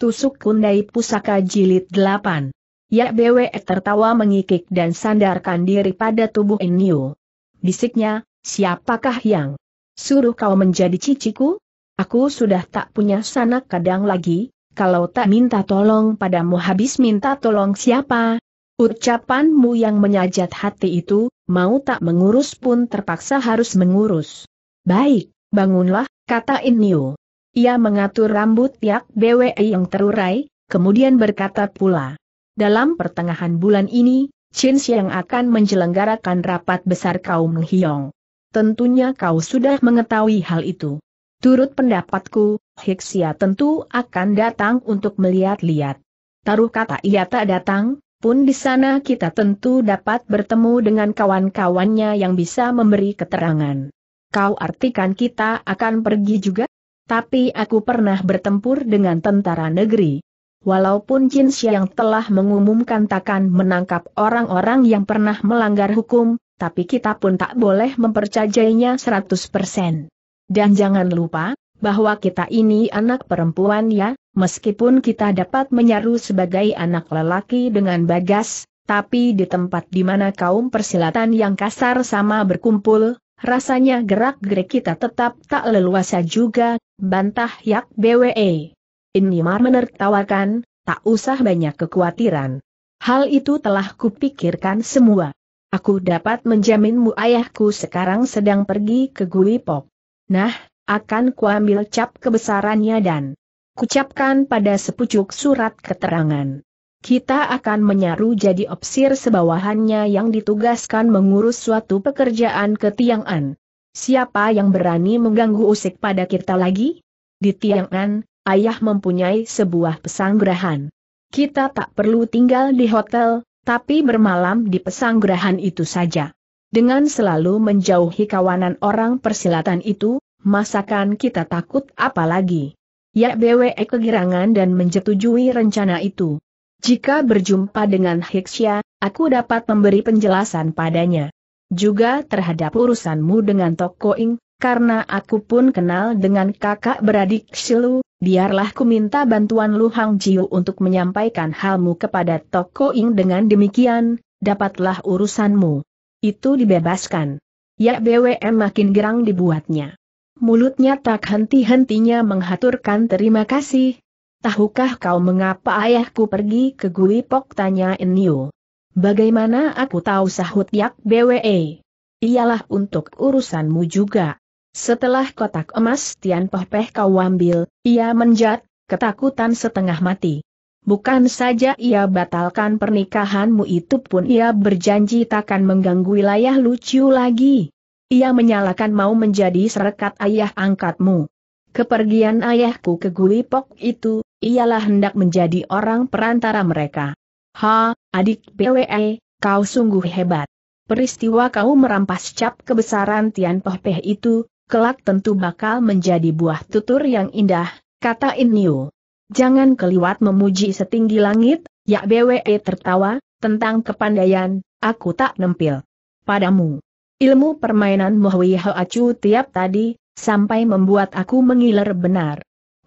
Tusuk Kundai Pusaka Jilid 8. Ya Bwe tertawa mengikik dan sandarkan diri pada tubuh Inyu. Bisiknya, siapakah yang suruh kau menjadi ciciku? Aku sudah tak punya sanak kadang lagi, kalau tak minta tolong padamu habis minta tolong siapa? Ucapanmu yang menyajat hati itu, mau tak mengurus pun terpaksa harus mengurus. Baik, bangunlah, kata Inio. Ia mengatur rambut Yak BWI yang terurai, kemudian berkata pula. Dalam pertengahan bulan ini, Chin Xiang akan menyelenggarakan rapat besar kaum Hyong. Tentunya kau sudah mengetahui hal itu. Turut pendapatku, Hixia tentu akan datang untuk melihat-lihat. Taruh kata ia tak datang, pun di sana kita tentu dapat bertemu dengan kawan-kawannya yang bisa memberi keterangan. Kau artikan kita akan pergi juga? tapi aku pernah bertempur dengan tentara negeri. Walaupun Jin Xiang telah mengumumkan takkan menangkap orang-orang yang pernah melanggar hukum, tapi kita pun tak boleh mempercayainya 100%. Dan jangan lupa, bahwa kita ini anak perempuan ya, meskipun kita dapat menyaru sebagai anak lelaki dengan bagas, tapi di tempat di mana kaum persilatan yang kasar sama berkumpul, Rasanya gerak-gerik kita tetap tak leluasa juga, bantah Yak BWE. Ini mar menertawakan, tak usah banyak kekhawatiran. Hal itu telah kupikirkan semua. Aku dapat menjaminmu ayahku sekarang sedang pergi ke Guipok. Nah, akan kuambil cap kebesarannya dan kucapkan pada sepucuk surat keterangan. Kita akan menyaru jadi opsir sebawahannya yang ditugaskan mengurus suatu pekerjaan ke ketiangan. Siapa yang berani mengganggu usik pada kita lagi? Di Tiangan, ayah mempunyai sebuah pesanggrahan. Kita tak perlu tinggal di hotel, tapi bermalam di pesanggrahan itu saja. Dengan selalu menjauhi kawanan orang persilatan itu, masakan kita takut apalagi. Ya BWE kegirangan dan menjetujui rencana itu. Jika berjumpa dengan Hiksya, aku dapat memberi penjelasan padanya. Juga terhadap urusanmu dengan Tokoing, karena aku pun kenal dengan kakak beradik Silu, biarlah ku minta bantuan Lu Hang Jiu untuk menyampaikan halmu kepada Tokoing dengan demikian, dapatlah urusanmu. Itu dibebaskan. Ya BWM makin gerang dibuatnya. Mulutnya tak henti-hentinya menghaturkan terima kasih, Tahukah kau mengapa ayahku pergi ke Gulipok? Tanya Enyo. Bagaimana aku tahu sahut Yak BWE? Iyalah untuk urusanmu juga. Setelah kotak emas Tian Poh kau ambil, ia menjat, ketakutan setengah mati. Bukan saja ia batalkan pernikahanmu itu pun ia berjanji takkan mengganggu wilayah lucu lagi. Ia menyalakan mau menjadi serekat ayah angkatmu. Kepergian ayahku ke Gulipok itu, ialah hendak menjadi orang perantara mereka. Ha, adik BWE, kau sungguh hebat. Peristiwa kau merampas cap kebesaran Tian Pohpeh itu, kelak tentu bakal menjadi buah tutur yang indah, kata Niu. Jangan keliwat memuji setinggi langit, ya BWE tertawa, tentang kepandaian, aku tak nempil. Padamu. Ilmu permainan Mohwi Hoacu tiap tadi, sampai membuat aku mengiler benar.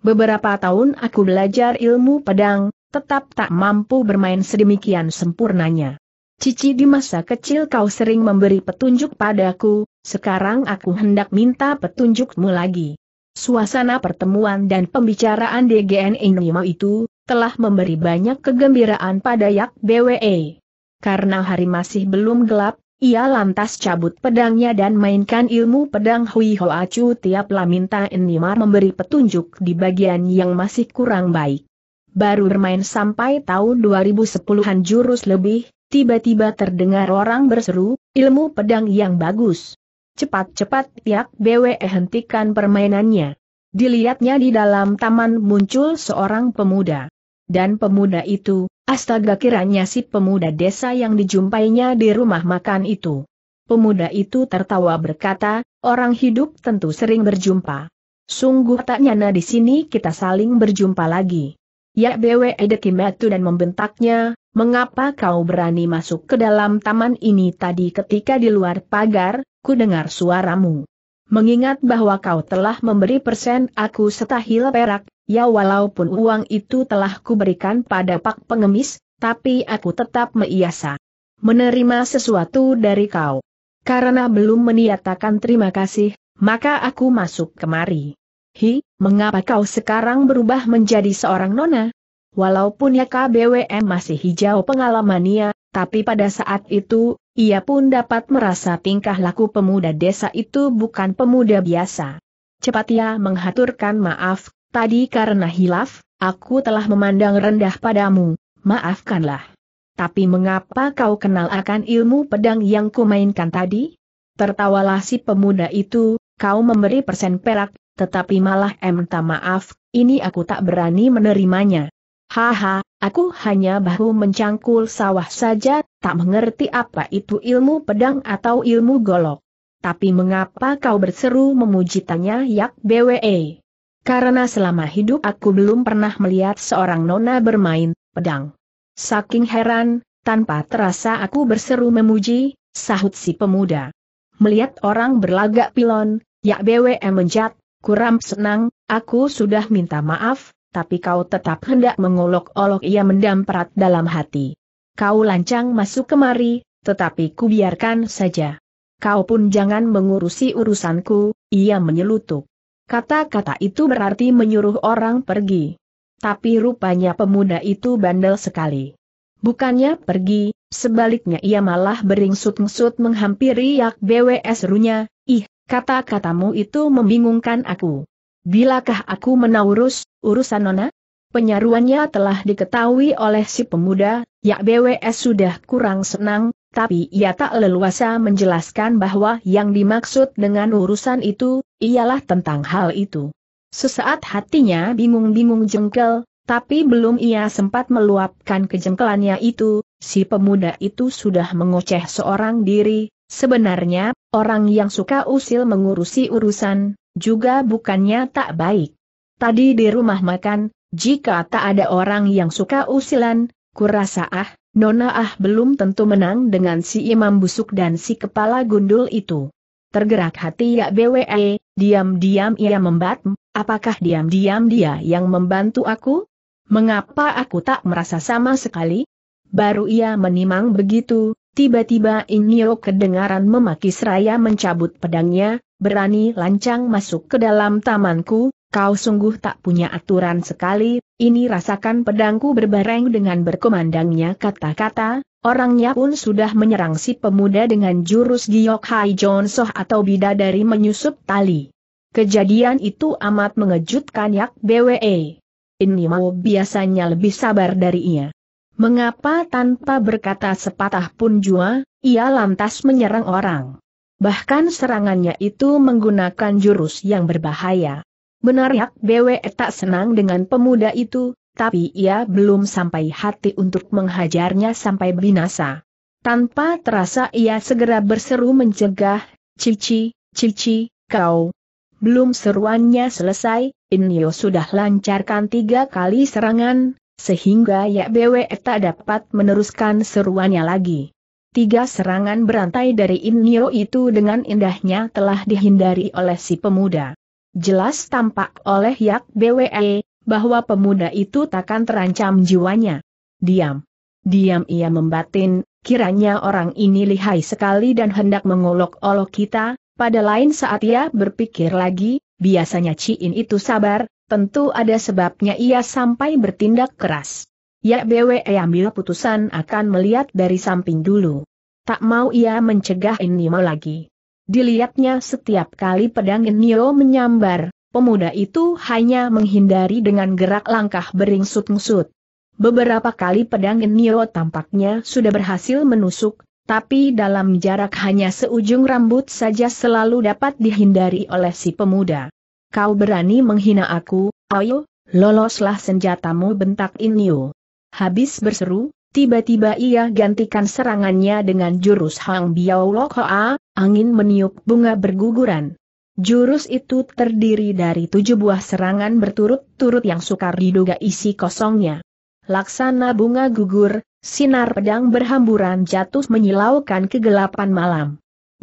Beberapa tahun aku belajar ilmu pedang, tetap tak mampu bermain sedemikian sempurnanya. Cici di masa kecil kau sering memberi petunjuk padaku, sekarang aku hendak minta petunjukmu lagi. Suasana pertemuan dan pembicaraan DGN Inima itu, telah memberi banyak kegembiraan pada Yak BWE. Karena hari masih belum gelap, ia lantas cabut pedangnya dan mainkan ilmu pedang Hui Ho Acu tiap laminta Enimar memberi petunjuk di bagian yang masih kurang baik. Baru bermain sampai tahun 2010-an jurus lebih, tiba-tiba terdengar orang berseru, ilmu pedang yang bagus. Cepat-cepat tiap BWE hentikan permainannya. Dilihatnya di dalam taman muncul seorang pemuda. Dan pemuda itu, Astaga kiranya si pemuda desa yang dijumpainya di rumah makan itu. Pemuda itu tertawa berkata, orang hidup tentu sering berjumpa. Sungguh tak nyana di sini kita saling berjumpa lagi. Ya BWE Dekimatu dan membentaknya, mengapa kau berani masuk ke dalam taman ini tadi ketika di luar pagar, ku dengar suaramu. Mengingat bahwa kau telah memberi persen aku setahil perak, Ya walaupun uang itu telah kuberikan pada pak pengemis, tapi aku tetap meiasa. Menerima sesuatu dari kau. Karena belum meniatakan terima kasih, maka aku masuk kemari. Hi, mengapa kau sekarang berubah menjadi seorang nona? Walaupun ya KBWM masih hijau pengalamannya, tapi pada saat itu, ia pun dapat merasa tingkah laku pemuda desa itu bukan pemuda biasa. Cepat ia menghaturkan maaf, Tadi karena hilaf, aku telah memandang rendah padamu, maafkanlah. Tapi mengapa kau kenal akan ilmu pedang yang kumainkan tadi? Tertawalah si pemuda itu, kau memberi persen perak, tetapi malah minta maaf, ini aku tak berani menerimanya. Haha, aku hanya bahu mencangkul sawah saja, tak mengerti apa itu ilmu pedang atau ilmu golok. Tapi mengapa kau berseru memuji tanya Yak BWE? Karena selama hidup aku belum pernah melihat seorang nona bermain pedang. Saking heran, tanpa terasa aku berseru memuji, sahut si pemuda. Melihat orang berlagak pilon, yak BWM menjat, kuram senang, aku sudah minta maaf, tapi kau tetap hendak mengolok-olok ia mendamprat dalam hati. Kau lancang masuk kemari, tetapi ku biarkan saja. Kau pun jangan mengurusi urusanku, ia menyelutup. Kata-kata itu berarti menyuruh orang pergi. Tapi rupanya pemuda itu bandel sekali. Bukannya pergi, sebaliknya ia malah beringsut-ngsut menghampiri yak BWS runya, ih, kata-katamu itu membingungkan aku. Bilakah aku menaurus, urusan nona? Penyaruannya telah diketahui oleh si pemuda, yak BWS sudah kurang senang, tapi ia tak leluasa menjelaskan bahwa yang dimaksud dengan urusan itu, ialah tentang hal itu. Sesaat hatinya bingung-bingung jengkel, tapi belum ia sempat meluapkan kejengkelannya itu, si pemuda itu sudah mengoceh seorang diri, sebenarnya, orang yang suka usil mengurusi urusan, juga bukannya tak baik. Tadi di rumah makan, jika tak ada orang yang suka usilan, kurasa ah, Nona Ah belum tentu menang dengan si imam busuk dan si kepala gundul itu. Tergerak hati ya BWE, eh, diam-diam ia membat, apakah diam-diam dia yang membantu aku? Mengapa aku tak merasa sama sekali? Baru ia menimang begitu, tiba-tiba Inyo kedengaran memaki seraya mencabut pedangnya, berani lancang masuk ke dalam tamanku, Kau sungguh tak punya aturan sekali, ini rasakan pedangku berbareng dengan berkemandangnya kata-kata, orangnya pun sudah menyerang si pemuda dengan jurus Giok Hai Jonsoh atau bidadari menyusup tali. Kejadian itu amat mengejutkan Yak BWE. Ini mau biasanya lebih sabar dari ia. Mengapa tanpa berkata sepatah pun jua, ia lantas menyerang orang. Bahkan serangannya itu menggunakan jurus yang berbahaya. Benar ya, BW tak senang dengan pemuda itu, tapi ia belum sampai hati untuk menghajarnya sampai binasa. Tanpa terasa ia segera berseru mencegah, Cici, Cici, kau. Belum seruannya selesai, Inyo sudah lancarkan tiga kali serangan, sehingga ya BW tak dapat meneruskan seruannya lagi. Tiga serangan berantai dari Inyo itu dengan indahnya telah dihindari oleh si pemuda. Jelas tampak oleh Yak BWE, bahwa pemuda itu takkan terancam jiwanya. Diam. Diam ia membatin, kiranya orang ini lihai sekali dan hendak mengolok-olok kita, pada lain saat ia berpikir lagi, biasanya Ciin itu sabar, tentu ada sebabnya ia sampai bertindak keras. Yak BWE ambil putusan akan melihat dari samping dulu. Tak mau ia mencegah ini mau lagi. Dilihatnya setiap kali pedang Nio menyambar, pemuda itu hanya menghindari dengan gerak langkah beringsut-ngsut. Beberapa kali pedang Nio tampaknya sudah berhasil menusuk, tapi dalam jarak hanya seujung rambut saja selalu dapat dihindari oleh si pemuda. Kau berani menghina aku, ayo, loloslah senjatamu bentak Nio. Habis berseru, Tiba-tiba ia gantikan serangannya dengan jurus Hang Biao Lok angin meniup bunga berguguran. Jurus itu terdiri dari tujuh buah serangan berturut-turut yang sukar diduga isi kosongnya. Laksana bunga gugur, sinar pedang berhamburan jatuh menyilaukan kegelapan malam.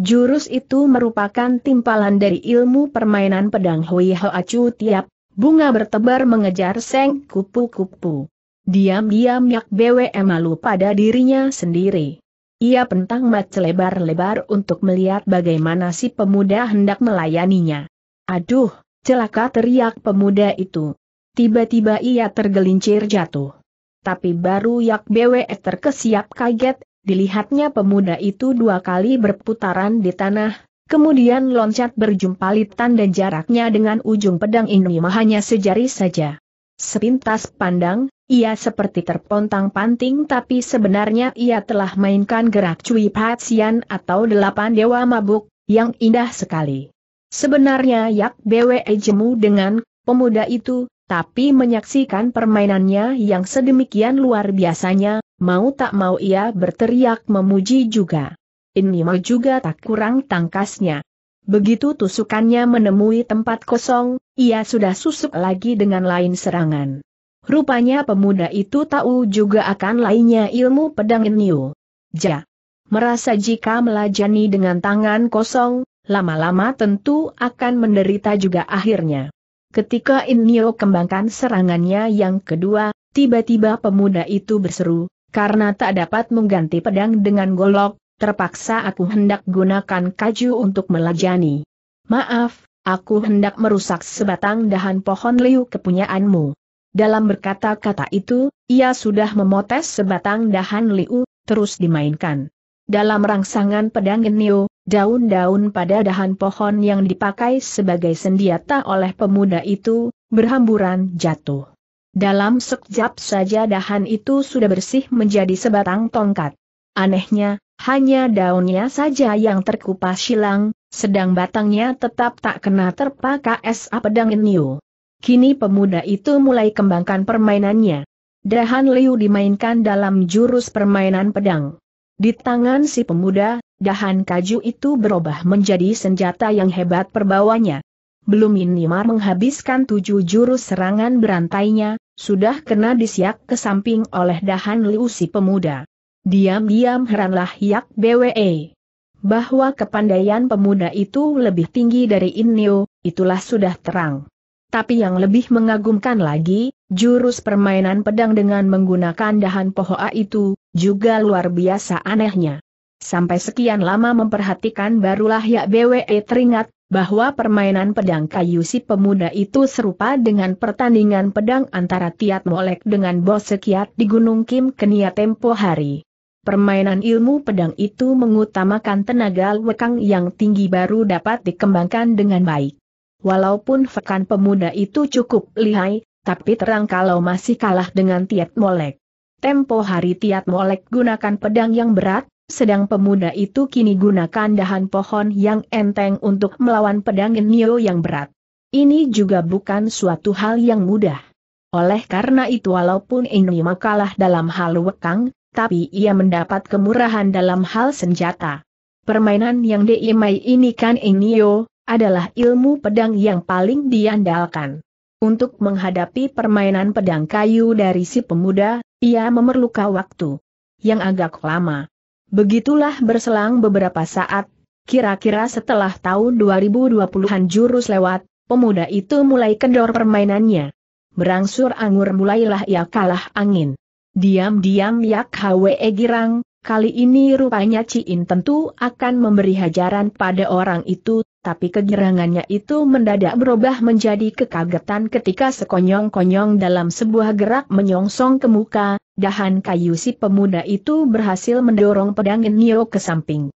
Jurus itu merupakan timpalan dari ilmu permainan pedang Hui Hoa Chu Tiap, bunga bertebar mengejar seng kupu-kupu. Diam-diam Yak Bwe malu pada dirinya sendiri. Ia pentang mat lebar-lebar untuk melihat bagaimana si pemuda hendak melayaninya. Aduh, celaka teriak pemuda itu. Tiba-tiba ia tergelincir jatuh. Tapi baru Yak BWE terkesiap kaget, dilihatnya pemuda itu dua kali berputaran di tanah, kemudian loncat berjumpa berjumpalitan dan jaraknya dengan ujung pedang ini hanya sejari saja. Sepintas pandang, ia seperti terpontang-panting tapi sebenarnya ia telah mainkan gerak Cui Patsian atau delapan dewa mabuk, yang indah sekali. Sebenarnya Yak Bwe jemu dengan pemuda itu, tapi menyaksikan permainannya yang sedemikian luar biasanya, mau tak mau ia berteriak memuji juga. Ini mau juga tak kurang tangkasnya. Begitu tusukannya menemui tempat kosong, ia sudah susuk lagi dengan lain serangan. Rupanya pemuda itu tahu juga akan lainnya ilmu pedang Enio. Ja. Merasa jika melajani dengan tangan kosong, lama-lama tentu akan menderita juga akhirnya. Ketika Inyo kembangkan serangannya yang kedua, tiba-tiba pemuda itu berseru, karena tak dapat mengganti pedang dengan golok, terpaksa aku hendak gunakan kaju untuk melajani. Maaf, aku hendak merusak sebatang dahan pohon liu kepunyaanmu. Dalam berkata-kata itu, ia sudah memotes sebatang dahan liu, terus dimainkan. Dalam rangsangan pedang genio, daun-daun pada dahan pohon yang dipakai sebagai sendiata oleh pemuda itu, berhamburan jatuh. Dalam sekejap saja dahan itu sudah bersih menjadi sebatang tongkat. Anehnya, hanya daunnya saja yang terkupas silang, sedang batangnya tetap tak kena terpa KSA pedang Inyu. Kini pemuda itu mulai kembangkan permainannya. Dahan Liu dimainkan dalam jurus permainan pedang. Di tangan si pemuda, dahan kaju itu berubah menjadi senjata yang hebat perbawanya. Belum Inimar menghabiskan tujuh jurus serangan berantainya, sudah kena disiak ke samping oleh dahan Liu si pemuda. Diam-diam heranlah Yak BWE. Bahwa kepandaian pemuda itu lebih tinggi dari Inyo, itulah sudah terang. Tapi yang lebih mengagumkan lagi, jurus permainan pedang dengan menggunakan dahan pohoa itu, juga luar biasa anehnya. Sampai sekian lama memperhatikan barulah Yak BWE teringat, bahwa permainan pedang kayu si pemuda itu serupa dengan pertandingan pedang antara Tiat Molek dengan Bos Sekiat di Gunung Kim Kenia tempo hari. Permainan ilmu pedang itu mengutamakan tenaga lekang yang tinggi baru dapat dikembangkan dengan baik. Walaupun Fekan pemuda itu cukup lihai, tapi terang kalau masih kalah dengan Tiat Molek. Tempo hari Tiat Molek gunakan pedang yang berat, sedang pemuda itu kini gunakan dahan pohon yang enteng untuk melawan pedang Nio yang berat. Ini juga bukan suatu hal yang mudah. Oleh karena itu walaupun Enima kalah dalam hal wekang, tapi ia mendapat kemurahan dalam hal senjata. Permainan yang diimai ini kan Inio, adalah ilmu pedang yang paling diandalkan. Untuk menghadapi permainan pedang kayu dari si pemuda, ia memerlukan waktu yang agak lama. Begitulah berselang beberapa saat, kira-kira setelah tahun 2020-an jurus lewat, pemuda itu mulai kendor permainannya. Berangsur angur mulailah ia kalah angin. Diam-diam Yak Hwe girang, kali ini rupanya Ciin tentu akan memberi hajaran pada orang itu, tapi kegirangannya itu mendadak berubah menjadi kekagetan ketika sekonyong-konyong dalam sebuah gerak menyongsong ke muka, dahan kayu si pemuda itu berhasil mendorong pedang Nio ke samping.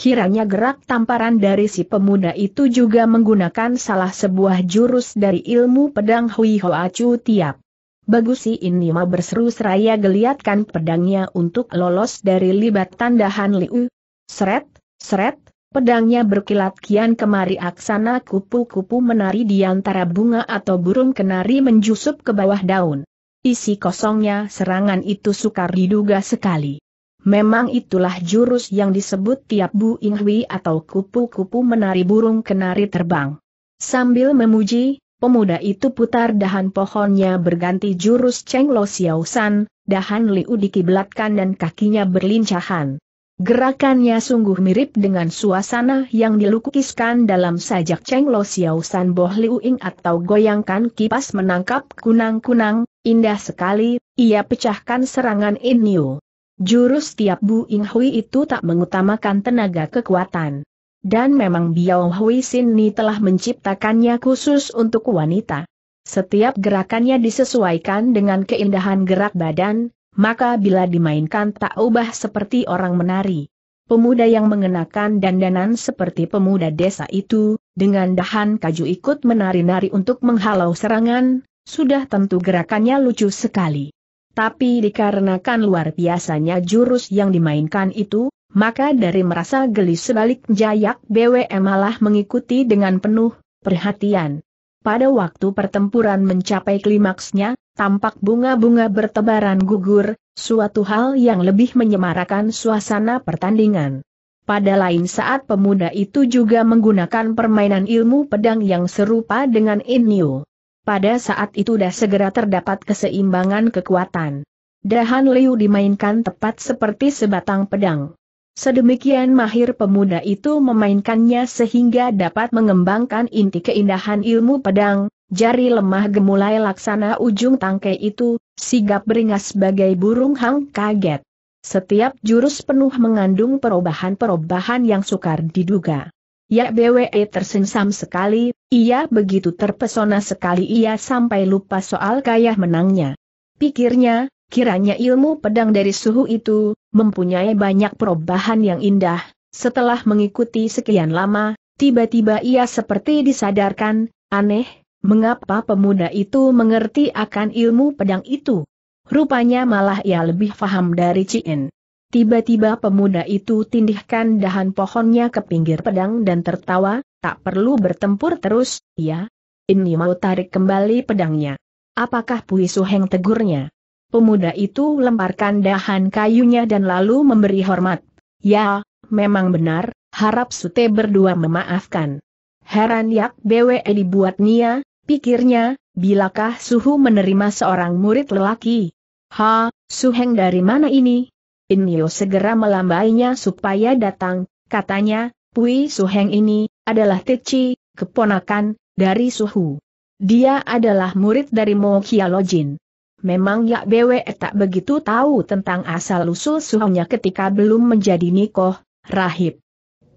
Kiranya gerak tamparan dari si pemuda itu juga menggunakan salah sebuah jurus dari ilmu pedang Hui Hoa Chu Tiap. Bagusi ini mah berseru seraya geliatkan pedangnya untuk lolos dari libat tandahan Liu. Seret, seret, pedangnya berkilat kian kemari aksana kupu-kupu menari di antara bunga atau burung kenari menjusup ke bawah daun. Isi kosongnya serangan itu sukar diduga sekali. Memang itulah jurus yang disebut tiap Bu Inghui atau kupu-kupu menari burung kenari terbang. Sambil memuji, Pemuda itu putar dahan pohonnya berganti jurus Cheng Lo Xiao San, dahan Liu dikiblatkan dan kakinya berlincahan. Gerakannya sungguh mirip dengan suasana yang dilukiskan dalam sajak Cheng Lo Xiao San Boh Liu Ing atau goyangkan kipas menangkap kunang-kunang, indah sekali, ia pecahkan serangan Niu. Jurus tiap Bu Ing Hui itu tak mengutamakan tenaga kekuatan. Dan memang Biao Hui Sin Ni telah menciptakannya khusus untuk wanita. Setiap gerakannya disesuaikan dengan keindahan gerak badan, maka bila dimainkan tak ubah seperti orang menari. Pemuda yang mengenakan dandanan seperti pemuda desa itu, dengan dahan kaju ikut menari-nari untuk menghalau serangan, sudah tentu gerakannya lucu sekali. Tapi dikarenakan luar biasanya jurus yang dimainkan itu, maka dari merasa geli sebalik jayak, BWM malah mengikuti dengan penuh perhatian. Pada waktu pertempuran mencapai klimaksnya, tampak bunga-bunga bertebaran gugur, suatu hal yang lebih menyemarakan suasana pertandingan. Pada lain saat pemuda itu juga menggunakan permainan ilmu pedang yang serupa dengan Inyo. Pada saat itu dah segera terdapat keseimbangan kekuatan. Dahan Liu dimainkan tepat seperti sebatang pedang. Sedemikian mahir pemuda itu memainkannya sehingga dapat mengembangkan inti keindahan ilmu pedang, jari lemah gemulai laksana ujung tangkai itu, sigap beringas sebagai burung hang kaget. Setiap jurus penuh mengandung perubahan-perubahan yang sukar diduga. Ya BWE tersensam sekali, ia begitu terpesona sekali ia sampai lupa soal kaya menangnya. Pikirnya, Kiranya ilmu pedang dari suhu itu, mempunyai banyak perubahan yang indah, setelah mengikuti sekian lama, tiba-tiba ia seperti disadarkan, aneh, mengapa pemuda itu mengerti akan ilmu pedang itu. Rupanya malah ia lebih faham dari Cien. Tiba-tiba pemuda itu tindihkan dahan pohonnya ke pinggir pedang dan tertawa, tak perlu bertempur terus, ya. Ini mau tarik kembali pedangnya. Apakah Pui Suheng tegurnya? Pemuda itu lemparkan dahan kayunya dan lalu memberi hormat. Ya, memang benar, harap sute berdua memaafkan. Heran yak BWE dibuat Nia, pikirnya, bilakah Suhu menerima seorang murid lelaki? Ha, Suheng dari mana ini? Inyo segera melambainya supaya datang, katanya, Pui Suheng ini, adalah Teci, keponakan, dari Suhu. Dia adalah murid dari Mokialojin. Memang Yak Bwe tak begitu tahu tentang asal-usul suhunya ketika belum menjadi Nikoh, Rahib.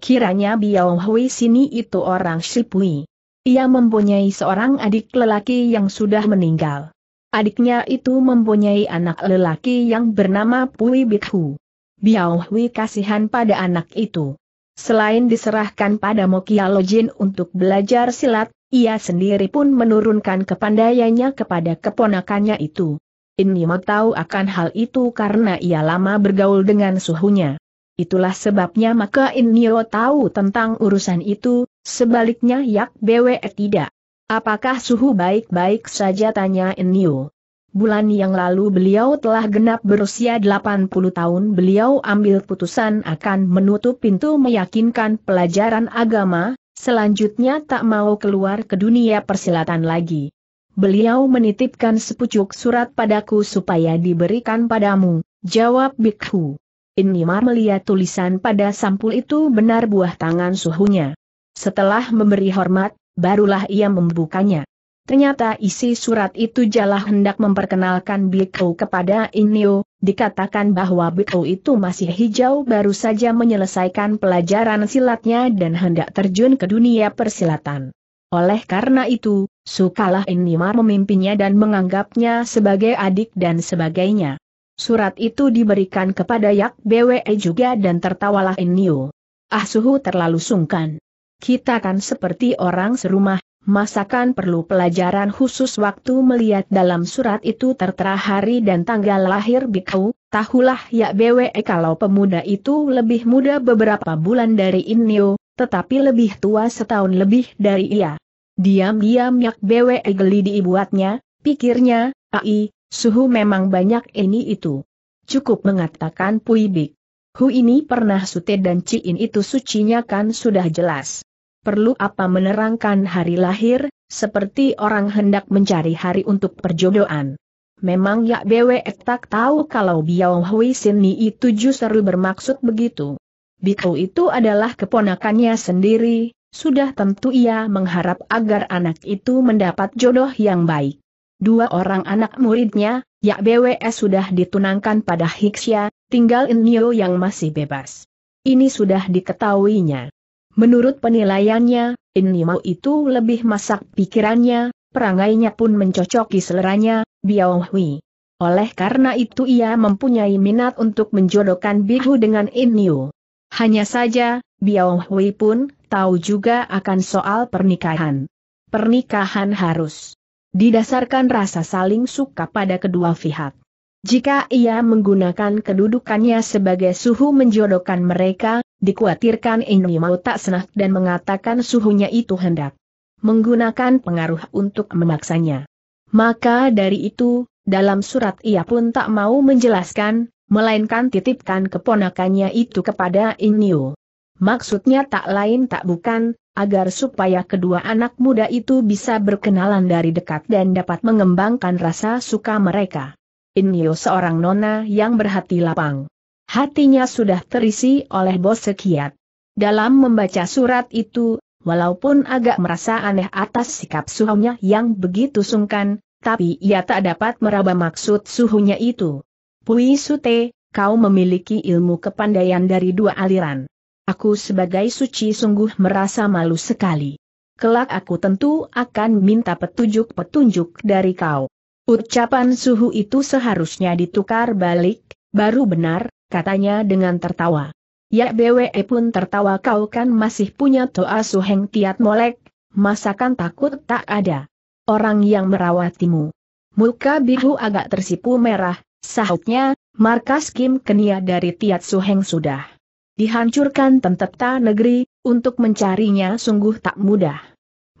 Kiranya Biao Hui sini itu orang Shipui. Ia mempunyai seorang adik lelaki yang sudah meninggal. Adiknya itu mempunyai anak lelaki yang bernama Pui Bikhu. Biao Hui kasihan pada anak itu. Selain diserahkan pada Lojin untuk belajar silat, ia sendiri pun menurunkan kepandaiannya kepada keponakannya itu. Inimo tahu akan hal itu karena ia lama bergaul dengan suhunya. Itulah sebabnya maka Inio tahu tentang urusan itu, sebaliknya Yak Bwe tidak. Apakah suhu baik-baik saja tanya Inio. Bulan yang lalu beliau telah genap berusia 80 tahun beliau ambil putusan akan menutup pintu meyakinkan pelajaran agama, selanjutnya tak mau keluar ke dunia persilatan lagi. Beliau menitipkan sepucuk surat padaku supaya diberikan padamu, jawab Bikhu. Inimar melihat tulisan pada sampul itu benar buah tangan suhunya. Setelah memberi hormat, barulah ia membukanya. Ternyata isi surat itu jalah hendak memperkenalkan Bikou kepada Inyo, dikatakan bahwa Bikou itu masih hijau baru saja menyelesaikan pelajaran silatnya dan hendak terjun ke dunia persilatan. Oleh karena itu, Sukalah Inimar memimpinnya dan menganggapnya sebagai adik dan sebagainya. Surat itu diberikan kepada Yak BWE juga dan tertawalah Inyo. Ah suhu terlalu sungkan. Kita kan seperti orang serumah, Masakan perlu pelajaran khusus waktu melihat dalam surat itu tertera hari dan tanggal lahir Bikau, tahulah ya BWE eh, kalau pemuda itu lebih muda beberapa bulan dari Inyo, tetapi lebih tua setahun lebih dari ia. Diam-diam Yak BWE eh, geli diibuatnya, pikirnya, ai, suhu memang banyak ini itu. Cukup mengatakan Bik. Hu ini pernah sute dan Ciin itu sucinya kan sudah jelas perlu apa menerangkan hari lahir, seperti orang hendak mencari hari untuk perjodohan. Memang Yak Bwe tak tahu kalau Biao Hui Sini itu justru bermaksud begitu. Biao itu adalah keponakannya sendiri, sudah tentu ia mengharap agar anak itu mendapat jodoh yang baik. Dua orang anak muridnya, Yak Bwe sudah ditunangkan pada Hixia, tinggal Inyo yang masih bebas. Ini sudah diketahuinya. Menurut penilaiannya, Inimau itu lebih masak pikirannya, perangainya pun mencocoki seleranya, Biao Hui. Oleh karena itu ia mempunyai minat untuk menjodohkan Bihu dengan Inyu. Hanya saja, Biao Hui pun tahu juga akan soal pernikahan. Pernikahan harus didasarkan rasa saling suka pada kedua pihak. Jika ia menggunakan kedudukannya sebagai suhu menjodohkan mereka, Dikuatirkan Inui mau tak senang dan mengatakan suhunya itu hendak menggunakan pengaruh untuk memaksanya. Maka dari itu, dalam surat ia pun tak mau menjelaskan, melainkan titipkan keponakannya itu kepada Inio. Maksudnya tak lain tak bukan, agar supaya kedua anak muda itu bisa berkenalan dari dekat dan dapat mengembangkan rasa suka mereka. Inyo seorang nona yang berhati lapang. Hatinya sudah terisi oleh bos sekiat. Dalam membaca surat itu, walaupun agak merasa aneh atas sikap suhunya yang begitu sungkan, tapi ia tak dapat meraba maksud suhunya itu. Pui Sute, kau memiliki ilmu kepandaian dari dua aliran. Aku sebagai suci sungguh merasa malu sekali. Kelak aku tentu akan minta petunjuk-petunjuk dari kau. Ucapan suhu itu seharusnya ditukar balik, baru benar, katanya dengan tertawa. Ya BWE pun tertawa kau kan masih punya toa suheng tiat molek, masakan takut tak ada. Orang yang merawatimu. Muka biru agak tersipu merah, sahutnya, markas Kim Kenia dari tiat suheng sudah. Dihancurkan tentepta negeri, untuk mencarinya sungguh tak mudah.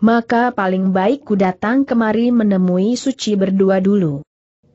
Maka paling baik ku datang kemari menemui suci berdua dulu.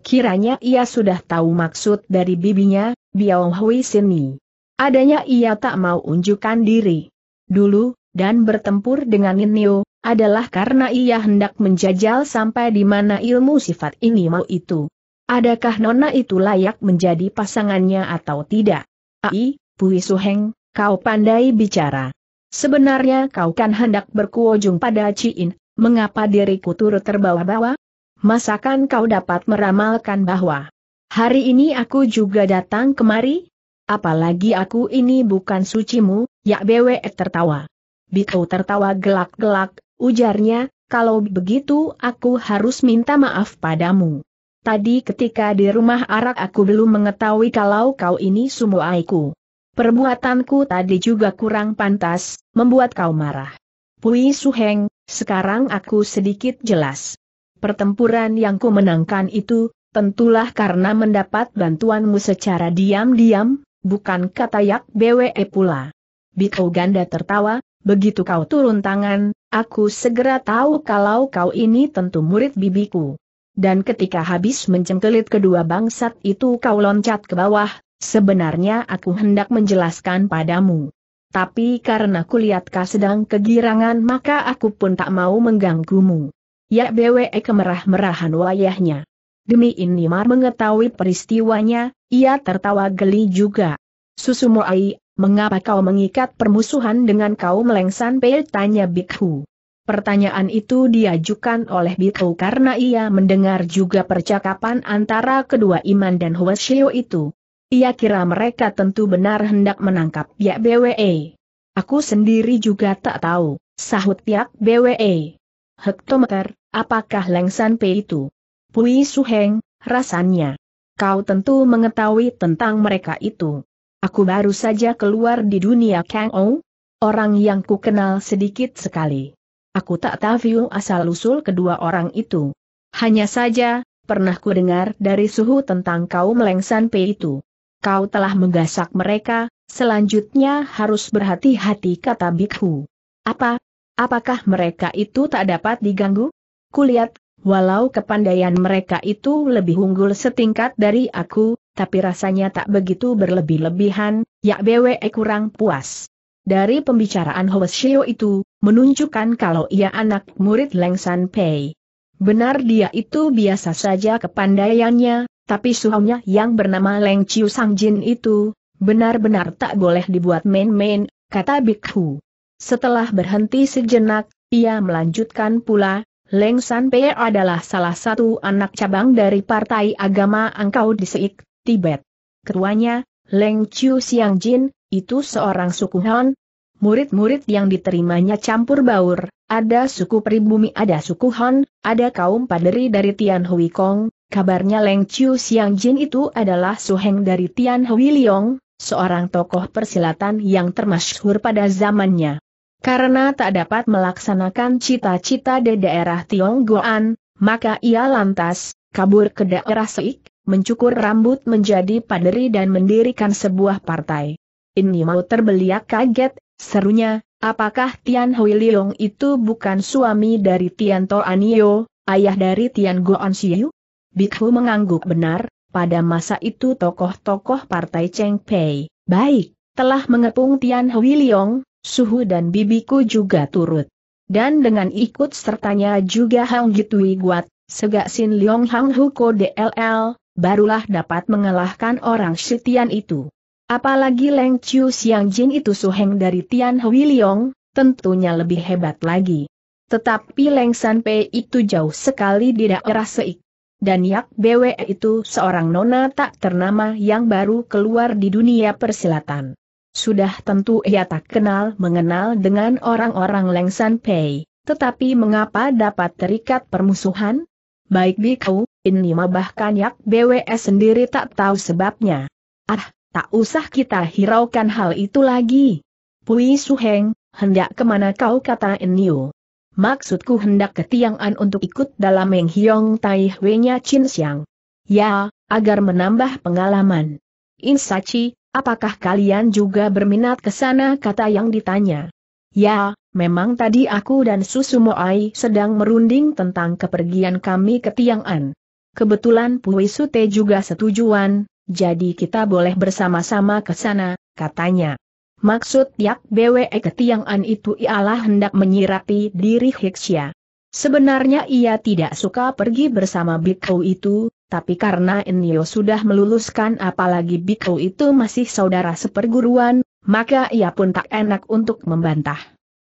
Kiranya ia sudah tahu maksud dari bibinya, Biao Hui Sini. Adanya ia tak mau unjukkan diri. Dulu, dan bertempur dengan Ninio, adalah karena ia hendak menjajal sampai di mana ilmu sifat ini mau itu. Adakah nona itu layak menjadi pasangannya atau tidak? Ai, Pui Suheng, kau pandai bicara. Sebenarnya kau kan hendak berkuojung pada Ciin, mengapa diriku turut terbawa-bawa? Masakan kau dapat meramalkan bahwa hari ini aku juga datang kemari? Apalagi aku ini bukan sucimu, ya BWE tertawa. Bito tertawa gelak-gelak, ujarnya, kalau begitu aku harus minta maaf padamu. Tadi ketika di rumah arak aku belum mengetahui kalau kau ini sumuaiku. Perbuatanku tadi juga kurang pantas, membuat kau marah. Pui Suheng, sekarang aku sedikit jelas. Pertempuran yang kumenangkan itu, tentulah karena mendapat bantuanmu secara diam-diam, bukan kata Yak BWE pula. Biko Ganda tertawa, begitu kau turun tangan, aku segera tahu kalau kau ini tentu murid bibiku. Dan ketika habis mencengkelit kedua bangsat itu kau loncat ke bawah, sebenarnya aku hendak menjelaskan padamu. Tapi karena kulihat kau sedang kegirangan maka aku pun tak mau mengganggumu. Ya BWE kemerah-merahan wayahnya. Demi ini Mar mengetahui peristiwanya, ia tertawa geli juga. Susumuai, mengapa kau mengikat permusuhan dengan kau melengsan Pei tanya Bikhu. Pertanyaan itu diajukan oleh Bikhu karena ia mendengar juga percakapan antara kedua Iman dan Huashio itu. Ia kira mereka tentu benar hendak menangkap Yak BWE. Aku sendiri juga tak tahu, sahut Yak BWE. Hektometer, Apakah Leng San Pei itu? Pui Su heng, rasanya. Kau tentu mengetahui tentang mereka itu. Aku baru saja keluar di dunia Kang Ou. Orang yang ku kenal sedikit sekali. Aku tak tahu asal-usul kedua orang itu. Hanya saja, pernah ku dengar dari suhu tentang kau Leng San Pei itu. Kau telah menggasak mereka, selanjutnya harus berhati-hati kata Bikhu. Apa? Apakah mereka itu tak dapat diganggu? Kulihat, walau kepandaian mereka itu lebih unggul setingkat dari aku, tapi rasanya tak begitu berlebih-lebihan, ya BWE kurang puas. Dari pembicaraan Hoesio itu, menunjukkan kalau ia anak murid Leng San Pei. Benar dia itu biasa saja kepandaiannya, tapi suhunya yang bernama Leng Chiu Jin itu, benar-benar tak boleh dibuat main-main, kata Bikhu. Setelah berhenti sejenak, ia melanjutkan pula, Leng San Pei adalah salah satu anak cabang dari Partai Agama Angkau di Seik, Tibet. Ketuanya, Leng Chiu Siang Jin, itu seorang suku Han. Murid-murid yang diterimanya campur baur, ada suku pribumi ada suku Han, ada kaum paderi dari Tian Hui Kong, kabarnya Leng Chiu Siang Jin itu adalah suheng dari Tian Hui Liong, seorang tokoh persilatan yang termasyhur pada zamannya. Karena tak dapat melaksanakan cita-cita di daerah Tionggoan, maka ia lantas, kabur ke daerah Seik, mencukur rambut menjadi paderi dan mendirikan sebuah partai. Ini mau terbeliak kaget, serunya, apakah Tian Hui Leong itu bukan suami dari Tian To Anio, ayah dari Tian Goan Siu? Bikhu mengangguk benar, pada masa itu tokoh-tokoh partai Cheng Pei, baik, telah mengepung Tian Hui Leong, Suhu dan bibiku juga turut. Dan dengan ikut sertanya juga Hang Jitui Guat, Segak Sin Leong Hang Huko DLL, barulah dapat mengalahkan orang Shitian itu. Apalagi Leng Chiu Siang Jin itu suheng dari Tian Hui Leong, tentunya lebih hebat lagi. Tetapi Leng San Pei itu jauh sekali di daerah Seik. Dan Yak Bwe itu seorang nona tak ternama yang baru keluar di dunia persilatan. Sudah tentu ia tak kenal mengenal dengan orang-orang Lengsan Pei, tetapi mengapa dapat terikat permusuhan? Baik Bikau, ini mah bahkan Yak BWS sendiri tak tahu sebabnya. Ah, tak usah kita hiraukan hal itu lagi. Pui Heng, hendak kemana kau kata Enio? Maksudku hendak ke Tiang'an untuk ikut dalam Meng Hiong Tai hwe nya Chin Siang. Ya, agar menambah pengalaman. Insaci, Apakah kalian juga berminat ke sana kata yang ditanya? Ya, memang tadi aku dan Susumoai sedang merunding tentang kepergian kami ke Tiang'an. Kebetulan Pui Sute juga setujuan, jadi kita boleh bersama-sama ke sana, katanya. Maksud Yak Bwe ke Tiang'an itu ialah hendak menyirapi diri Hiksya. Sebenarnya ia tidak suka pergi bersama Bikau itu, tapi karena Enyo sudah meluluskan apalagi Biko itu masih saudara seperguruan, maka ia pun tak enak untuk membantah.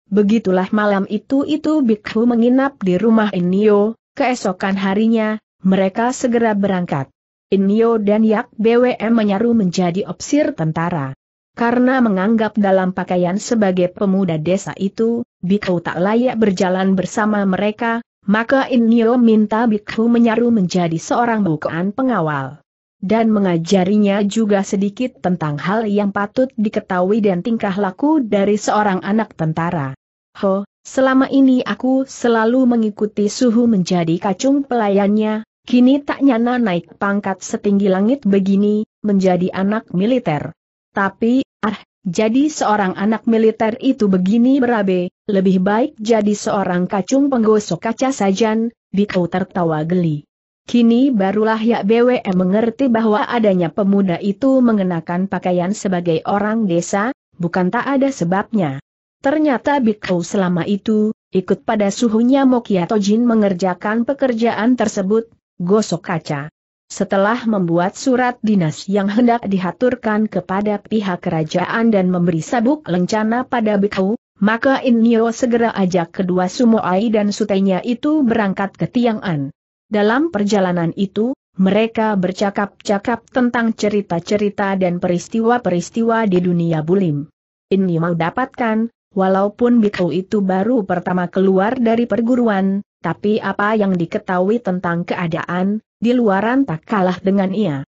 Begitulah malam itu-itu Biko menginap di rumah Enyo, keesokan harinya, mereka segera berangkat. Enyo dan Yak BWM menyaru menjadi opsir tentara. Karena menganggap dalam pakaian sebagai pemuda desa itu, Biko tak layak berjalan bersama mereka, maka Inyo minta Bikhu menyaru menjadi seorang bukaan pengawal. Dan mengajarinya juga sedikit tentang hal yang patut diketahui dan tingkah laku dari seorang anak tentara. Ho, selama ini aku selalu mengikuti suhu menjadi kacung pelayannya, kini tak nyana naik pangkat setinggi langit begini, menjadi anak militer. Tapi, ah, jadi seorang anak militer itu begini berabe, lebih baik jadi seorang kacung penggosok kaca sajan, Biko tertawa geli. Kini barulah Yak BWM mengerti bahwa adanya pemuda itu mengenakan pakaian sebagai orang desa, bukan tak ada sebabnya. Ternyata Biko selama itu, ikut pada suhunya Mokiatojin Tojin mengerjakan pekerjaan tersebut, gosok kaca. Setelah membuat surat dinas yang hendak dihaturkan kepada pihak kerajaan dan memberi sabuk lencana pada Beku, maka Inyo segera ajak kedua Sumoai dan sutenya itu berangkat ke Tiang'an. Dalam perjalanan itu, mereka bercakap-cakap tentang cerita-cerita dan peristiwa-peristiwa di dunia bulim. Ini mau dapatkan, walaupun Biku itu baru pertama keluar dari perguruan, tapi apa yang diketahui tentang keadaan, di luaran tak kalah dengan ia.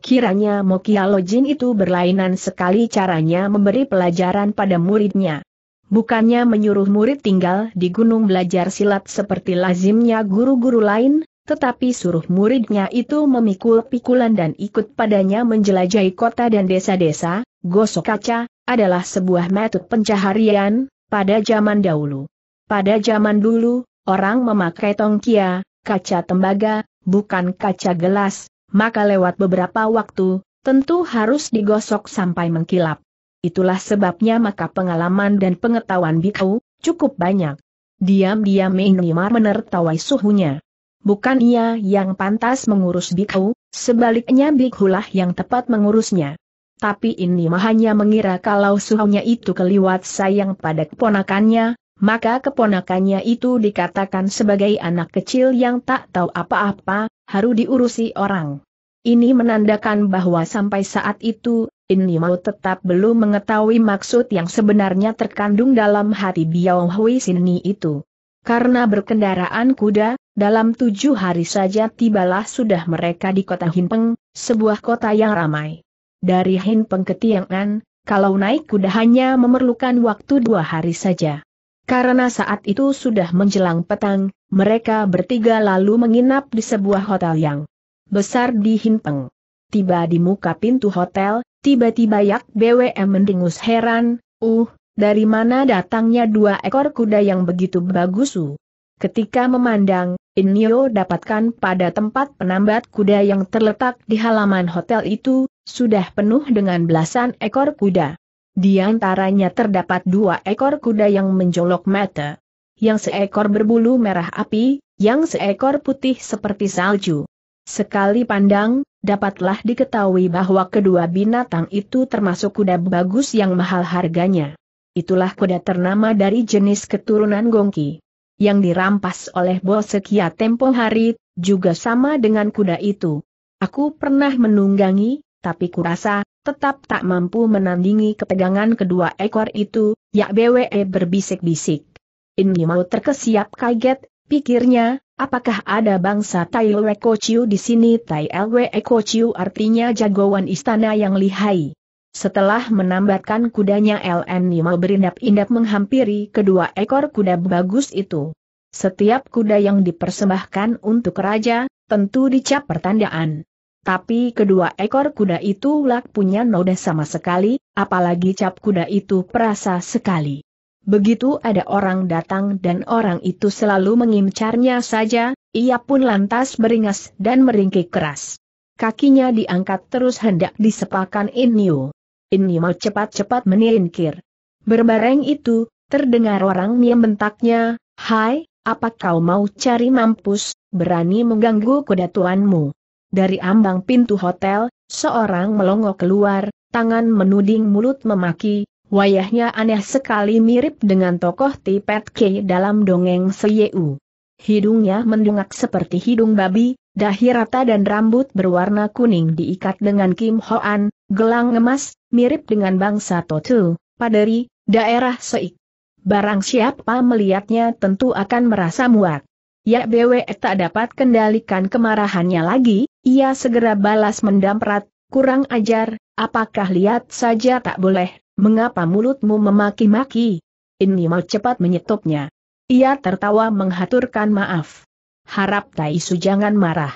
Kiranya Mokialojin itu berlainan sekali caranya memberi pelajaran pada muridnya. Bukannya menyuruh murid tinggal di gunung belajar silat seperti lazimnya guru-guru lain, tetapi suruh muridnya itu memikul pikulan dan ikut padanya menjelajahi kota dan desa-desa, gosok kaca, adalah sebuah metode pencaharian, pada zaman dahulu. Pada zaman dulu, Orang memakai tongkia, kaca tembaga, bukan kaca gelas, maka lewat beberapa waktu, tentu harus digosok sampai mengkilap. Itulah sebabnya maka pengalaman dan pengetahuan Bikau cukup banyak. Diam-diam Inimar menertawai suhunya. Bukan ia yang pantas mengurus Bikau, sebaliknya Bikulah yang tepat mengurusnya. Tapi ini hanya mengira kalau suhunya itu keliwat sayang pada keponakannya, maka keponakannya itu dikatakan sebagai anak kecil yang tak tahu apa-apa, harus diurusi orang. Ini menandakan bahwa sampai saat itu, ini mau tetap belum mengetahui maksud yang sebenarnya terkandung dalam hati Biao Hui Sini itu. Karena berkendaraan kuda, dalam tujuh hari saja tibalah sudah mereka di kota Hinpeng, sebuah kota yang ramai. Dari Hinpeng ke Tiang'an, kalau naik kuda hanya memerlukan waktu dua hari saja. Karena saat itu sudah menjelang petang, mereka bertiga lalu menginap di sebuah hotel yang besar di Himpeng. Tiba di muka pintu hotel, tiba-tiba Yak BWM mendengus heran, uh, dari mana datangnya dua ekor kuda yang begitu bagusu. Uh? Ketika memandang, Inyo dapatkan pada tempat penambat kuda yang terletak di halaman hotel itu, sudah penuh dengan belasan ekor kuda. Di antaranya terdapat dua ekor kuda yang menjolok mata. Yang seekor berbulu merah api, yang seekor putih seperti salju. Sekali pandang, dapatlah diketahui bahwa kedua binatang itu termasuk kuda bagus yang mahal harganya. Itulah kuda ternama dari jenis keturunan Gongki. Yang dirampas oleh bos sekia tempo hari, juga sama dengan kuda itu. Aku pernah menunggangi, tapi kurasa, tetap tak mampu menandingi ketegangan kedua ekor itu, Yak BWE berbisik-bisik. Ini mau terkesiap kaget, pikirnya, apakah ada bangsa Tai Lwe Kociu di sini Tai Lwe Kociu artinya jagoan istana yang lihai. Setelah menambatkan kudanya LN Nima berindap-indap menghampiri kedua ekor kuda bagus itu. Setiap kuda yang dipersembahkan untuk raja, tentu dicap pertandaan. Tapi kedua ekor kuda itu lak punya noda sama sekali, apalagi cap kuda itu perasa sekali. Begitu ada orang datang dan orang itu selalu mengincarnya saja, ia pun lantas beringas dan meringkik keras. Kakinya diangkat terus hendak disepakan Inyo. Inyo mau cepat-cepat meningkir. Berbareng itu, terdengar orang yang bentaknya, Hai, apa kau mau cari mampus, berani mengganggu kuda tuanmu? Dari ambang pintu hotel, seorang melongo keluar, tangan menuding mulut memaki, wayahnya aneh sekali mirip dengan tokoh Tipet K dalam dongeng Seyeu. Hidungnya mendungak seperti hidung babi, dahi rata dan rambut berwarna kuning diikat dengan Kim Hoan, gelang emas, mirip dengan bangsa Totu, Paderi, daerah Seik. Barang siapa melihatnya tentu akan merasa muak. Ya BW tak dapat kendalikan kemarahannya lagi, ia segera balas mendamprat, kurang ajar, apakah lihat saja tak boleh, mengapa mulutmu memaki-maki? Ini mau cepat menyetopnya. Ia tertawa menghaturkan maaf. Harap Tai Su jangan marah.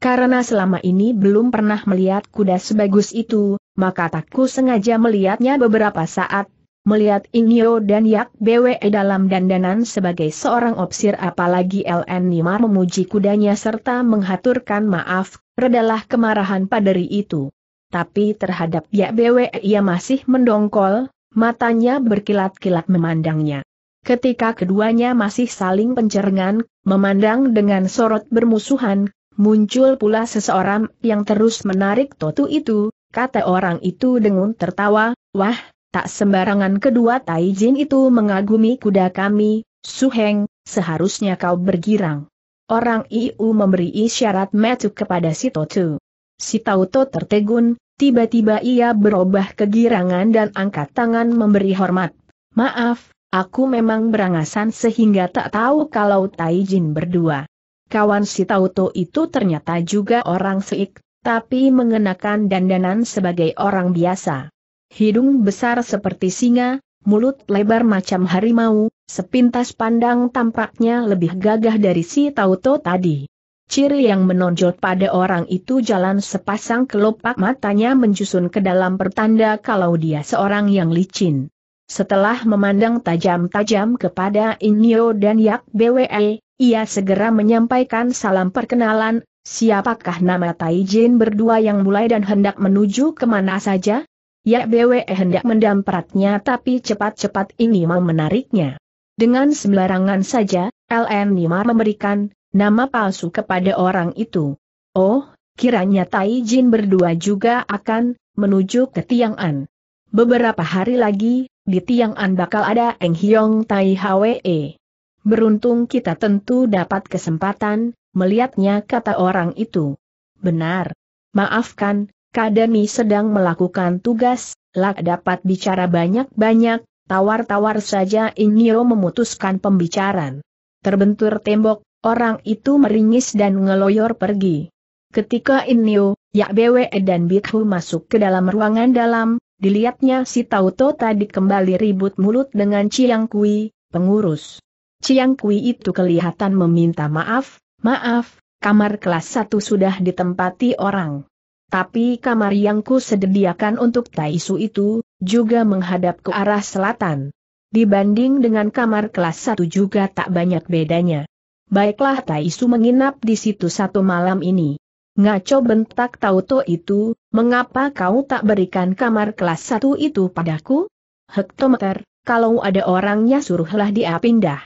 Karena selama ini belum pernah melihat kuda sebagus itu, maka takku sengaja melihatnya beberapa saat, melihat Inyo dan Yak BWE dalam dandanan sebagai seorang opsir apalagi LN Nimar memuji kudanya serta menghaturkan maaf, redalah kemarahan paderi itu. Tapi terhadap Yak BWE ia masih mendongkol, matanya berkilat-kilat memandangnya. Ketika keduanya masih saling pencerengan, memandang dengan sorot bermusuhan, muncul pula seseorang yang terus menarik Totu itu, kata orang itu dengan tertawa, wah, Tak sembarangan kedua Taijin itu mengagumi kuda kami, Suheng, seharusnya kau bergirang. Orang Iu memberi isyarat metu kepada si Totu. Si Tauto tertegun, tiba-tiba ia berubah kegirangan dan angkat tangan memberi hormat. Maaf, aku memang berangasan sehingga tak tahu kalau Taijin berdua. Kawan si Tauto itu ternyata juga orang seik, tapi mengenakan dandanan sebagai orang biasa hidung besar seperti singa, mulut lebar macam harimau, sepintas pandang tampaknya lebih gagah dari si Tauto tadi. Ciri yang menonjol pada orang itu jalan sepasang kelopak matanya menjusun ke dalam pertanda kalau dia seorang yang licin. Setelah memandang tajam-tajam kepada Inyo dan Yak BWE, ia segera menyampaikan salam perkenalan, siapakah nama Taijin berdua yang mulai dan hendak menuju kemana saja? Ya BWE hendak mendampratnya tapi cepat-cepat ini mau menariknya. Dengan sembarangan saja, LN Nima memberikan nama palsu kepada orang itu. Oh, kiranya Tai Jin berdua juga akan menuju ke Tiang'an. Beberapa hari lagi, di Tiang'an bakal ada Eng Hiong Tai Hwe. Beruntung kita tentu dapat kesempatan melihatnya kata orang itu. Benar. Maafkan, Kademi sedang melakukan tugas, Lak dapat bicara banyak-banyak, tawar-tawar saja Inyo memutuskan pembicaraan. Terbentur tembok, orang itu meringis dan ngeloyor pergi. Ketika Inyo, Bwe dan Bikhu masuk ke dalam ruangan dalam, dilihatnya si Tauto tadi kembali ribut mulut dengan Chiang Kui, pengurus. Chiang Kui itu kelihatan meminta maaf, maaf, kamar kelas 1 sudah ditempati orang tapi kamar yang ku sediakan untuk Taisu itu, juga menghadap ke arah selatan. Dibanding dengan kamar kelas satu juga tak banyak bedanya. Baiklah Taisu menginap di situ satu malam ini. Ngaco bentak Tauto itu, mengapa kau tak berikan kamar kelas satu itu padaku? Hektometer, kalau ada orangnya suruhlah dia pindah.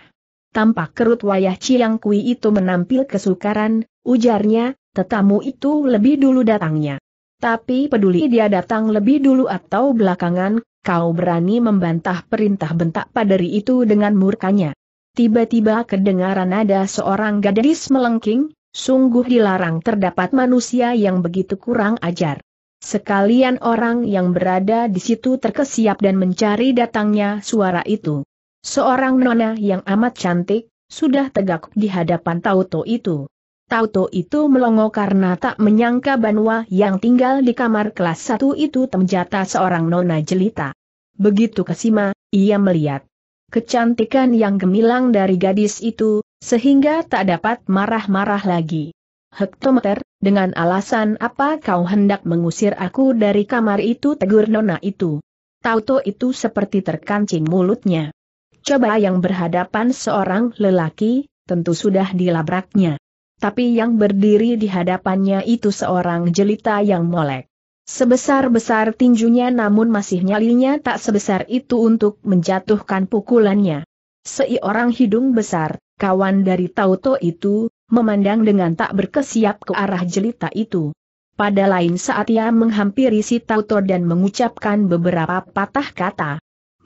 Tampak kerut wayah Ciang Kui itu menampil kesukaran, ujarnya, Tetamu itu lebih dulu datangnya. Tapi peduli dia datang lebih dulu atau belakangan, kau berani membantah perintah bentak paderi itu dengan murkanya. Tiba-tiba kedengaran ada seorang gadis melengking, sungguh dilarang terdapat manusia yang begitu kurang ajar. Sekalian orang yang berada di situ terkesiap dan mencari datangnya suara itu. Seorang nona yang amat cantik, sudah tegak di hadapan Tauto itu. Tauto itu melongo karena tak menyangka Banua yang tinggal di kamar kelas satu itu terjata seorang nona jelita. Begitu kesima, ia melihat kecantikan yang gemilang dari gadis itu, sehingga tak dapat marah-marah lagi. Hektometer, dengan alasan apa kau hendak mengusir aku dari kamar itu tegur nona itu. Tauto itu seperti terkancing mulutnya. Coba yang berhadapan seorang lelaki, tentu sudah dilabraknya tapi yang berdiri di hadapannya itu seorang jelita yang molek. Sebesar-besar tinjunya namun masih nyalinya tak sebesar itu untuk menjatuhkan pukulannya. Seorang hidung besar, kawan dari Tauto itu, memandang dengan tak berkesiap ke arah jelita itu. Pada lain saat ia menghampiri si Tauto dan mengucapkan beberapa patah kata.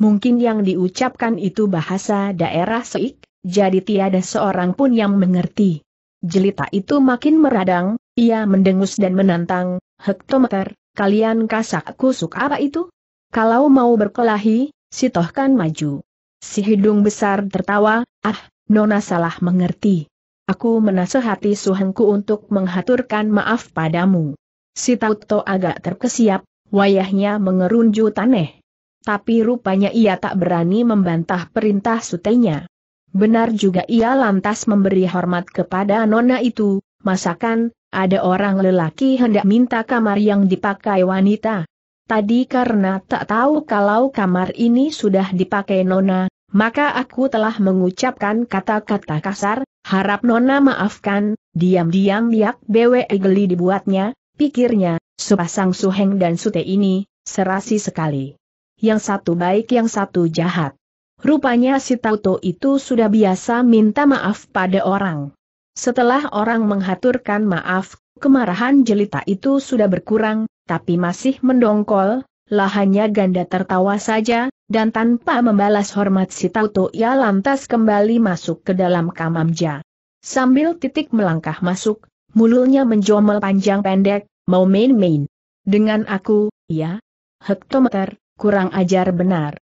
Mungkin yang diucapkan itu bahasa daerah Seik, jadi tiada seorang pun yang mengerti. Jelita itu makin meradang, ia mendengus dan menantang, hektometer, kalian kasak kusuk apa itu? Kalau mau berkelahi, si sitohkan maju. Si hidung besar tertawa, ah, Nona salah mengerti. Aku menasehati suhengku untuk menghaturkan maaf padamu. Si Tauto agak terkesiap, wayahnya mengerunju taneh. Tapi rupanya ia tak berani membantah perintah sutenya. Benar juga ia lantas memberi hormat kepada nona itu, masakan, ada orang lelaki hendak minta kamar yang dipakai wanita. Tadi karena tak tahu kalau kamar ini sudah dipakai nona, maka aku telah mengucapkan kata-kata kasar, harap nona maafkan, diam-diam yak bewe Egeli dibuatnya, pikirnya, sepasang suheng dan sute ini, serasi sekali. Yang satu baik yang satu jahat. Rupanya si Tauto itu sudah biasa minta maaf pada orang. Setelah orang menghaturkan maaf, kemarahan jelita itu sudah berkurang, tapi masih mendongkol, lahannya ganda tertawa saja, dan tanpa membalas hormat si Tauto ia lantas kembali masuk ke dalam kamamja. Sambil titik melangkah masuk, mulutnya menjomel panjang pendek, mau main-main. Dengan aku, ya? Hektometer, kurang ajar benar.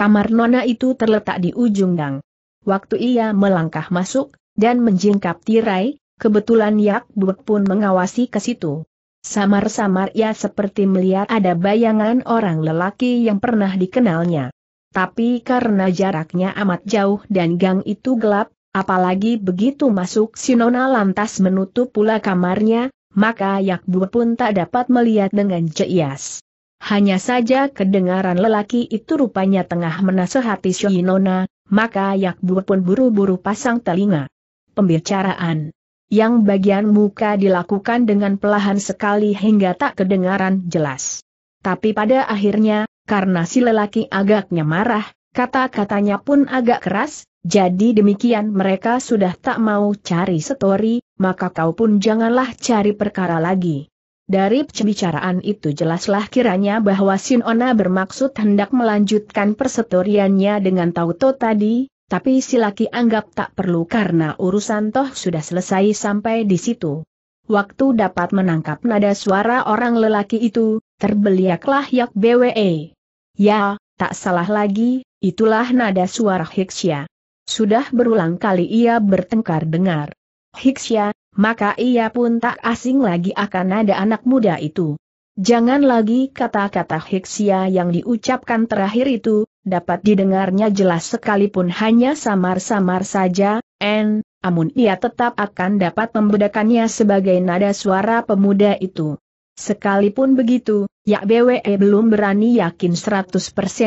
Kamar Nona itu terletak di ujung gang. Waktu ia melangkah masuk, dan menjingkap tirai, kebetulan Yak Buk pun mengawasi ke situ. Samar-samar ia seperti melihat ada bayangan orang lelaki yang pernah dikenalnya. Tapi karena jaraknya amat jauh dan gang itu gelap, apalagi begitu masuk nona lantas menutup pula kamarnya, maka Buk pun tak dapat melihat dengan jelas. Hanya saja kedengaran lelaki itu rupanya tengah menasehati Shoyinona, maka Yakbu pun buru-buru pasang telinga. Pembicaraan yang bagian muka dilakukan dengan pelahan sekali hingga tak kedengaran jelas. Tapi pada akhirnya, karena si lelaki agaknya marah, kata-katanya pun agak keras, jadi demikian mereka sudah tak mau cari setori, maka kau pun janganlah cari perkara lagi. Dari pembicaraan itu jelaslah kiranya bahwa Sinona bermaksud hendak melanjutkan persetoriannya dengan Tauto tadi, tapi si laki anggap tak perlu karena urusan toh sudah selesai sampai di situ. Waktu dapat menangkap nada suara orang lelaki itu, terbeliaklah Yak BWE. Ya, tak salah lagi, itulah nada suara Hiksya. Sudah berulang kali ia bertengkar dengar. Hiksya, maka ia pun tak asing lagi akan nada anak muda itu. Jangan lagi kata-kata Hiksia yang diucapkan terakhir itu, dapat didengarnya jelas sekalipun hanya samar-samar saja, en, amun ia tetap akan dapat membedakannya sebagai nada suara pemuda itu. Sekalipun begitu, Yak BWE e belum berani yakin 100%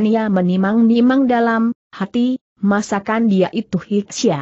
ia menimang-nimang dalam hati, masakan dia itu Hiksia.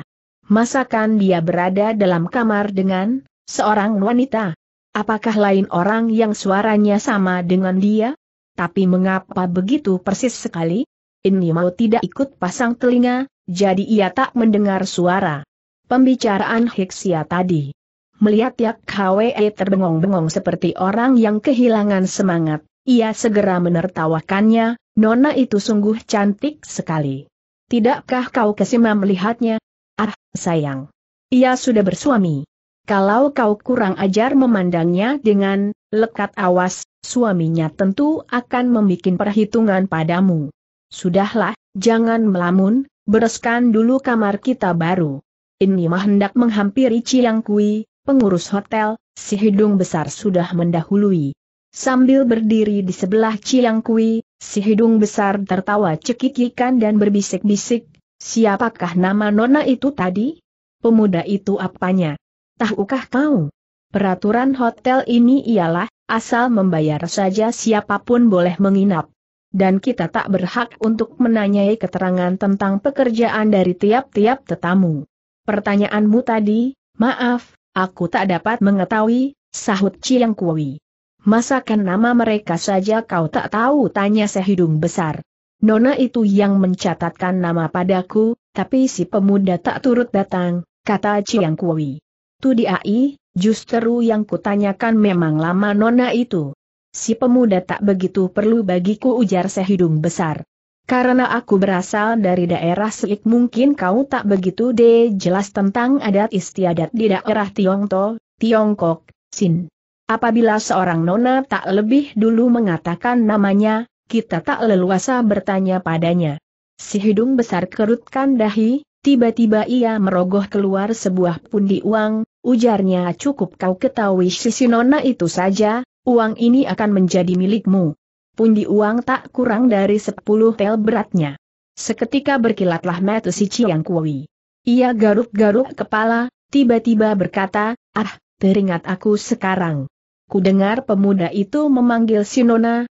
Masakan dia berada dalam kamar dengan seorang wanita? Apakah lain orang yang suaranya sama dengan dia? Tapi mengapa begitu persis sekali? Ini mau tidak ikut pasang telinga, jadi ia tak mendengar suara pembicaraan Hiksia tadi. Melihat Yak Kwe terbengong-bengong seperti orang yang kehilangan semangat, ia segera menertawakannya, Nona itu sungguh cantik sekali. Tidakkah kau kesima melihatnya? Ah, sayang. Ia sudah bersuami. Kalau kau kurang ajar memandangnya dengan lekat awas, suaminya tentu akan membuat perhitungan padamu. Sudahlah, jangan melamun, bereskan dulu kamar kita baru. Ini mah hendak menghampiri Ciang Kui, pengurus hotel, si hidung besar sudah mendahului. Sambil berdiri di sebelah Ciang Kui, si hidung besar tertawa cekikikan dan berbisik-bisik, Siapakah nama nona itu tadi? Pemuda itu apanya? Tahukah kau? Peraturan hotel ini ialah, asal membayar saja siapapun boleh menginap. Dan kita tak berhak untuk menanyai keterangan tentang pekerjaan dari tiap-tiap tetamu. Pertanyaanmu tadi, maaf, aku tak dapat mengetahui, sahut Chiang Kui. Masakan nama mereka saja kau tak tahu tanya sehidung besar. Nona itu yang mencatatkan nama padaku, tapi si pemuda tak turut datang, kata Chiang Kui. Tu diai, justru yang kutanyakan memang lama Nona itu. Si pemuda tak begitu perlu bagiku ujar sehidung besar. Karena aku berasal dari daerah selik mungkin kau tak begitu deh jelas tentang adat istiadat di daerah Tiongto, Tiongkok, Sin. Apabila seorang nona tak lebih dulu mengatakan namanya, kita tak leluasa bertanya padanya. Si hidung besar kerutkan dahi, tiba-tiba ia merogoh keluar sebuah pundi uang, ujarnya cukup kau ketahui si nona itu saja, uang ini akan menjadi milikmu. Pundi uang tak kurang dari sepuluh tel beratnya. Seketika berkilatlah mata si yang Kui. Ia garuk-garuk kepala, tiba-tiba berkata, ah, teringat aku sekarang. Kudengar pemuda itu memanggil Sinona,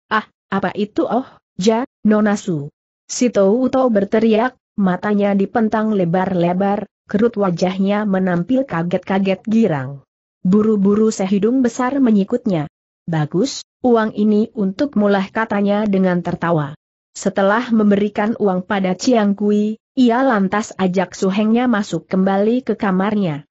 apa itu oh, ja, nonasu? Si Uto berteriak, matanya dipentang lebar-lebar, kerut wajahnya menampil kaget-kaget girang. Buru-buru sehidung besar menyikutnya. Bagus, uang ini untuk mulah katanya dengan tertawa. Setelah memberikan uang pada Ciang Kui, ia lantas ajak suhengnya masuk kembali ke kamarnya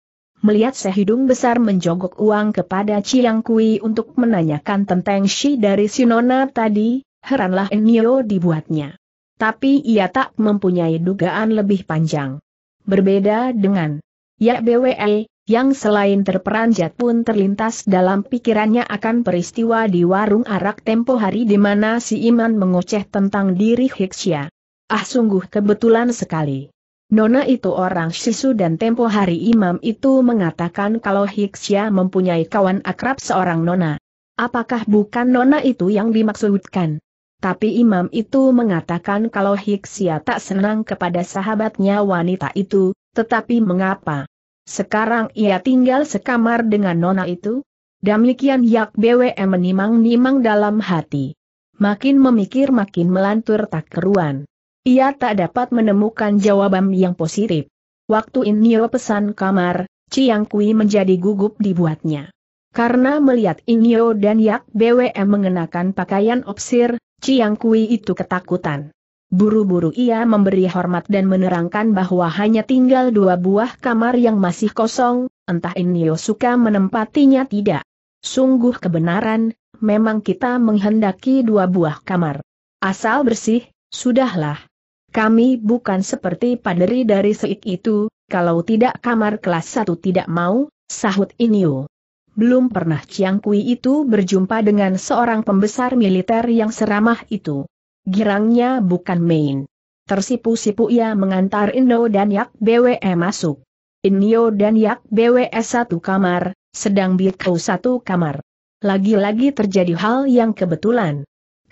melihat sehidung besar menjogok uang kepada Chiang Kui untuk menanyakan tentang Shi dari Sinona tadi, heranlah Enio dibuatnya. Tapi ia tak mempunyai dugaan lebih panjang. Berbeda dengan Ya BWE, yang selain terperanjat pun terlintas dalam pikirannya akan peristiwa di warung arak tempo hari di mana si Iman mengoceh tentang diri Hiksya. Ah sungguh kebetulan sekali. Nona itu orang sisu dan tempo hari imam itu mengatakan kalau Hiksya mempunyai kawan akrab seorang nona. Apakah bukan nona itu yang dimaksudkan? Tapi imam itu mengatakan kalau Hiksya tak senang kepada sahabatnya wanita itu, tetapi mengapa? Sekarang ia tinggal sekamar dengan nona itu? Demikian Yak BWM menimang-nimang dalam hati. Makin memikir makin melantur tak keruan. Ia tak dapat menemukan jawaban yang positif. Waktu Inyo pesan kamar, Ciang Kui menjadi gugup dibuatnya. Karena melihat Inyo dan Yak BWM mengenakan pakaian opsir, Ciang Kui itu ketakutan. Buru-buru ia memberi hormat dan menerangkan bahwa hanya tinggal dua buah kamar yang masih kosong, entah Inyo suka menempatinya tidak. Sungguh kebenaran, memang kita menghendaki dua buah kamar. Asal bersih, sudahlah, kami bukan seperti paderi dari seik itu, kalau tidak kamar kelas satu tidak mau, sahut Inyo. Belum pernah Chiang Kui itu berjumpa dengan seorang pembesar militer yang seramah itu. Girangnya bukan main. Tersipu-sipu ia mengantar Indo dan Yak BWE masuk. Inyo dan Yak BWE satu kamar, sedang Bikau satu kamar. Lagi-lagi terjadi hal yang kebetulan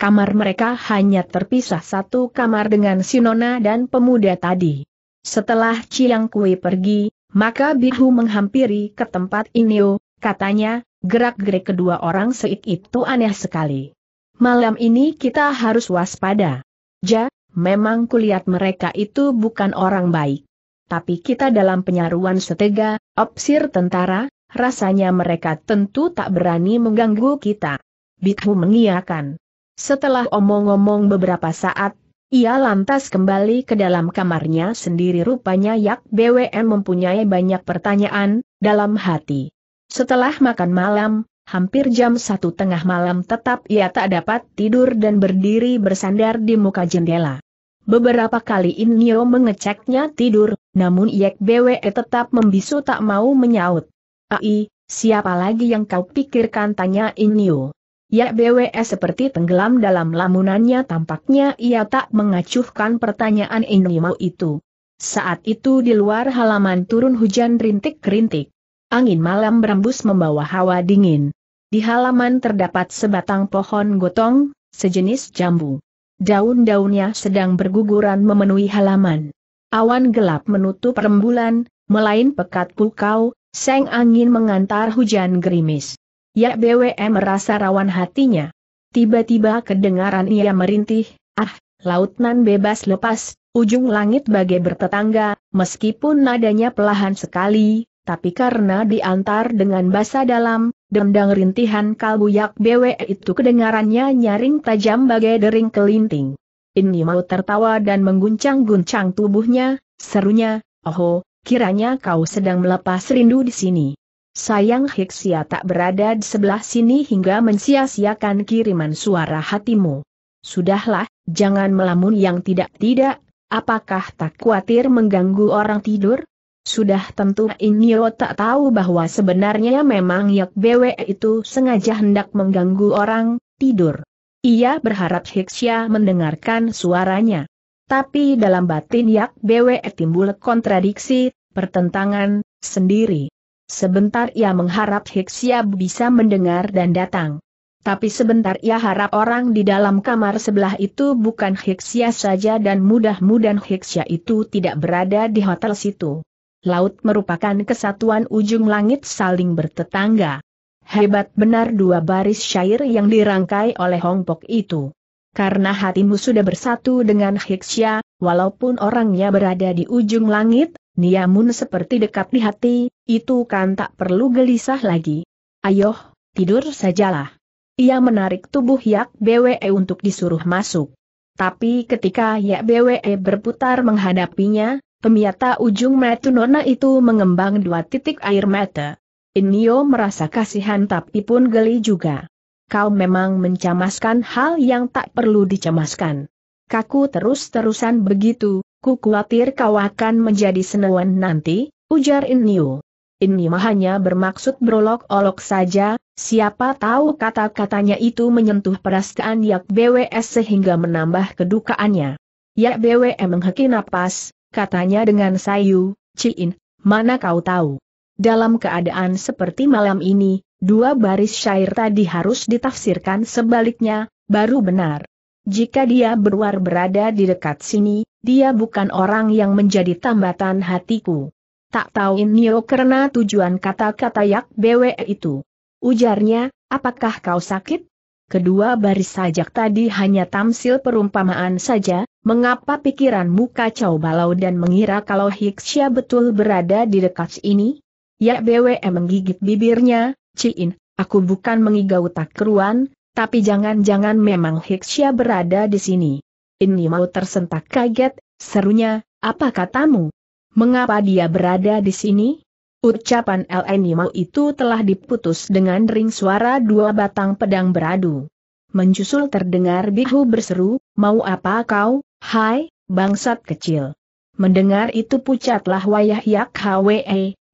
kamar mereka hanya terpisah satu kamar dengan Sinona dan pemuda tadi. Setelah Chiang Kui pergi, maka Bihu menghampiri ke tempat Inio, katanya, gerak-gerik kedua orang seik itu aneh sekali. Malam ini kita harus waspada. Ja, memang kulihat mereka itu bukan orang baik. Tapi kita dalam penyaruan setega, opsir tentara, rasanya mereka tentu tak berani mengganggu kita. Bithu mengiakan. Setelah omong-omong beberapa saat, ia lantas kembali ke dalam kamarnya sendiri rupanya Yak BWM mempunyai banyak pertanyaan, dalam hati. Setelah makan malam, hampir jam satu tengah malam tetap ia tak dapat tidur dan berdiri bersandar di muka jendela. Beberapa kali Inyo mengeceknya tidur, namun Yak BWE tetap membisu tak mau menyaut. Ai, siapa lagi yang kau pikirkan tanya Inyo. Ya BWS seperti tenggelam dalam lamunannya tampaknya ia tak mengacuhkan pertanyaan inimau itu. Saat itu di luar halaman turun hujan rintik-rintik. Angin malam berembus membawa hawa dingin. Di halaman terdapat sebatang pohon gotong, sejenis jambu. Daun-daunnya sedang berguguran memenuhi halaman. Awan gelap menutup rembulan, melain pekat pukau, seng angin mengantar hujan gerimis. Ya BWM merasa rawan hatinya. Tiba-tiba kedengaran ia merintih, ah, Lautnan bebas lepas, ujung langit bagai bertetangga, meskipun nadanya pelahan sekali, tapi karena diantar dengan basa dalam, dendang rintihan kalbu Yak BWE itu kedengarannya nyaring tajam bagai dering kelinting. Ini mau tertawa dan mengguncang-guncang tubuhnya, serunya, oh, kiranya kau sedang melepas rindu di sini. Sayang Hiksia tak berada di sebelah sini hingga mensia-siakan kiriman suara hatimu. Sudahlah, jangan melamun yang tidak-tidak, apakah tak khawatir mengganggu orang tidur? Sudah tentu Inyo tak tahu bahwa sebenarnya memang Yak Bwe itu sengaja hendak mengganggu orang tidur. Ia berharap Hiksia mendengarkan suaranya. Tapi dalam batin Yak Bwe timbul kontradiksi, pertentangan, sendiri. Sebentar ia mengharap Hiksia bisa mendengar dan datang. Tapi sebentar ia harap orang di dalam kamar sebelah itu bukan Hiksia saja dan mudah-mudahan Hiksia itu tidak berada di hotel situ. Laut merupakan kesatuan ujung langit saling bertetangga. Hebat benar dua baris syair yang dirangkai oleh Hongpok itu. Karena hatimu sudah bersatu dengan Hiksia, walaupun orangnya berada di ujung langit, Niamun seperti dekat di hati, itu kan tak perlu gelisah lagi. Ayoh, tidur sajalah. Ia menarik tubuh Yak BWE untuk disuruh masuk. Tapi ketika Yak BWE berputar menghadapinya, pemiata ujung metu nona itu mengembang dua titik air mata. Inio merasa kasihan tapi pun geli juga. Kau memang mencemaskan hal yang tak perlu dicemaskan. Kaku terus-terusan begitu, ku khawatir kau akan menjadi senewan nanti, ujar Inio. Ini mah hanya bermaksud berolok-olok saja, siapa tahu kata-katanya itu menyentuh perasaan Yak BWS sehingga menambah kedukaannya. Yak BWS mengheki napas, katanya dengan sayu, Ciin, mana kau tahu? Dalam keadaan seperti malam ini, dua baris syair tadi harus ditafsirkan sebaliknya, baru benar. Jika dia berwar berada di dekat sini, dia bukan orang yang menjadi tambatan hatiku tak tahu Nio karena tujuan kata-kata yak BWE itu. Ujarnya, apakah kau sakit? Kedua baris sajak tadi hanya tamsil perumpamaan saja, mengapa pikiranmu kacau balau dan mengira kalau Hiksya betul berada di dekat ini? Yak BWE menggigit bibirnya, Ciin, aku bukan mengigau tak keruan, tapi jangan-jangan memang Hiksya berada di sini. Ini mau tersentak kaget, serunya, apa katamu? Mengapa dia berada di sini? Ucapan LN Mau itu telah diputus dengan ring suara dua batang pedang beradu. Mencusul terdengar Bihu berseru, mau apa kau, hai, bangsat kecil. Mendengar itu pucatlah wayah yak hwe,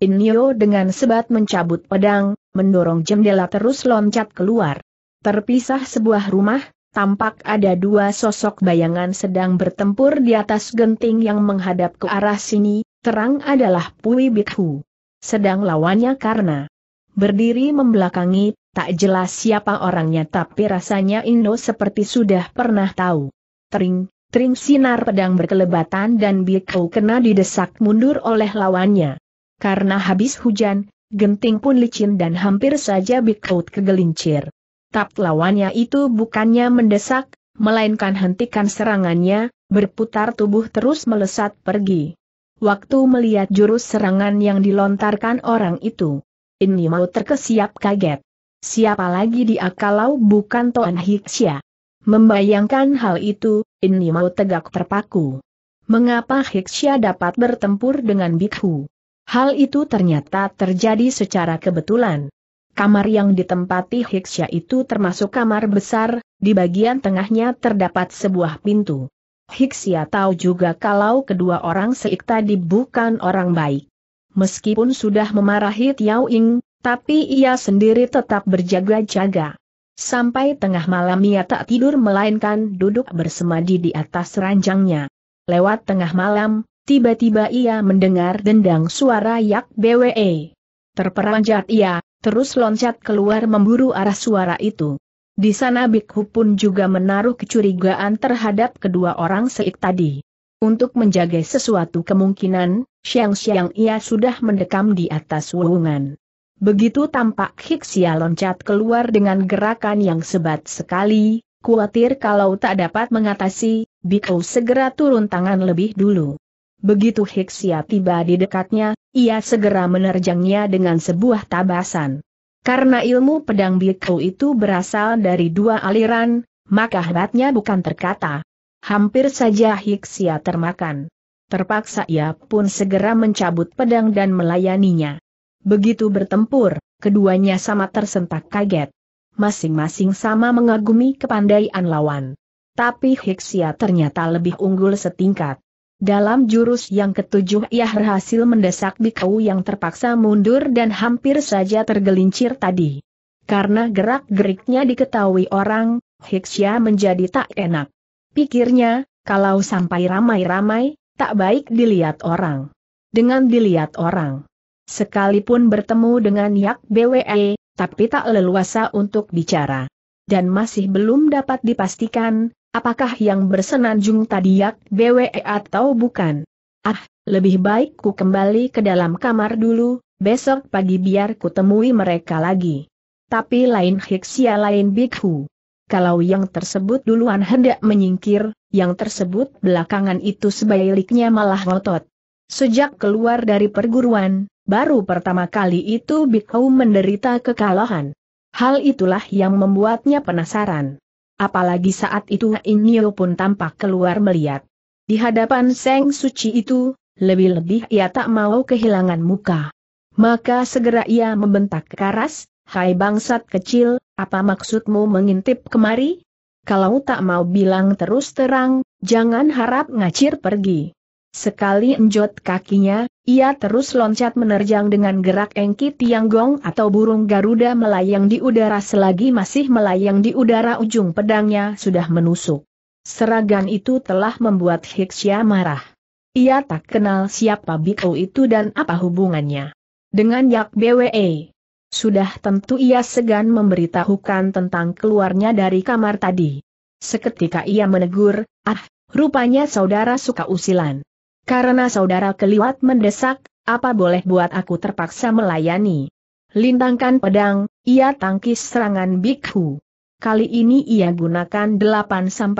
Inyo dengan sebat mencabut pedang, mendorong jendela terus loncat keluar. Terpisah sebuah rumah, tampak ada dua sosok bayangan sedang bertempur di atas genting yang menghadap ke arah sini, serang adalah Pui Bikhu. Sedang lawannya karena berdiri membelakangi, tak jelas siapa orangnya tapi rasanya Indo seperti sudah pernah tahu. Tering, tering sinar pedang berkelebatan dan Bikhu kena didesak mundur oleh lawannya. Karena habis hujan, genting pun licin dan hampir saja Bikhu kegelincir. Tap lawannya itu bukannya mendesak, melainkan hentikan serangannya, berputar tubuh terus melesat pergi waktu melihat jurus serangan yang dilontarkan orang itu. Ini mau terkesiap kaget. Siapa lagi dia kalau bukan Toan Hiksya? Membayangkan hal itu, ini mau tegak terpaku. Mengapa Hiksya dapat bertempur dengan Bikhu? Hal itu ternyata terjadi secara kebetulan. Kamar yang ditempati Hiksya itu termasuk kamar besar, di bagian tengahnya terdapat sebuah pintu. Hiksia tahu juga kalau kedua orang seik tadi bukan orang baik. Meskipun sudah memarahi Tiao Ying, tapi ia sendiri tetap berjaga-jaga. Sampai tengah malam ia tak tidur melainkan duduk bersemadi di atas ranjangnya. Lewat tengah malam, tiba-tiba ia mendengar dendang suara yak BWE. Terperanjat ia, terus loncat keluar memburu arah suara itu. Di sana Bikhu pun juga menaruh kecurigaan terhadap kedua orang seik tadi. Untuk menjaga sesuatu kemungkinan, siang-siang ia sudah mendekam di atas wulungan. Begitu tampak Hiksia loncat keluar dengan gerakan yang sebat sekali, khawatir kalau tak dapat mengatasi, Bikhu segera turun tangan lebih dulu. Begitu Hiksia tiba di dekatnya, ia segera menerjangnya dengan sebuah tabasan. Karena ilmu pedang biku itu berasal dari dua aliran, maka hebatnya bukan terkata. Hampir saja Hiksia termakan. Terpaksa ia pun segera mencabut pedang dan melayaninya. Begitu bertempur, keduanya sama tersentak kaget. Masing-masing sama mengagumi kepandaian lawan. Tapi Hiksia ternyata lebih unggul setingkat. Dalam jurus yang ketujuh ia berhasil mendesak Bikau yang terpaksa mundur dan hampir saja tergelincir tadi. Karena gerak-geriknya diketahui orang, Hiksya menjadi tak enak. Pikirnya, kalau sampai ramai-ramai, tak baik dilihat orang. Dengan dilihat orang. Sekalipun bertemu dengan Yak BWE, tapi tak leluasa untuk bicara. Dan masih belum dapat dipastikan, apakah yang bersenanjung tadi yak BWE atau bukan? Ah, lebih baik ku kembali ke dalam kamar dulu, besok pagi biar ku temui mereka lagi. Tapi lain Hiksia lain Bikhu. Kalau yang tersebut duluan hendak menyingkir, yang tersebut belakangan itu sebaliknya malah ngotot. Sejak keluar dari perguruan, baru pertama kali itu Bikhu menderita kekalahan. Hal itulah yang membuatnya penasaran. Apalagi saat itu Inyo pun tampak keluar melihat. Di hadapan Seng Suci itu, lebih-lebih ia tak mau kehilangan muka. Maka segera ia membentak keras, Hai bangsat kecil, apa maksudmu mengintip kemari? Kalau tak mau bilang terus terang, jangan harap ngacir pergi. Sekali enjot kakinya, ia terus loncat menerjang dengan gerak engki gong atau burung Garuda melayang di udara selagi masih melayang di udara ujung pedangnya sudah menusuk. Seragan itu telah membuat Hiksya marah. Ia tak kenal siapa Biko itu dan apa hubungannya. Dengan Yak BWE. Sudah tentu ia segan memberitahukan tentang keluarnya dari kamar tadi. Seketika ia menegur, ah, rupanya saudara suka usilan. Karena saudara keliwat mendesak, apa boleh buat aku terpaksa melayani. Lintangkan pedang, ia tangkis serangan Bikhu. Kali ini ia gunakan 8-9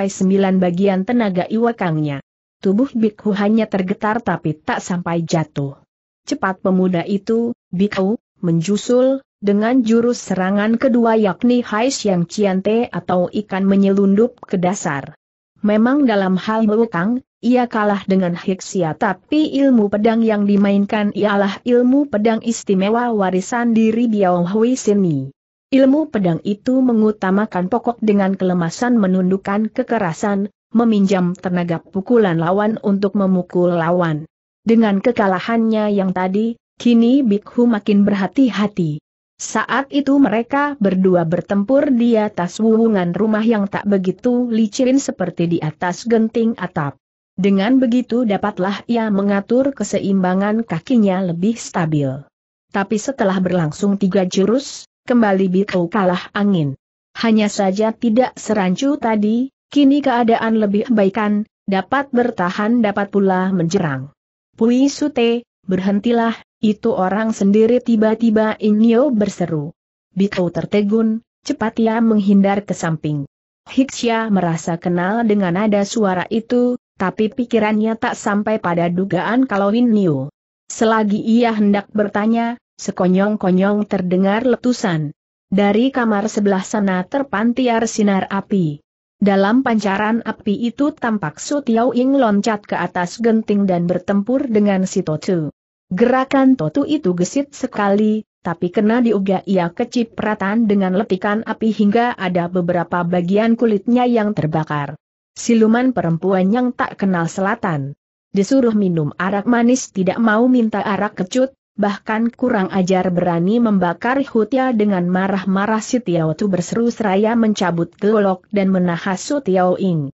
bagian tenaga iwakangnya. Tubuh Bikhu hanya tergetar tapi tak sampai jatuh. Cepat pemuda itu, Bikhu, menjusul, dengan jurus serangan kedua yakni Hai Xiang Ciante atau ikan menyelundup ke dasar. Memang dalam hal kang. Ia kalah dengan Hiksia tapi ilmu pedang yang dimainkan ialah ilmu pedang istimewa warisan diri Biao Hui Sini. Ilmu pedang itu mengutamakan pokok dengan kelemasan menundukkan kekerasan, meminjam tenaga pukulan lawan untuk memukul lawan. Dengan kekalahannya yang tadi, kini Bikhu makin berhati-hati. Saat itu mereka berdua bertempur di atas wuhungan rumah yang tak begitu licin seperti di atas genting atap. Dengan begitu dapatlah ia mengatur keseimbangan kakinya lebih stabil. Tapi setelah berlangsung tiga jurus, kembali Bito kalah angin. Hanya saja tidak serancu tadi, kini keadaan lebih baikan, dapat bertahan dapat pula menjerang. Pui Sute, berhentilah, itu orang sendiri tiba-tiba Inyo berseru. Bito tertegun, cepat ia menghindar ke samping. Hiksya merasa kenal dengan nada suara itu, tapi pikirannya tak sampai pada dugaan kalau Win Niu. Selagi ia hendak bertanya, sekonyong-konyong terdengar letusan. Dari kamar sebelah sana terpantiar sinar api. Dalam pancaran api itu tampak Su Tiao loncat ke atas genting dan bertempur dengan si Totu. Gerakan Totu itu gesit sekali, tapi kena diugah ia kecipratan dengan letikan api hingga ada beberapa bagian kulitnya yang terbakar siluman perempuan yang tak kenal selatan. Disuruh minum arak manis tidak mau minta arak kecut, bahkan kurang ajar berani membakar Hutia dengan marah-marah si Tiao Tu berseru seraya mencabut golok dan menahas Su Tiao Ing.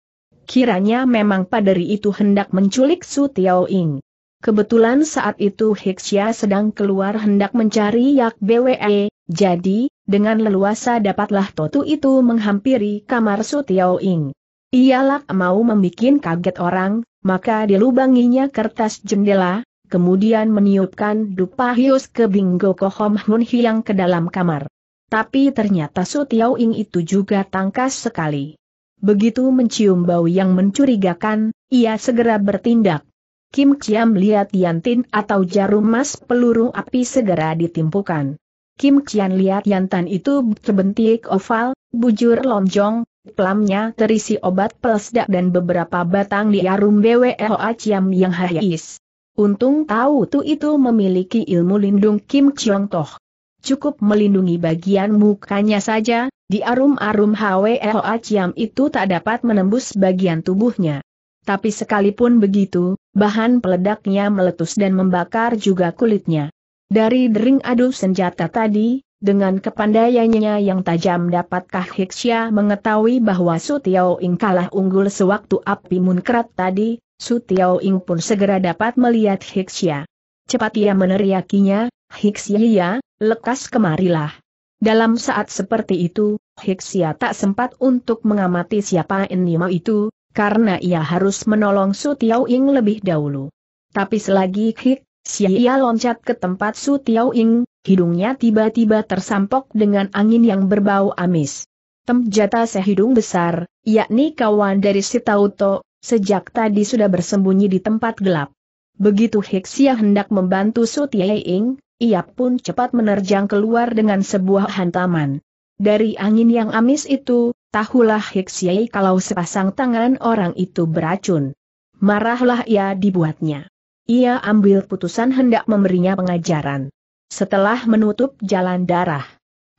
Kiranya memang paderi itu hendak menculik Su Tiao Ing. Kebetulan saat itu Hixia sedang keluar hendak mencari Yak BWE, jadi, dengan leluasa dapatlah Totu itu menghampiri kamar Su Tiao Ing. Ialah mau membuat kaget orang, maka dilubanginya kertas jendela, kemudian meniupkan dupa hius ke Binggo Kohom Hun Hiang ke dalam kamar. Tapi ternyata Su Ing itu juga tangkas sekali. Begitu mencium bau yang mencurigakan, ia segera bertindak. Kim Chiam lihat Yantin atau jarum emas peluru api segera ditimpukan. Kim Chian lihat Yantan itu terbentik oval, bujur lonjong, Pelamnya terisi obat pelesdak dan beberapa batang diarum BWLA aciam yang hais. Untung tahu tu itu memiliki ilmu lindung Kim Chiong Toh. Cukup melindungi bagian mukanya saja, diarum-arum HWLA aciam itu tak dapat menembus bagian tubuhnya. Tapi sekalipun begitu, bahan peledaknya meletus dan membakar juga kulitnya. Dari dering adu senjata tadi, dengan kepandaiannya yang tajam dapatkah Hiksya mengetahui bahwa Su Tiao Ing kalah unggul sewaktu api munkrat tadi, Su Ing pun segera dapat melihat Hiksya. Cepat ia meneriakinya, Hiksya, ya, lekas kemarilah. Dalam saat seperti itu, Hiksya tak sempat untuk mengamati siapa Enima itu, karena ia harus menolong Su Ing lebih dahulu. Tapi selagi Hik Xia loncat ke tempat Su Tiao Ing, hidungnya tiba-tiba tersampok dengan angin yang berbau amis. Temjata sehidung besar, yakni kawan dari si Tauto, sejak tadi sudah bersembunyi di tempat gelap. Begitu Hexia hendak membantu Su Tiao Ing, ia pun cepat menerjang keluar dengan sebuah hantaman. Dari angin yang amis itu, tahulah Hexiai kalau sepasang tangan orang itu beracun. Marahlah ia dibuatnya. Ia ambil putusan hendak memberinya pengajaran. Setelah menutup jalan darah,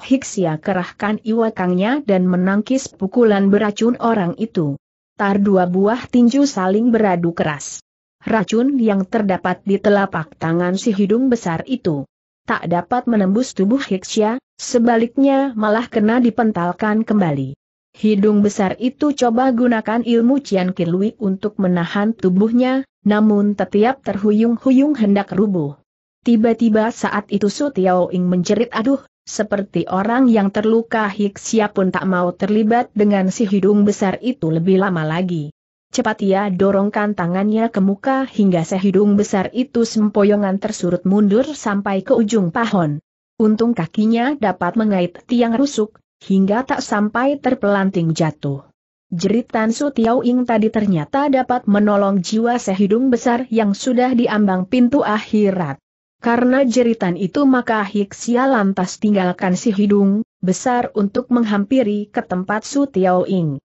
Hiksia kerahkan iwakangnya dan menangkis pukulan beracun orang itu. Tar dua buah tinju saling beradu keras. Racun yang terdapat di telapak tangan si hidung besar itu tak dapat menembus tubuh Hiksia, sebaliknya malah kena dipentalkan kembali. Hidung besar itu coba gunakan ilmu Cian untuk menahan tubuhnya, namun tetiap terhuyung-huyung hendak rubuh. Tiba-tiba saat itu Su Tiao Ing menjerit aduh, seperti orang yang terluka Hiksia pun tak mau terlibat dengan si hidung besar itu lebih lama lagi. Cepat ia dorongkan tangannya ke muka hingga si hidung besar itu sempoyongan tersurut mundur sampai ke ujung pohon. Untung kakinya dapat mengait tiang rusuk, hingga tak sampai terpelanting jatuh. Jeritan Su Tiao Ing tadi ternyata dapat menolong jiwa sehidung besar yang sudah diambang pintu akhirat. Karena jeritan itu maka Hiksia lantas tinggalkan si hidung, besar untuk menghampiri ke tempat Su Tiao Ing.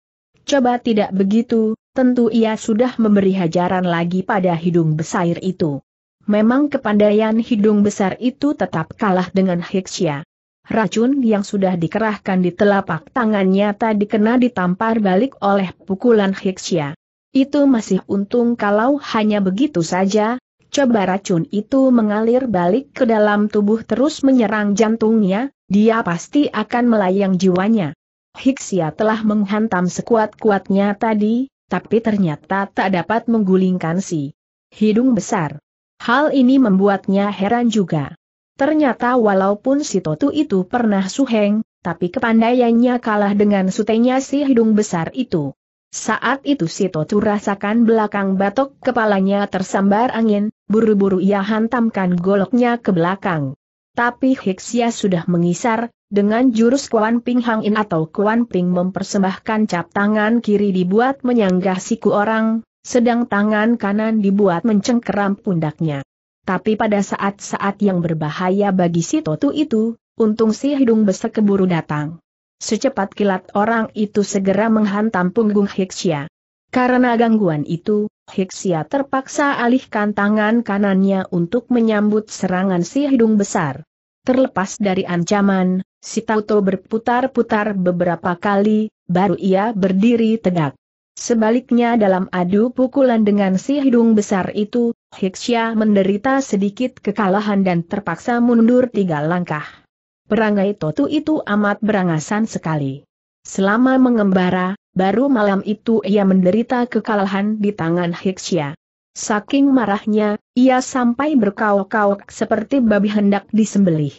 Coba tidak begitu, tentu ia sudah memberi hajaran lagi pada hidung besar itu. Memang kepandaian hidung besar itu tetap kalah dengan Hiksia. Racun yang sudah dikerahkan di telapak tangannya tadi kena ditampar balik oleh pukulan Hixia. Itu masih untung kalau hanya begitu saja, coba racun itu mengalir balik ke dalam tubuh terus menyerang jantungnya, dia pasti akan melayang jiwanya. Hixia telah menghantam sekuat-kuatnya tadi, tapi ternyata tak dapat menggulingkan si hidung besar. Hal ini membuatnya heran juga. Ternyata walaupun si Totu itu pernah suheng, tapi kepandaiannya kalah dengan sutenya si hidung besar itu. Saat itu si Totu rasakan belakang batok kepalanya tersambar angin, buru-buru ia hantamkan goloknya ke belakang. Tapi Hiksia sudah mengisar, dengan jurus Kuan Ping Hang In atau Kuan Ping mempersembahkan cap tangan kiri dibuat menyanggah siku orang, sedang tangan kanan dibuat mencengkeram pundaknya. Tapi pada saat-saat yang berbahaya bagi si Totu itu, untung si hidung besar keburu datang. Secepat kilat orang itu segera menghantam punggung Hiksia. Karena gangguan itu, Hiksia terpaksa alihkan tangan kanannya untuk menyambut serangan si hidung besar. Terlepas dari ancaman, si Tauto berputar-putar beberapa kali, baru ia berdiri tegak. Sebaliknya dalam adu pukulan dengan si hidung besar itu, Hiksya menderita sedikit kekalahan dan terpaksa mundur tiga langkah. Perangai Totu itu amat berangasan sekali. Selama mengembara, baru malam itu ia menderita kekalahan di tangan Hiksya. Saking marahnya, ia sampai berkauk kauk seperti babi hendak disembelih.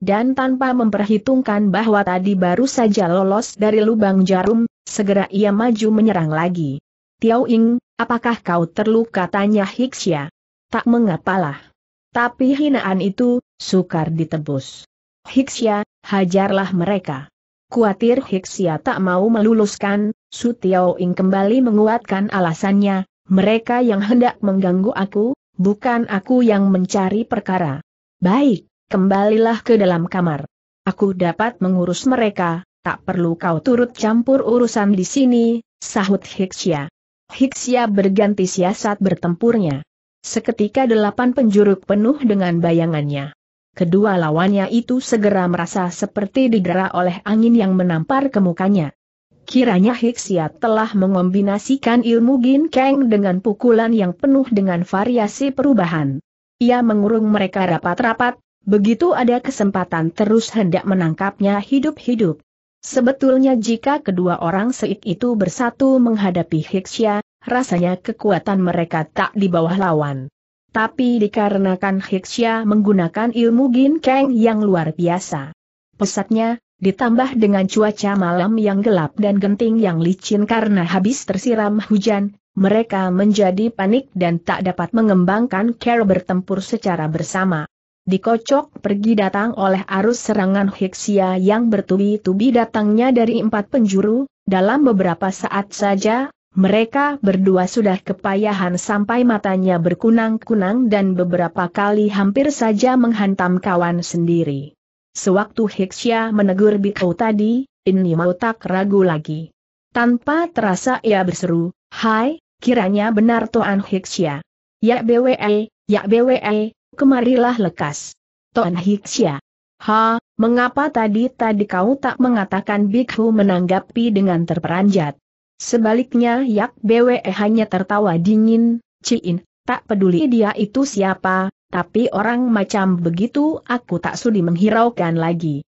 Dan tanpa memperhitungkan bahwa tadi baru saja lolos dari lubang jarum, segera ia maju menyerang lagi. Tiao Ying, apakah kau terluka? tanya Hiksya. Tak mengapalah. Tapi hinaan itu, sukar ditebus. Hiksia, hajarlah mereka. Kuatir Hiksia tak mau meluluskan, Su Tiao Ing kembali menguatkan alasannya, mereka yang hendak mengganggu aku, bukan aku yang mencari perkara. Baik, kembalilah ke dalam kamar. Aku dapat mengurus mereka, tak perlu kau turut campur urusan di sini, sahut Hiksia. Hiksia berganti siasat bertempurnya. Seketika delapan penjuru penuh dengan bayangannya. Kedua lawannya itu segera merasa seperti didera oleh angin yang menampar ke mukanya. Kiranya Hiksia telah mengombinasikan ilmu Gin Kang dengan pukulan yang penuh dengan variasi perubahan. Ia mengurung mereka rapat-rapat, begitu ada kesempatan terus hendak menangkapnya hidup-hidup. Sebetulnya jika kedua orang seik itu bersatu menghadapi Hiksia, rasanya kekuatan mereka tak di bawah lawan. Tapi dikarenakan Hiksya menggunakan ilmu ginkeng yang luar biasa. Pesatnya, ditambah dengan cuaca malam yang gelap dan genting yang licin karena habis tersiram hujan, mereka menjadi panik dan tak dapat mengembangkan care bertempur secara bersama. Dikocok pergi datang oleh arus serangan Hiksia yang bertubi-tubi datangnya dari empat penjuru, dalam beberapa saat saja, mereka berdua sudah kepayahan sampai matanya berkunang-kunang dan beberapa kali hampir saja menghantam kawan sendiri. Sewaktu Hiksya menegur Bikau tadi, ini mau tak ragu lagi. Tanpa terasa ia berseru, Hai, kiranya benar Toan Hiksya. Ya BWE, ya BWE, kemarilah lekas. Toan Hiksya. Ha, mengapa tadi tadi kau tak mengatakan Bikhu menanggapi dengan terperanjat? Sebaliknya Yak BWE eh, hanya tertawa dingin, Ciin, tak peduli dia itu siapa, tapi orang macam begitu aku tak sudi menghiraukan lagi.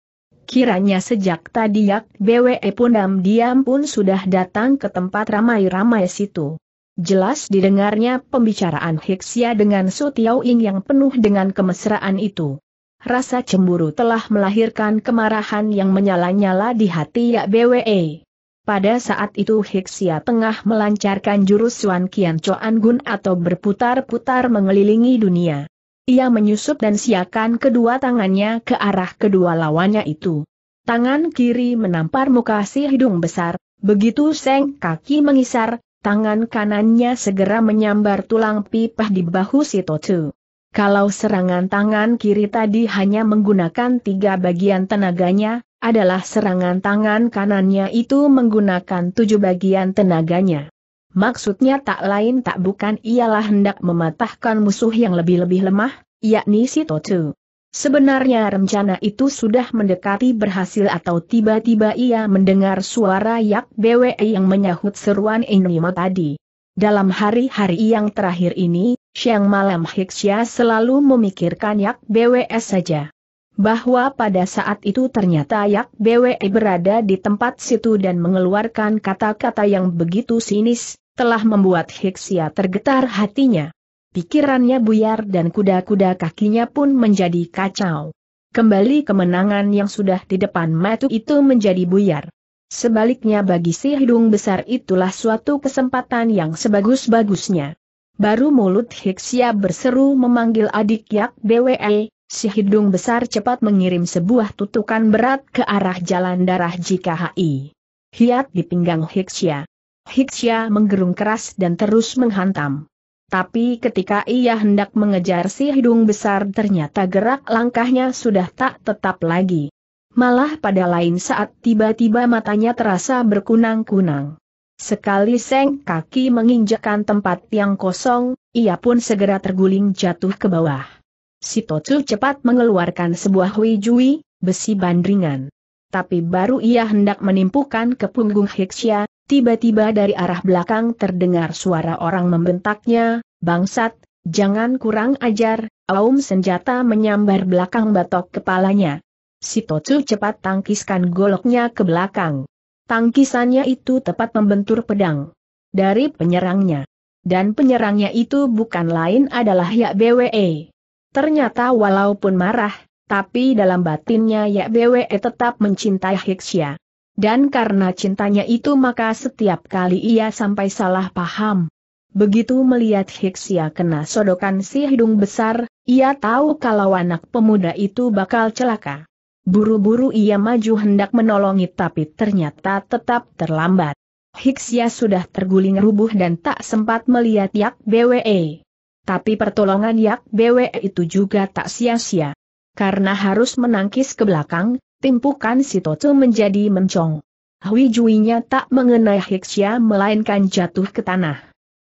Kiranya sejak tadi Yak BWE eh, pun diam-diam pun sudah datang ke tempat ramai-ramai situ. Jelas didengarnya pembicaraan Hiksia dengan Su Ing yang penuh dengan kemesraan itu. Rasa cemburu telah melahirkan kemarahan yang menyala-nyala di hati Yak BWE. Eh. Pada saat itu Hixia tengah melancarkan jurus Suan Kian Choan Gun atau berputar-putar mengelilingi dunia. Ia menyusup dan siakan kedua tangannya ke arah kedua lawannya itu. Tangan kiri menampar muka si hidung besar, begitu seng kaki mengisar, tangan kanannya segera menyambar tulang pipah di bahu si Totu. Kalau serangan tangan kiri tadi hanya menggunakan tiga bagian tenaganya, adalah serangan tangan kanannya itu menggunakan tujuh bagian tenaganya. Maksudnya tak lain tak bukan ialah hendak mematahkan musuh yang lebih-lebih lemah, yakni si Totu. Sebenarnya rencana itu sudah mendekati berhasil atau tiba-tiba ia mendengar suara Yak Bwe yang menyahut seruan Inima tadi. Dalam hari-hari yang terakhir ini, siang malam Hiksya selalu memikirkan Yak Bwe saja bahwa pada saat itu ternyata Yak BWI berada di tempat situ dan mengeluarkan kata-kata yang begitu sinis, telah membuat Hiksia tergetar hatinya. Pikirannya buyar dan kuda-kuda kakinya pun menjadi kacau. Kembali kemenangan yang sudah di depan mata itu menjadi buyar. Sebaliknya bagi si hidung besar itulah suatu kesempatan yang sebagus-bagusnya. Baru mulut Hiksia berseru memanggil adik Yak BWE, Si hidung besar cepat mengirim sebuah tutukan berat ke arah jalan darah jika H.I. Hiat di pinggang Hiksya. Hiksya menggerung keras dan terus menghantam. Tapi ketika ia hendak mengejar si hidung besar ternyata gerak langkahnya sudah tak tetap lagi. Malah pada lain saat tiba-tiba matanya terasa berkunang-kunang. Sekali seng kaki menginjakan tempat yang kosong, ia pun segera terguling jatuh ke bawah. Si Tocu cepat mengeluarkan sebuah huijui, besi bandringan. Tapi baru ia hendak menimpukan ke punggung Hiksya, tiba-tiba dari arah belakang terdengar suara orang membentaknya, bangsat, jangan kurang ajar, aum senjata menyambar belakang batok kepalanya. Si Tocu cepat tangkiskan goloknya ke belakang. Tangkisannya itu tepat membentur pedang dari penyerangnya. Dan penyerangnya itu bukan lain adalah Yak BWE. Ternyata walaupun marah, tapi dalam batinnya Yak Bwe tetap mencintai Hiksya. Dan karena cintanya itu maka setiap kali ia sampai salah paham. Begitu melihat Hiksya kena sodokan si hidung besar, ia tahu kalau anak pemuda itu bakal celaka. Buru-buru ia maju hendak menolongi tapi ternyata tetap terlambat. Hiksya sudah terguling rubuh dan tak sempat melihat Yak Bwe. Tapi pertolongan Yak BW itu juga tak sia-sia. Karena harus menangkis ke belakang, timpukan si Toto menjadi mencong. Hui Juinya tak mengenai Hiksia melainkan jatuh ke tanah.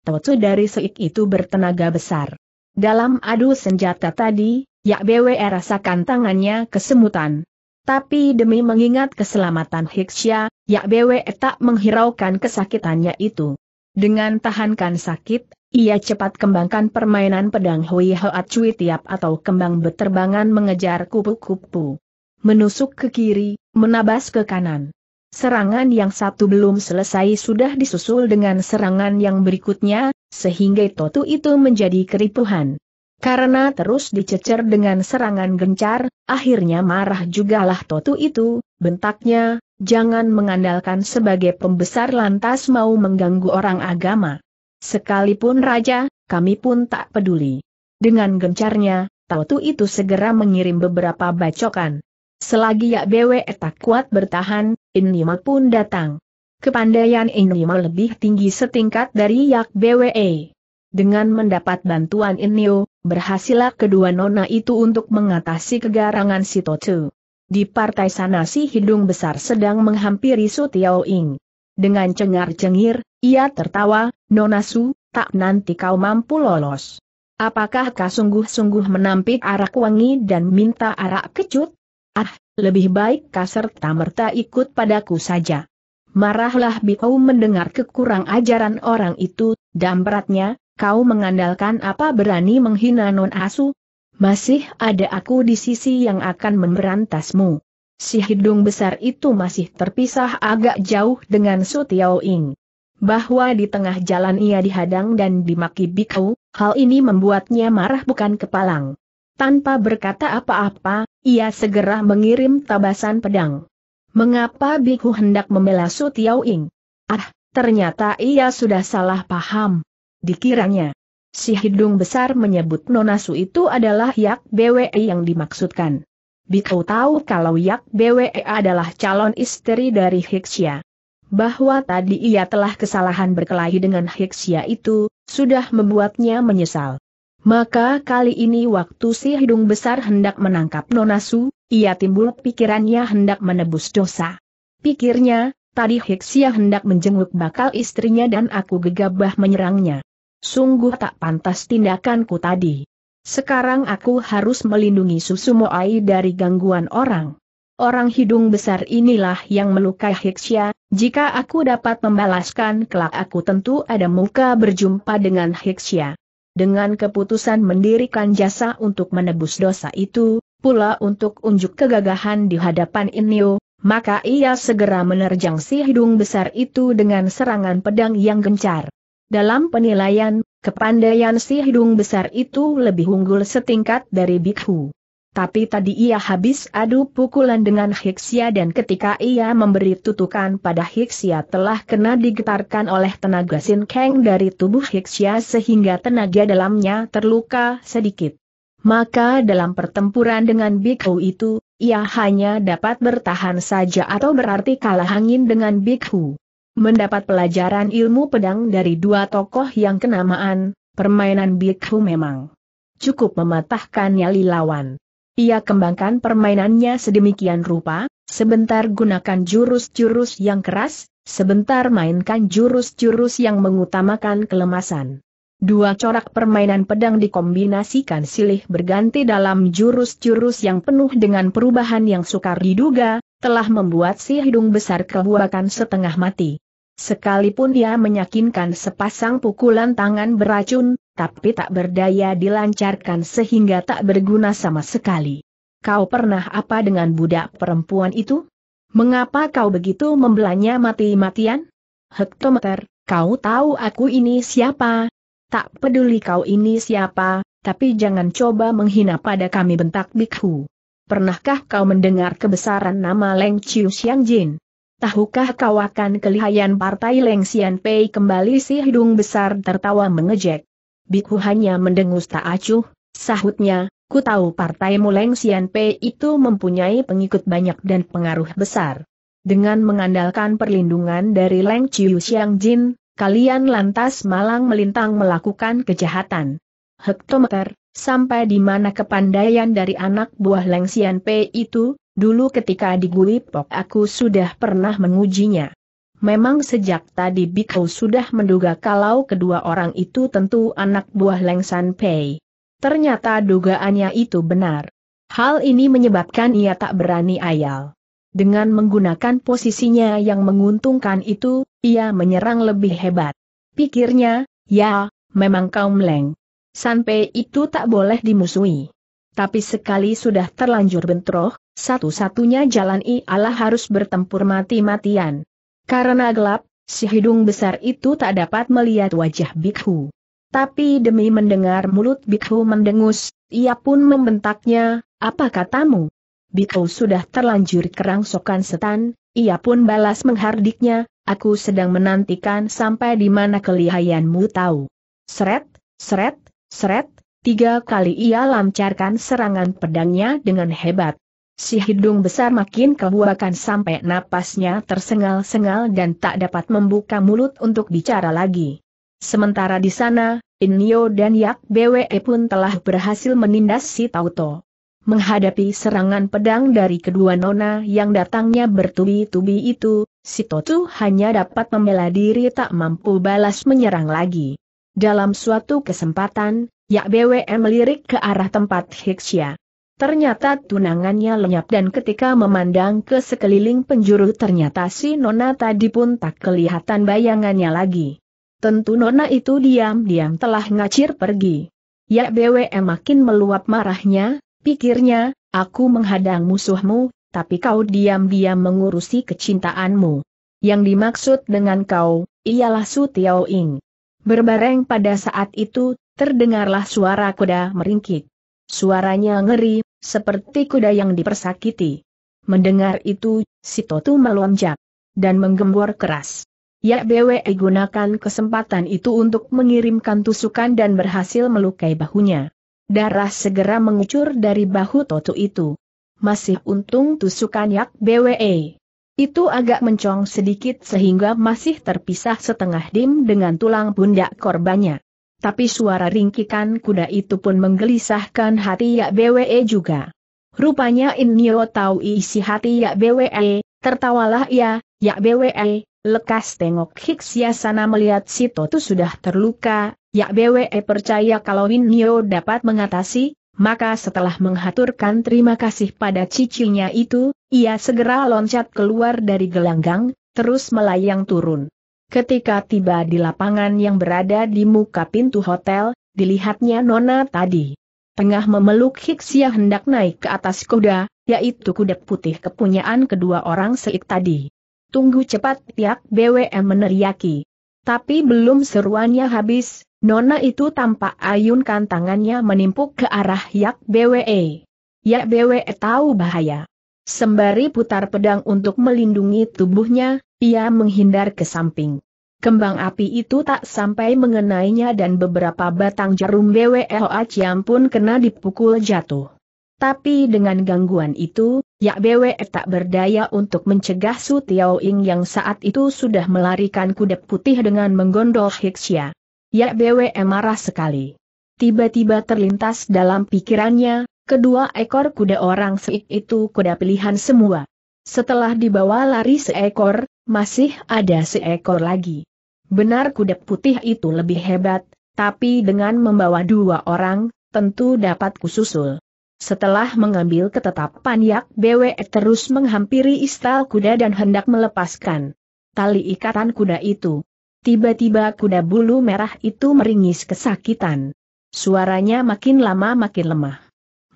Toto dari seik itu bertenaga besar. Dalam adu senjata tadi, Yak BW rasakan tangannya kesemutan. Tapi demi mengingat keselamatan Hiksia, Yak BW tak menghiraukan kesakitannya itu. Dengan tahankan sakit, ia cepat kembangkan permainan pedang Hui Hoat Cui Tiap atau kembang beterbangan mengejar kupu-kupu. Menusuk ke kiri, menabas ke kanan. Serangan yang satu belum selesai sudah disusul dengan serangan yang berikutnya, sehingga Totu itu menjadi keripuhan. Karena terus dicecer dengan serangan gencar, akhirnya marah jugalah Totu itu, bentaknya, jangan mengandalkan sebagai pembesar lantas mau mengganggu orang agama. Sekalipun raja, kami pun tak peduli. Dengan gencarnya, Tautu itu segera mengirim beberapa bacokan. Selagi Yak Bwe tak kuat bertahan, Inima pun datang. Kepandaian Inima lebih tinggi setingkat dari Yak Bwe. Dengan mendapat bantuan Inio, berhasillah kedua nona itu untuk mengatasi kegarangan si Tautu. Di partai sana si hidung besar sedang menghampiri Su Tiao Ing. Dengan cengar-cengir, ia tertawa, Nona Su, tak nanti kau mampu lolos. Apakah kau sungguh-sungguh menampik arak wangi dan minta arak kecut? Ah, lebih baik kau serta-merta ikut padaku saja. Marahlah Bikau mendengar kekurang ajaran orang itu, dan beratnya, kau mengandalkan apa berani menghina non asu, masih ada aku di sisi yang akan memberantasmu. Si hidung besar itu masih terpisah agak jauh dengan Su Tiao Ing. Bahwa di tengah jalan ia dihadang dan dimaki Bikau, hal ini membuatnya marah bukan kepalang. Tanpa berkata apa-apa, ia segera mengirim tabasan pedang. Mengapa Biku hendak membela Su Tiao Ing? Ah, ternyata ia sudah salah paham. Dikiranya, Si hidung besar menyebut nonasu itu adalah Yak BWE yang dimaksudkan. Bikau tahu kalau Yak BWE adalah calon istri dari Hiksia. Bahwa tadi ia telah kesalahan berkelahi dengan Hiksia itu, sudah membuatnya menyesal. Maka kali ini waktu si hidung besar hendak menangkap nonasu, ia timbul pikirannya hendak menebus dosa. Pikirnya, tadi Hiksia hendak menjenguk bakal istrinya dan aku gegabah menyerangnya. Sungguh tak pantas tindakanku tadi. Sekarang aku harus melindungi Susumu Ai dari gangguan orang. Orang hidung besar inilah yang melukai Hiksya, jika aku dapat membalaskan kelak aku tentu ada muka berjumpa dengan Hiksya. Dengan keputusan mendirikan jasa untuk menebus dosa itu, pula untuk unjuk kegagahan di hadapan Inyo, maka ia segera menerjang si hidung besar itu dengan serangan pedang yang gencar. Dalam penilaian, kepandaian si hidung besar itu lebih unggul setingkat dari Big Bikhu. Tapi tadi ia habis adu pukulan dengan Hixia dan ketika ia memberi tutukan pada Hixia telah kena digetarkan oleh tenaga Sin Kang dari tubuh Hixia sehingga tenaga dalamnya terluka sedikit. Maka dalam pertempuran dengan Big Bikhu itu, ia hanya dapat bertahan saja atau berarti kalah angin dengan Big Bikhu. Mendapat pelajaran ilmu pedang dari dua tokoh yang kenamaan, permainan Bikhu memang cukup mematahkan nyali lawan. Ia kembangkan permainannya sedemikian rupa, sebentar gunakan jurus-jurus yang keras, sebentar mainkan jurus-jurus yang mengutamakan kelemasan. Dua corak permainan pedang dikombinasikan silih berganti dalam jurus-jurus yang penuh dengan perubahan yang sukar diduga, telah membuat si hidung besar kebuakan setengah mati. Sekalipun dia menyakinkan sepasang pukulan tangan beracun, tapi tak berdaya dilancarkan sehingga tak berguna sama sekali. Kau pernah apa dengan budak perempuan itu? Mengapa kau begitu membelanya mati-matian? Hektometer, kau tahu aku ini siapa? Tak peduli kau ini siapa, tapi jangan coba menghina pada kami bentak Bikhu. Pernahkah kau mendengar kebesaran nama Leng Chiu Xiang Jin? Tahukah kau akan kelihayan partai Leng Xian Pei kembali si hidung besar tertawa mengejek. Biku hanya mendengus tak acuh, sahutnya, ku tahu partai Leng Xian Pei itu mempunyai pengikut banyak dan pengaruh besar. Dengan mengandalkan perlindungan dari Leng Chiu Xiang Jin, kalian lantas malang melintang melakukan kejahatan. Hektometer, sampai di mana kepandaian dari anak buah Leng Xian Pei itu, Dulu ketika digulipok aku sudah pernah mengujinya. Memang sejak tadi Bikau sudah menduga kalau kedua orang itu tentu anak buah San Pei. Ternyata dugaannya itu benar. Hal ini menyebabkan ia tak berani ayal. Dengan menggunakan posisinya yang menguntungkan itu, ia menyerang lebih hebat. Pikirnya, ya, memang kaum Leng. Sanpei itu tak boleh dimusuhi tapi sekali sudah terlanjur bentroh, satu-satunya jalan ialah harus bertempur mati-matian. Karena gelap, si hidung besar itu tak dapat melihat wajah Bikhu. Tapi demi mendengar mulut Bikhu mendengus, ia pun membentaknya, apa katamu? Bikhu sudah terlanjur kerangsokan setan, ia pun balas menghardiknya, aku sedang menantikan sampai di mana kelihayanmu tahu. Seret, seret, seret, Tiga kali ia lancarkan serangan pedangnya dengan hebat. Si hidung besar makin kebuakan sampai napasnya tersengal-sengal dan tak dapat membuka mulut untuk bicara lagi. Sementara di sana, Inyo dan Yak BWE pun telah berhasil menindas si Tauto. Menghadapi serangan pedang dari kedua nona yang datangnya bertubi-tubi itu, si Toto hanya dapat membela diri tak mampu balas menyerang lagi. Dalam suatu kesempatan, Yak BWM melirik ke arah tempat Hiksya. Ternyata tunangannya lenyap dan ketika memandang ke sekeliling penjuru ternyata si Nona tadi pun tak kelihatan bayangannya lagi. Tentu Nona itu diam-diam telah ngacir pergi. Yak BWM makin meluap marahnya, pikirnya, aku menghadang musuhmu, tapi kau diam-diam mengurusi kecintaanmu. Yang dimaksud dengan kau, ialah Su Tiao Ing. Berbareng pada saat itu, terdengarlah suara kuda meringkik. Suaranya ngeri, seperti kuda yang dipersakiti. Mendengar itu, si Toto melonjak dan menggembor keras. Ya BWE gunakan kesempatan itu untuk mengirimkan tusukan dan berhasil melukai bahunya. Darah segera mengucur dari bahu Toto itu. Masih untung tusukan Yak BWE. Itu agak mencong sedikit sehingga masih terpisah setengah dim dengan tulang pundak korbannya. Tapi suara ringkikan kuda itu pun menggelisahkan hati Yak BWE juga. Rupanya Inyo tahu isi hati Yak BWE, tertawalah ia, Yak BWE, lekas tengok Hiksia sana melihat si Toto sudah terluka, Yak BWE percaya kalau Inyo dapat mengatasi, maka setelah menghaturkan terima kasih pada cicinya itu, ia segera loncat keluar dari gelanggang, terus melayang turun. Ketika tiba di lapangan yang berada di muka pintu hotel, dilihatnya Nona tadi. Tengah memeluk Hiksia hendak naik ke atas kuda, yaitu kuda putih kepunyaan kedua orang seik tadi. Tunggu cepat pihak BWM meneriaki. Tapi belum seruannya habis, Nona itu tampak ayunkan tangannya menimpuk ke arah Yak BWE. Yak BWE tahu bahaya. Sembari putar pedang untuk melindungi tubuhnya, ia menghindar ke samping. Kembang api itu tak sampai mengenainya dan beberapa batang jarum BWLA Ciam pun kena dipukul jatuh. Tapi dengan gangguan itu, Yak BWE tak berdaya untuk mencegah Su Tiao Ing yang saat itu sudah melarikan kuda putih dengan menggondol Hiksia. Yak BWE marah sekali. Tiba-tiba terlintas dalam pikirannya, kedua ekor kuda orang seik itu kuda pilihan semua. Setelah dibawa lari seekor, masih ada seekor lagi. Benar kuda putih itu lebih hebat, tapi dengan membawa dua orang, tentu dapat kususul. Setelah mengambil ketetapan Yak BWE terus menghampiri istal kuda dan hendak melepaskan tali ikatan kuda itu. Tiba-tiba kuda bulu merah itu meringis kesakitan. Suaranya makin lama makin lemah.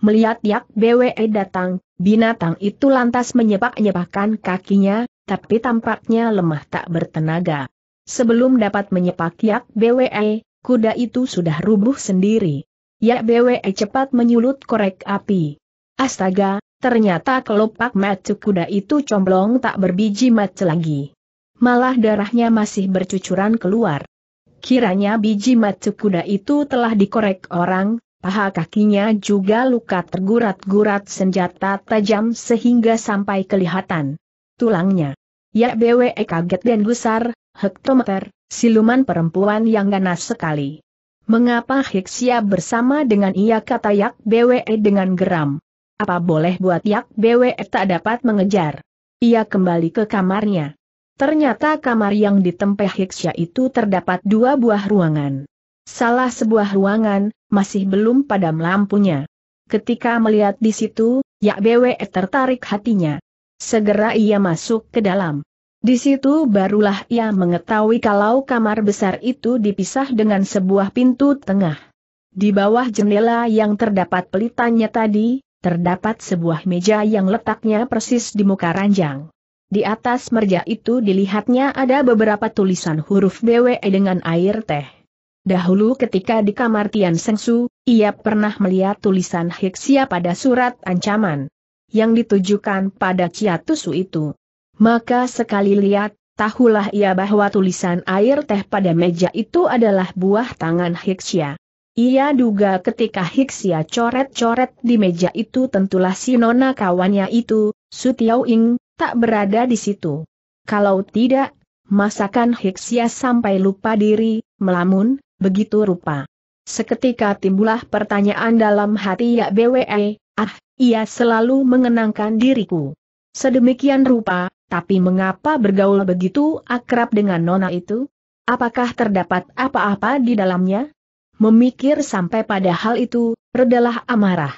Melihat Yak BWE datang, binatang itu lantas menyepak nyepakan kakinya, tapi tampaknya lemah tak bertenaga. Sebelum dapat menyepak Yak BWE, kuda itu sudah rubuh sendiri. Yak BWE cepat menyulut korek api. Astaga, ternyata kelopak mata kuda itu comblong tak berbiji mata lagi. Malah darahnya masih bercucuran keluar. Kiranya biji mata kuda itu telah dikorek orang, Paha kakinya juga luka tergurat-gurat senjata tajam sehingga sampai kelihatan tulangnya. Ya BWE eh, kaget dan gusar, hektometer, siluman perempuan yang ganas sekali. Mengapa Hiksia bersama dengan ia kata Yak BWE eh, dengan geram? Apa boleh buat Yak BWE eh, tak dapat mengejar? Ia kembali ke kamarnya. Ternyata kamar yang ditempe Hiksia itu terdapat dua buah ruangan salah sebuah ruangan, masih belum padam lampunya. Ketika melihat di situ, Yak Bwe tertarik hatinya. Segera ia masuk ke dalam. Di situ barulah ia mengetahui kalau kamar besar itu dipisah dengan sebuah pintu tengah. Di bawah jendela yang terdapat pelitanya tadi, terdapat sebuah meja yang letaknya persis di muka ranjang. Di atas merja itu dilihatnya ada beberapa tulisan huruf BWE dengan air teh. Dahulu ketika di kamar Tian Sengsu, ia pernah melihat tulisan Hiksia pada surat ancaman yang ditujukan pada Ciatusu itu. Maka sekali lihat, tahulah ia bahwa tulisan air teh pada meja itu adalah buah tangan Hiksia. Ia duga ketika Hiksia coret-coret di meja itu tentulah si nona kawannya itu, Su Ing, tak berada di situ. Kalau tidak, masakan Hiksia sampai lupa diri, melamun, begitu rupa. Seketika timbulah pertanyaan dalam hati Yak BWE, ah, ia selalu mengenangkan diriku. Sedemikian rupa, tapi mengapa bergaul begitu akrab dengan nona itu? Apakah terdapat apa-apa di dalamnya? Memikir sampai pada hal itu, redalah amarah.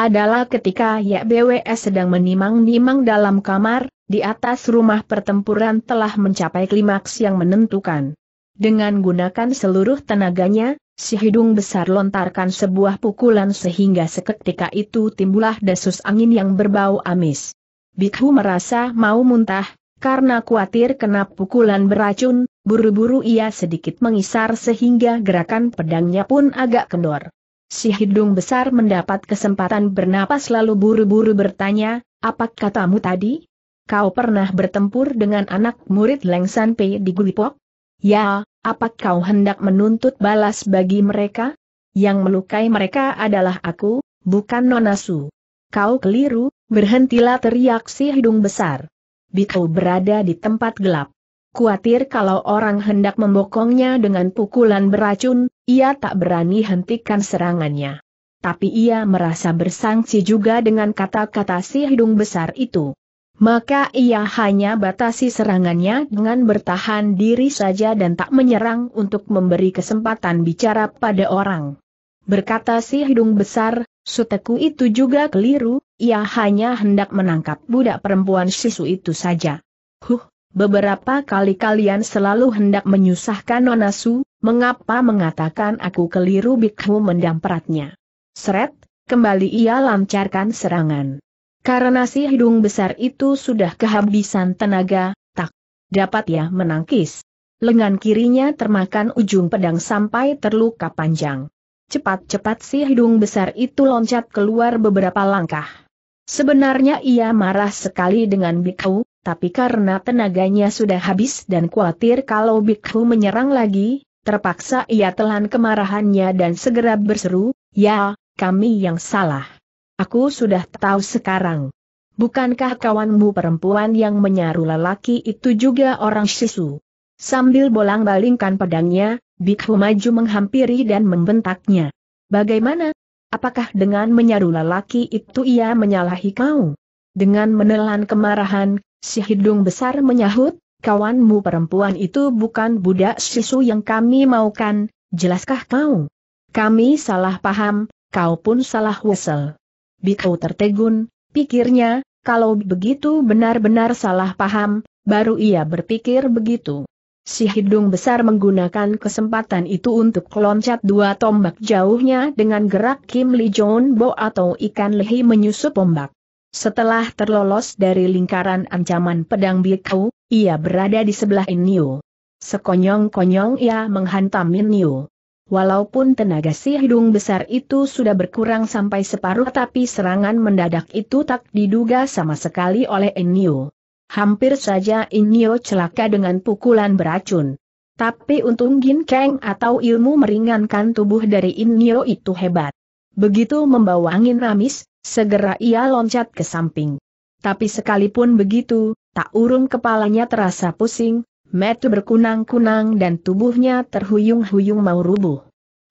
Adalah ketika BWE sedang menimang-nimang dalam kamar, di atas rumah pertempuran telah mencapai klimaks yang menentukan. Dengan gunakan seluruh tenaganya, si hidung besar lontarkan sebuah pukulan sehingga seketika itu timbullah desus angin yang berbau amis. Bikhu merasa mau muntah, karena khawatir kena pukulan beracun, buru-buru ia sedikit mengisar sehingga gerakan pedangnya pun agak kendor. Si hidung besar mendapat kesempatan bernapas lalu buru-buru bertanya, apa katamu tadi? Kau pernah bertempur dengan anak murid Leng San di Gulipok? Ya, apa kau hendak menuntut balas bagi mereka? Yang melukai mereka adalah aku, bukan Nonasu. Kau keliru, berhentilah teriak si hidung besar. Bikau berada di tempat gelap. Kuatir kalau orang hendak membokongnya dengan pukulan beracun, ia tak berani hentikan serangannya. Tapi ia merasa bersangsi juga dengan kata-kata si hidung besar itu maka ia hanya batasi serangannya dengan bertahan diri saja dan tak menyerang untuk memberi kesempatan bicara pada orang. Berkata si hidung besar, suteku itu juga keliru, ia hanya hendak menangkap budak perempuan sisu itu saja. Huh, beberapa kali kalian selalu hendak menyusahkan Nonasu, mengapa mengatakan aku keliru Bikhu mendampratnya. Seret, kembali ia lancarkan serangan. Karena si hidung besar itu sudah kehabisan tenaga, tak dapat ya menangkis. Lengan kirinya termakan ujung pedang sampai terluka panjang. Cepat-cepat si hidung besar itu loncat keluar beberapa langkah. Sebenarnya ia marah sekali dengan Bikhu, tapi karena tenaganya sudah habis dan khawatir kalau Bikhu menyerang lagi, terpaksa ia telan kemarahannya dan segera berseru, Ya, kami yang salah. Aku sudah tahu sekarang. Bukankah kawanmu perempuan yang menyaru lelaki itu juga orang sisu? Sambil bolang-balingkan pedangnya, Bikhu maju menghampiri dan membentaknya. Bagaimana? Apakah dengan menyaru lelaki itu ia menyalahi kau? Dengan menelan kemarahan, si hidung besar menyahut, kawanmu perempuan itu bukan budak sisu yang kami maukan, jelaskah kau? Kami salah paham, kau pun salah wesel. Bikau tertegun, pikirnya, kalau begitu benar-benar salah paham, baru ia berpikir begitu. Si hidung besar menggunakan kesempatan itu untuk loncat dua tombak jauhnya dengan gerak Kim Lee Jong Bo atau ikan lehi menyusup ombak. Setelah terlolos dari lingkaran ancaman pedang Bikau, ia berada di sebelah Inyo. Sekonyong-konyong ia menghantam Inyo. Walaupun tenaga si hidung besar itu sudah berkurang sampai separuh tapi serangan mendadak itu tak diduga sama sekali oleh Enio. Hampir saja Enio celaka dengan pukulan beracun. Tapi untung Gin Kang atau ilmu meringankan tubuh dari Enio itu hebat. Begitu membawa angin ramis, segera ia loncat ke samping. Tapi sekalipun begitu, tak urung kepalanya terasa pusing, Mata berkunang-kunang dan tubuhnya terhuyung-huyung mau rubuh.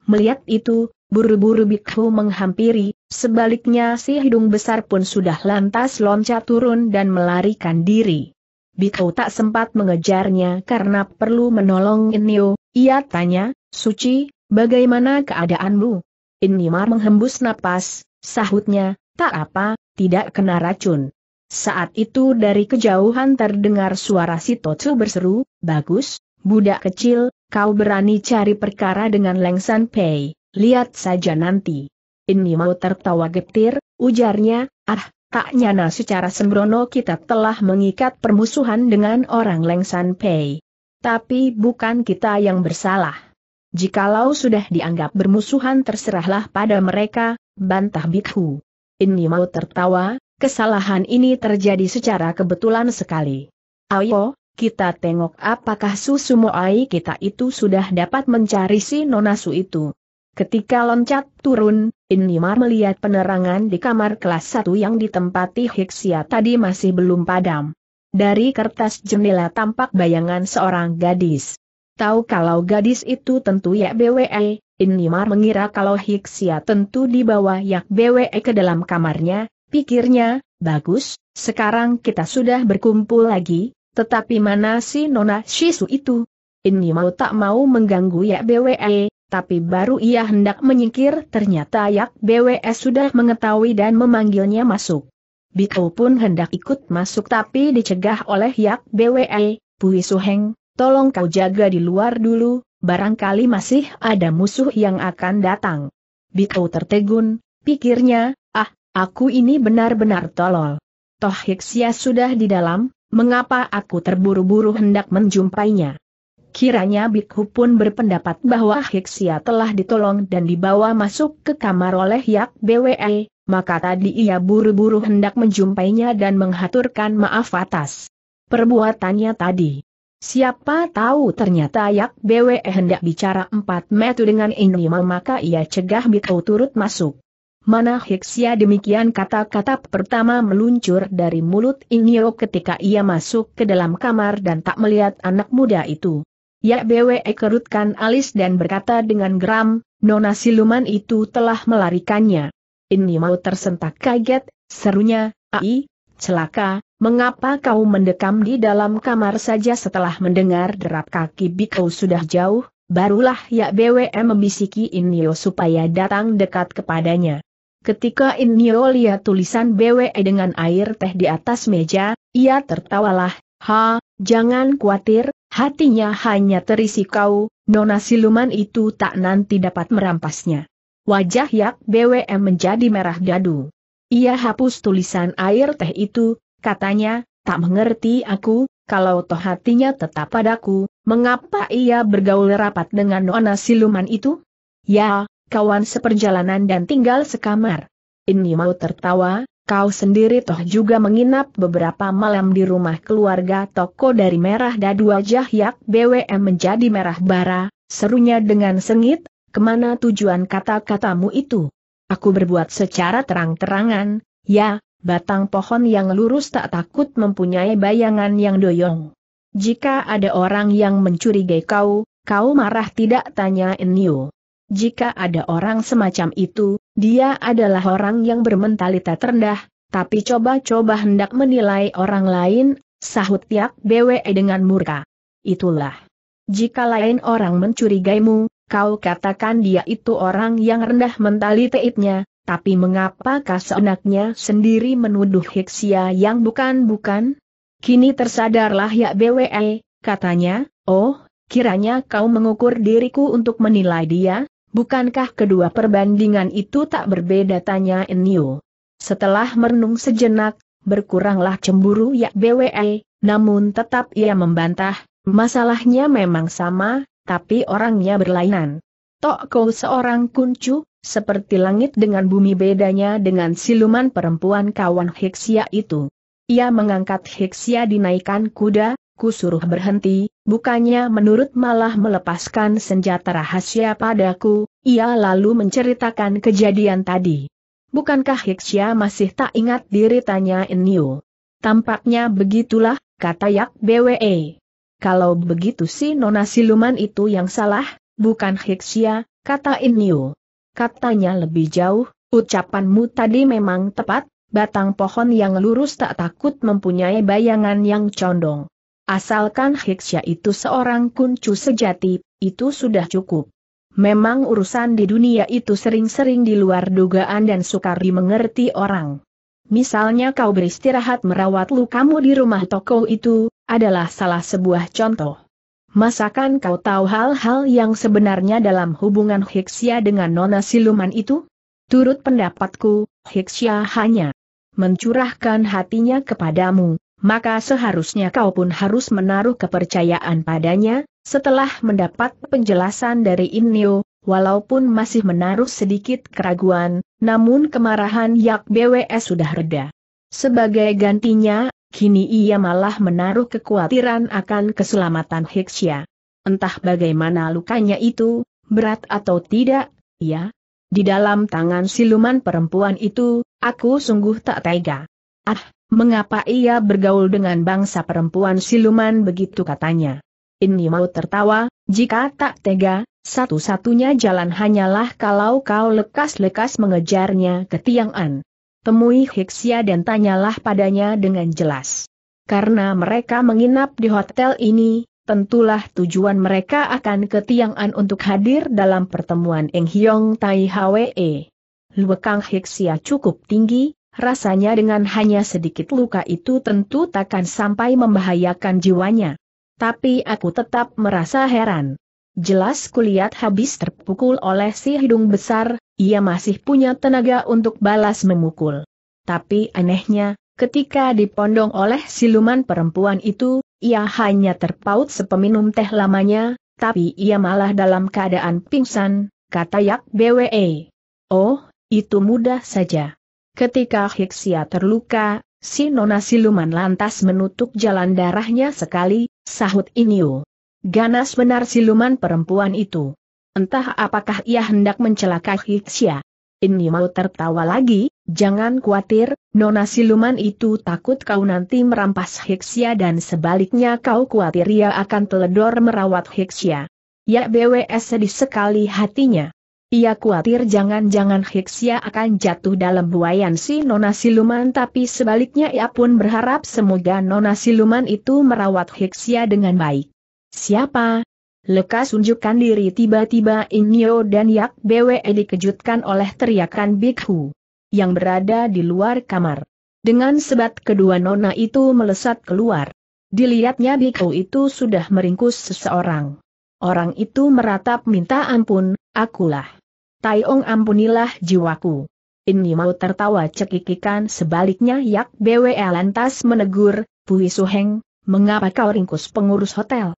Melihat itu, buru-buru Bikhu menghampiri, sebaliknya si hidung besar pun sudah lantas loncat turun dan melarikan diri. Biko tak sempat mengejarnya karena perlu menolong Inyo, ia tanya, Suci, bagaimana keadaanmu? Inyo menghembus napas, sahutnya, tak apa, tidak kena racun. Saat itu dari kejauhan terdengar suara si Tocu berseru, Bagus, budak kecil, kau berani cari perkara dengan Leng San Pei, lihat saja nanti. Ini mau tertawa getir, ujarnya, ah, tak nyana secara sembrono kita telah mengikat permusuhan dengan orang Leng San Pei. Tapi bukan kita yang bersalah. Jikalau sudah dianggap bermusuhan terserahlah pada mereka, bantah Bikhu. Ini mau tertawa, Kesalahan ini terjadi secara kebetulan sekali. Ayo, kita tengok apakah susu moai kita itu sudah dapat mencari si nonasu itu. Ketika loncat turun, Inimar melihat penerangan di kamar kelas 1 yang ditempati Hiksia tadi masih belum padam. Dari kertas jendela tampak bayangan seorang gadis. Tahu kalau gadis itu tentu ya BWE, Inimar mengira kalau Hiksia tentu dibawa ya BWE ke dalam kamarnya, Pikirnya, bagus, sekarang kita sudah berkumpul lagi, tetapi mana si Nona Shisu itu? Ini mau tak mau mengganggu Yak BWE, tapi baru ia hendak menyingkir ternyata Yak BWE sudah mengetahui dan memanggilnya masuk. Bito pun hendak ikut masuk tapi dicegah oleh Yak BWE, Pui Suheng, tolong kau jaga di luar dulu, barangkali masih ada musuh yang akan datang. Bito tertegun, pikirnya, Aku ini benar-benar tolol. Toh Hiksia sudah di dalam, mengapa aku terburu-buru hendak menjumpainya? Kiranya Bikhu pun berpendapat bahwa Hiksia telah ditolong dan dibawa masuk ke kamar oleh Yak BWE, maka tadi ia buru-buru hendak menjumpainya dan menghaturkan maaf atas perbuatannya tadi. Siapa tahu ternyata Yak BWE hendak bicara empat metu dengan ini maka ia cegah Bikhu turut masuk. Mana Hiksia demikian kata-kata pertama meluncur dari mulut Inyo ketika ia masuk ke dalam kamar dan tak melihat anak muda itu. Ya BWE kerutkan alis dan berkata dengan geram, Nona Siluman itu telah melarikannya. Ini mau tersentak kaget, serunya, Ai, celaka, mengapa kau mendekam di dalam kamar saja setelah mendengar derap kaki Bikau sudah jauh, barulah Ya BWE membisiki Inyo supaya datang dekat kepadanya. Ketika Nyo lihat tulisan BWE dengan air teh di atas meja, ia tertawalah, ha, jangan khawatir, hatinya hanya terisi kau, nona siluman itu tak nanti dapat merampasnya. Wajah Yak BWM e menjadi merah dadu. Ia hapus tulisan air teh itu, katanya, tak mengerti aku, kalau toh hatinya tetap padaku, mengapa ia bergaul rapat dengan nona siluman itu? Ya, kawan seperjalanan dan tinggal sekamar. Ini mau tertawa, kau sendiri toh juga menginap beberapa malam di rumah keluarga toko dari merah dadu wajah yak BWM menjadi merah bara, serunya dengan sengit, kemana tujuan kata-katamu itu? Aku berbuat secara terang-terangan, ya, batang pohon yang lurus tak takut mempunyai bayangan yang doyong. Jika ada orang yang mencurigai kau, kau marah tidak tanya you. Jika ada orang semacam itu, dia adalah orang yang bermentalitas rendah, tapi coba-coba hendak menilai orang lain, sahut Tiak BWE dengan murka. Itulah. Jika lain orang mencurigaimu, kau katakan dia itu orang yang rendah mentaliteitnya, tapi mengapa seenaknya sendiri menuduh Hiksia yang bukan-bukan? Kini tersadarlah ya BWE, katanya, oh, kiranya kau mengukur diriku untuk menilai dia, Bukankah kedua perbandingan itu tak berbeda tanya Enio? Setelah merenung sejenak, berkuranglah cemburu ya BWE, namun tetap ia membantah, masalahnya memang sama, tapi orangnya berlainan. Tok kau seorang kuncu, seperti langit dengan bumi bedanya dengan siluman perempuan kawan Hiksia itu. Ia mengangkat Hiksia dinaikkan kuda, suruh berhenti, bukannya menurut malah melepaskan senjata rahasia padaku, ia lalu menceritakan kejadian tadi. Bukankah Hiksya masih tak ingat diri tanya Inyo? Tampaknya begitulah, kata Yak BWE. Kalau begitu si nona siluman itu yang salah, bukan Hiksya, kata Inyo. Katanya lebih jauh, ucapanmu tadi memang tepat, batang pohon yang lurus tak takut mempunyai bayangan yang condong. Asalkan Hiksya itu seorang kuncu sejati, itu sudah cukup. Memang urusan di dunia itu sering-sering di luar dugaan dan sukar dimengerti orang. Misalnya kau beristirahat merawat lukamu di rumah toko itu, adalah salah sebuah contoh. Masakan kau tahu hal-hal yang sebenarnya dalam hubungan Hiksya dengan nona siluman itu? Turut pendapatku, Hiksya hanya mencurahkan hatinya kepadamu, maka seharusnya kau pun harus menaruh kepercayaan padanya, setelah mendapat penjelasan dari Inyo, walaupun masih menaruh sedikit keraguan, namun kemarahan Yak BWS sudah reda. Sebagai gantinya, kini ia malah menaruh kekhawatiran akan keselamatan Hiksya. Entah bagaimana lukanya itu, berat atau tidak, ya. Di dalam tangan siluman perempuan itu, aku sungguh tak tega. Ah, Mengapa ia bergaul dengan bangsa perempuan siluman begitu katanya. Ini mau tertawa, jika tak tega, satu-satunya jalan hanyalah kalau kau lekas-lekas mengejarnya ke Tiang'an. Temui Hiksia dan tanyalah padanya dengan jelas. Karena mereka menginap di hotel ini, tentulah tujuan mereka akan ke Tiang'an untuk hadir dalam pertemuan Eng Hiong Tai Hwe. Luekang Hiksia cukup tinggi, Rasanya dengan hanya sedikit luka itu tentu takkan sampai membahayakan jiwanya. Tapi aku tetap merasa heran. Jelas kulihat habis terpukul oleh si hidung besar, ia masih punya tenaga untuk balas memukul. Tapi anehnya, ketika dipondong oleh siluman perempuan itu, ia hanya terpaut sepeminum teh lamanya, tapi ia malah dalam keadaan pingsan, kata Yak BWE. Oh, itu mudah saja. Ketika Hiksia terluka, si nona siluman lantas menutup jalan darahnya sekali, sahut Inyu. Ganas benar siluman perempuan itu. Entah apakah ia hendak mencelakai Hiksia. Inyo mau tertawa lagi, jangan khawatir, nona siluman itu takut kau nanti merampas Hiksia dan sebaliknya kau khawatir ia akan teledor merawat Hiksia. Ya BWS sedih sekali hatinya. Ia khawatir jangan-jangan Hiksia akan jatuh dalam buayan si Nona Siluman tapi sebaliknya ia pun berharap semoga Nona Siluman itu merawat Hiksia dengan baik. Siapa? Lekas unjukkan diri tiba-tiba Inyo dan Yak Bwe dikejutkan oleh teriakan Bikhu yang berada di luar kamar. Dengan sebat kedua Nona itu melesat keluar. Dilihatnya Bikhu itu sudah meringkus seseorang. Orang itu meratap minta ampun, akulah. Taiong ampunilah jiwaku. Ini mau tertawa cekikikan sebaliknya Yak BWE lantas menegur, Pui Suheng, mengapa kau ringkus pengurus hotel?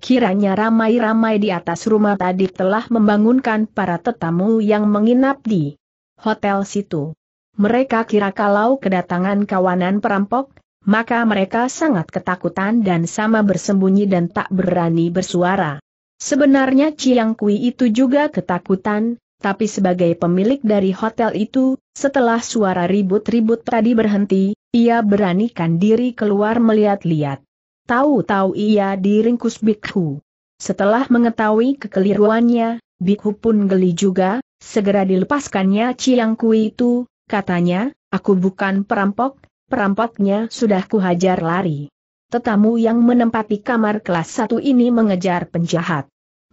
Kiranya ramai-ramai di atas rumah tadi telah membangunkan para tetamu yang menginap di hotel situ. Mereka kira kalau kedatangan kawanan perampok, maka mereka sangat ketakutan dan sama bersembunyi dan tak berani bersuara. Sebenarnya Ciang Kui itu juga ketakutan, tapi sebagai pemilik dari hotel itu, setelah suara ribut-ribut tadi berhenti, ia beranikan diri keluar melihat-lihat. Tahu-tahu ia diringkus Bikhu. Setelah mengetahui kekeliruannya, Bikhu pun geli juga, segera dilepaskannya Ciang Kui itu, katanya, aku bukan perampok, perampoknya sudah kuhajar lari. Tetamu yang menempati kamar kelas satu ini mengejar penjahat.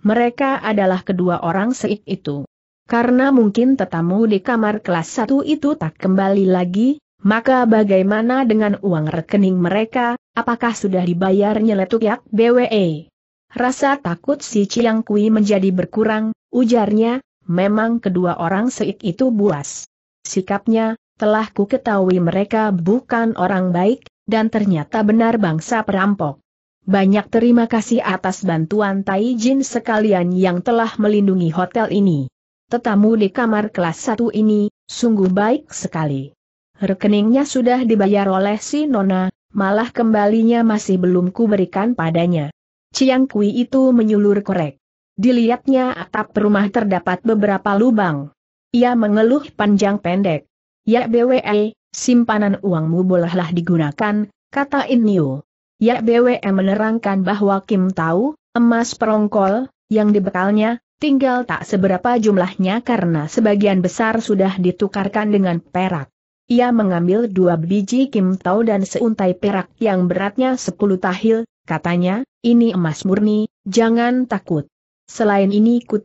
Mereka adalah kedua orang seik itu. Karena mungkin tetamu di kamar kelas satu itu tak kembali lagi, maka bagaimana dengan uang rekening mereka, apakah sudah dibayar nyeletuk yak BWE? Rasa takut si Chiang Kui menjadi berkurang, ujarnya, memang kedua orang seik itu buas. Sikapnya, telah ku ketahui mereka bukan orang baik, dan ternyata benar bangsa perampok. Banyak terima kasih atas bantuan Tai Jin sekalian yang telah melindungi hotel ini tetamu di kamar kelas satu ini, sungguh baik sekali. Rekeningnya sudah dibayar oleh si Nona, malah kembalinya masih belum kuberikan padanya. Ciang Kui itu menyulur korek. Dilihatnya atap rumah terdapat beberapa lubang. Ia mengeluh panjang pendek. Ya BWE, simpanan uangmu bolehlah digunakan, kata Niu. Ya BWE menerangkan bahwa Kim tahu, emas perongkol, yang dibekalnya, tinggal tak seberapa jumlahnya karena sebagian besar sudah ditukarkan dengan perak. Ia mengambil dua biji kim tau dan seuntai perak yang beratnya sepuluh tahil, katanya, ini emas murni, jangan takut. Selain ini ku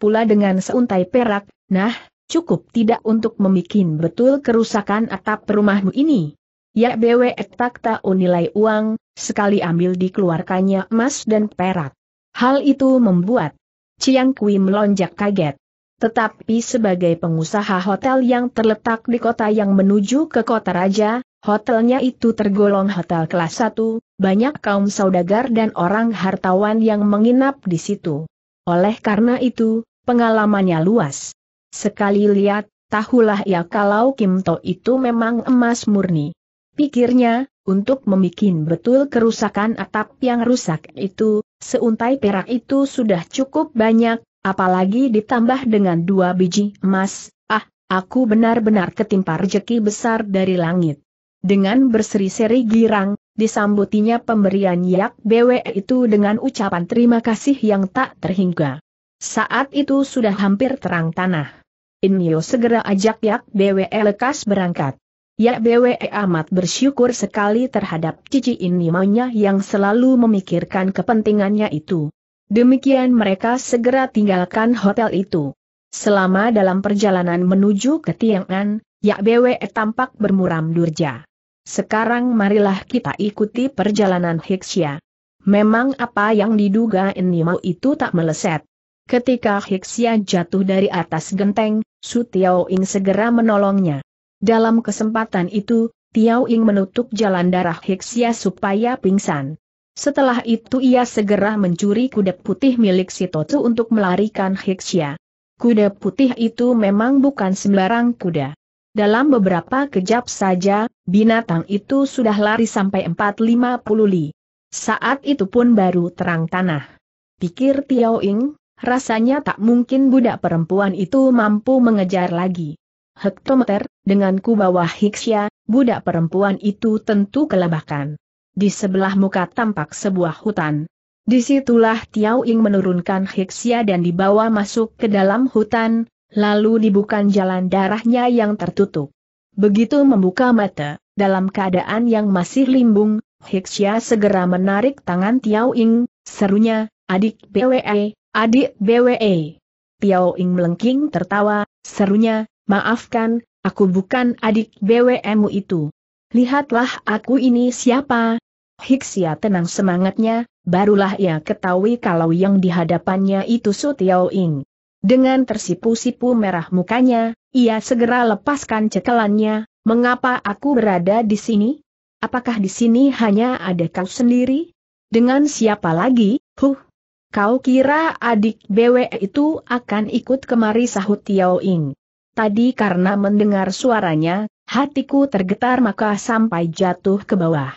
pula dengan seuntai perak, nah, cukup tidak untuk membuat betul kerusakan atap rumahmu ini. Ya bewe tak tahu nilai uang, sekali ambil dikeluarkannya emas dan perak. Hal itu membuat Chiang Kui melonjak kaget. Tetapi sebagai pengusaha hotel yang terletak di kota yang menuju ke kota raja, hotelnya itu tergolong hotel kelas 1, banyak kaum saudagar dan orang hartawan yang menginap di situ. Oleh karena itu, pengalamannya luas. Sekali lihat, tahulah ya kalau Kim To itu memang emas murni. Pikirnya, untuk membuat betul kerusakan atap yang rusak itu, Seuntai perak itu sudah cukup banyak, apalagi ditambah dengan dua biji emas, ah, aku benar-benar ketimpa rejeki besar dari langit. Dengan berseri-seri girang, disambutinya pemberian Yak BW itu dengan ucapan terima kasih yang tak terhingga. Saat itu sudah hampir terang tanah. Inyo segera ajak Yak BW lekas berangkat. Ya BWE amat bersyukur sekali terhadap cici inimanya yang selalu memikirkan kepentingannya itu. Demikian mereka segera tinggalkan hotel itu. Selama dalam perjalanan menuju ke Tiangan, Ya BW tampak bermuram durja. Sekarang marilah kita ikuti perjalanan Hiksia. Memang apa yang diduga inimau itu tak meleset. Ketika Hiksia jatuh dari atas genteng, Sutiao Ing segera menolongnya. Dalam kesempatan itu, Tiao Ying menutup jalan darah Hixia supaya pingsan. Setelah itu ia segera mencuri kuda putih milik si Sitotu untuk melarikan Hixia. Kuda putih itu memang bukan sembarang kuda. Dalam beberapa kejap saja, binatang itu sudah lari sampai 450 li. Saat itu pun baru terang tanah. Pikir Tiao Ying, rasanya tak mungkin budak perempuan itu mampu mengejar lagi hektometer, denganku bawa Hiksya, budak perempuan itu tentu kelabakan. Di sebelah muka tampak sebuah hutan. Disitulah Tiao Ing menurunkan Hiksya dan dibawa masuk ke dalam hutan, lalu dibuka jalan darahnya yang tertutup. Begitu membuka mata, dalam keadaan yang masih limbung, Hiksya segera menarik tangan Tiao Ing, serunya, adik BWE, adik BWE. Tiao Ing melengking tertawa, serunya, maafkan, aku bukan adik BWMU itu. Lihatlah aku ini siapa. Hiksia tenang semangatnya, barulah ia ketahui kalau yang dihadapannya itu Su Ing. Dengan tersipu-sipu merah mukanya, ia segera lepaskan cekelannya, mengapa aku berada di sini? Apakah di sini hanya ada kau sendiri? Dengan siapa lagi, huh? Kau kira adik BWE itu akan ikut kemari sahut Tiao Ing. Tadi karena mendengar suaranya, hatiku tergetar maka sampai jatuh ke bawah.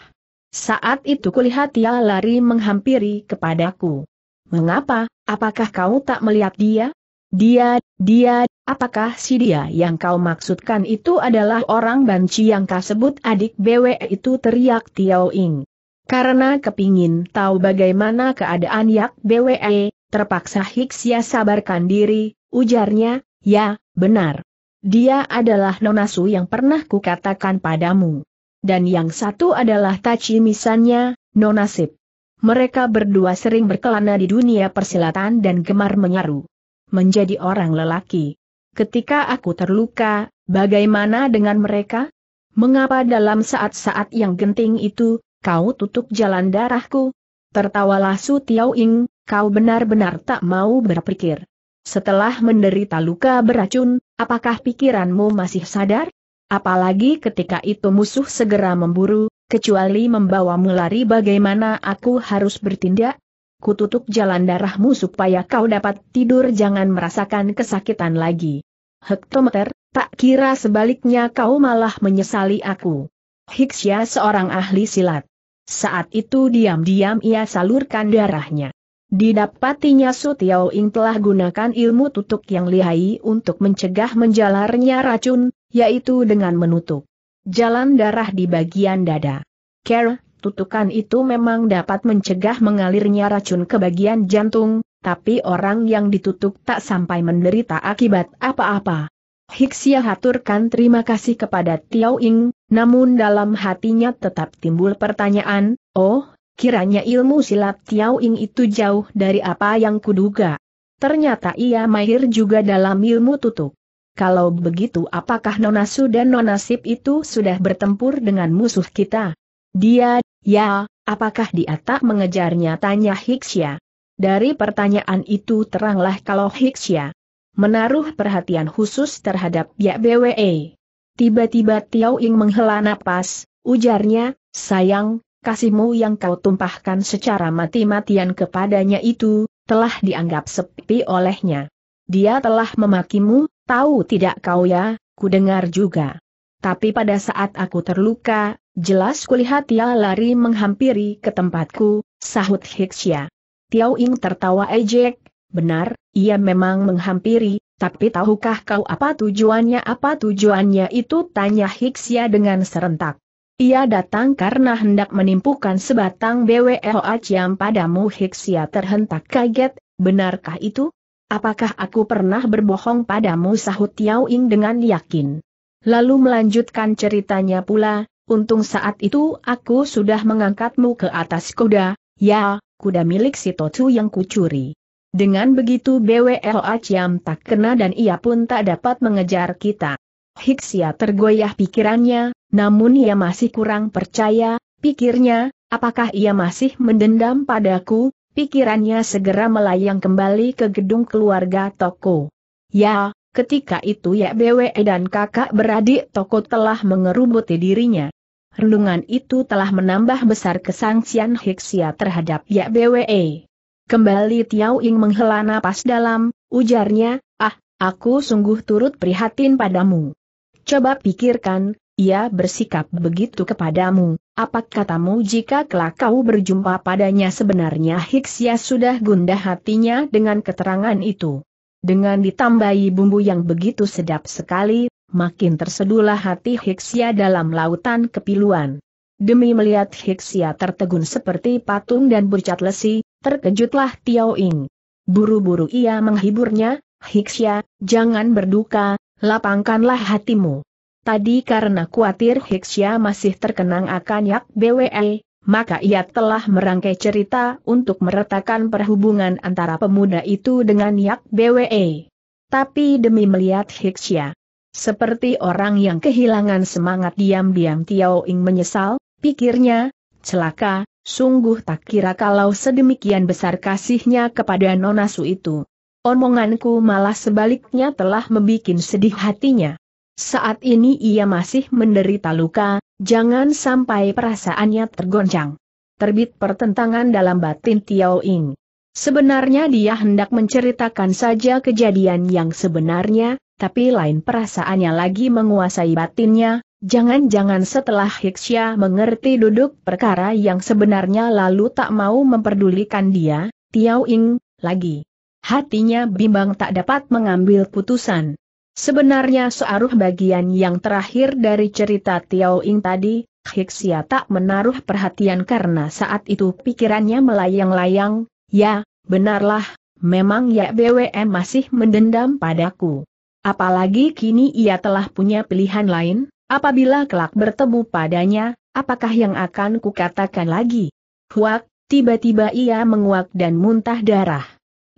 Saat itu kulihat dia lari menghampiri kepadaku. Mengapa, apakah kau tak melihat dia? Dia, dia, apakah si dia yang kau maksudkan itu adalah orang banci yang kau sebut adik BWE itu teriak Tiao Ing. Karena kepingin tahu bagaimana keadaan Yak BWE, terpaksa Hiksia sabarkan diri, ujarnya, Ya, benar. Dia adalah Nonasu yang pernah kukatakan padamu. Dan yang satu adalah Tachi misannya, Nonasip. Mereka berdua sering berkelana di dunia persilatan dan gemar menyaru. Menjadi orang lelaki. Ketika aku terluka, bagaimana dengan mereka? Mengapa dalam saat-saat yang genting itu, kau tutup jalan darahku? Tertawalah Su Tiao Ing, kau benar-benar tak mau berpikir. Setelah menderita luka beracun, apakah pikiranmu masih sadar? Apalagi ketika itu musuh segera memburu, kecuali membawamu lari bagaimana aku harus bertindak? Kututup jalan darahmu supaya kau dapat tidur jangan merasakan kesakitan lagi. Hektometer, tak kira sebaliknya kau malah menyesali aku. Hiksya seorang ahli silat. Saat itu diam-diam ia salurkan darahnya. Didapatinya Su Tiao Ing telah gunakan ilmu tutup yang lihai untuk mencegah menjalarnya racun, yaitu dengan menutup jalan darah di bagian dada. Care, tutukan itu memang dapat mencegah mengalirnya racun ke bagian jantung, tapi orang yang ditutup tak sampai menderita akibat apa-apa. Hiksia haturkan terima kasih kepada Tiao Ying, namun dalam hatinya tetap timbul pertanyaan, oh, Kiranya ilmu silat Tiao Ing itu jauh dari apa yang kuduga. Ternyata ia mahir juga dalam ilmu tutup. Kalau begitu apakah Nonasu dan Nonasib itu sudah bertempur dengan musuh kita? Dia, ya, apakah dia tak mengejarnya tanya Hiksya. Dari pertanyaan itu teranglah kalau Hiksya menaruh perhatian khusus terhadap ya BWE. Tiba-tiba Tiao Ing menghela napas, ujarnya, sayang, kasihmu yang kau tumpahkan secara mati-matian kepadanya itu, telah dianggap sepi olehnya. Dia telah memakimu, tahu tidak kau ya, ku dengar juga. Tapi pada saat aku terluka, jelas kulihat ia lari menghampiri ke tempatku, sahut Hiksya. Tiao Ing tertawa ejek, benar, ia memang menghampiri, tapi tahukah kau apa tujuannya apa tujuannya itu tanya Hiksya dengan serentak. Ia datang karena hendak menimpukan sebatang BWO Aciam padamu Hiksia terhentak kaget, benarkah itu? Apakah aku pernah berbohong padamu sahut Yao Ying dengan yakin? Lalu melanjutkan ceritanya pula, untung saat itu aku sudah mengangkatmu ke atas kuda, ya, kuda milik si Totsu yang kucuri. Dengan begitu BWO Aciam tak kena dan ia pun tak dapat mengejar kita. Hiksia tergoyah pikirannya, namun ia masih kurang percaya, pikirnya, apakah ia masih mendendam padaku, pikirannya segera melayang kembali ke gedung keluarga Toko. Ya, ketika itu ya BWE dan kakak beradik Toko telah mengerubuti dirinya. Renungan itu telah menambah besar kesangsian Hiksia terhadap ya BWE. Kembali Tiau Ying menghela napas dalam, ujarnya, ah, aku sungguh turut prihatin padamu. Coba pikirkan, ia bersikap begitu kepadamu, apa katamu jika kelak kau berjumpa padanya sebenarnya Hiksia sudah gundah hatinya dengan keterangan itu. Dengan ditambahi bumbu yang begitu sedap sekali, makin tersedulah hati Hiksia dalam lautan kepiluan. Demi melihat Hiksia tertegun seperti patung dan bercat lesi, terkejutlah Tiao Ing. Buru-buru ia menghiburnya, Hiksia, jangan berduka, lapangkanlah hatimu. Tadi karena khawatir Hiksya masih terkenang akan Yak BWE, maka ia telah merangkai cerita untuk meretakan perhubungan antara pemuda itu dengan Yak BWE. Tapi demi melihat Hiksya, seperti orang yang kehilangan semangat diam-diam Tiao Ing menyesal, pikirnya, celaka, sungguh tak kira kalau sedemikian besar kasihnya kepada Nonasu itu. Omonganku malah sebaliknya telah membuat sedih hatinya. Saat ini ia masih menderita luka, jangan sampai perasaannya tergoncang. Terbit pertentangan dalam batin Tiao Ying. Sebenarnya dia hendak menceritakan saja kejadian yang sebenarnya, tapi lain perasaannya lagi menguasai batinnya, jangan-jangan setelah Hiksya mengerti duduk perkara yang sebenarnya lalu tak mau memperdulikan dia, Tiao Ying, lagi. Hatinya bimbang tak dapat mengambil putusan. Sebenarnya searuh bagian yang terakhir dari cerita Tiao Ing tadi, Hiksia tak menaruh perhatian karena saat itu pikirannya melayang-layang, ya, benarlah, memang ya BWM masih mendendam padaku. Apalagi kini ia telah punya pilihan lain, apabila kelak bertemu padanya, apakah yang akan kukatakan lagi? Huak, tiba-tiba ia menguak dan muntah darah.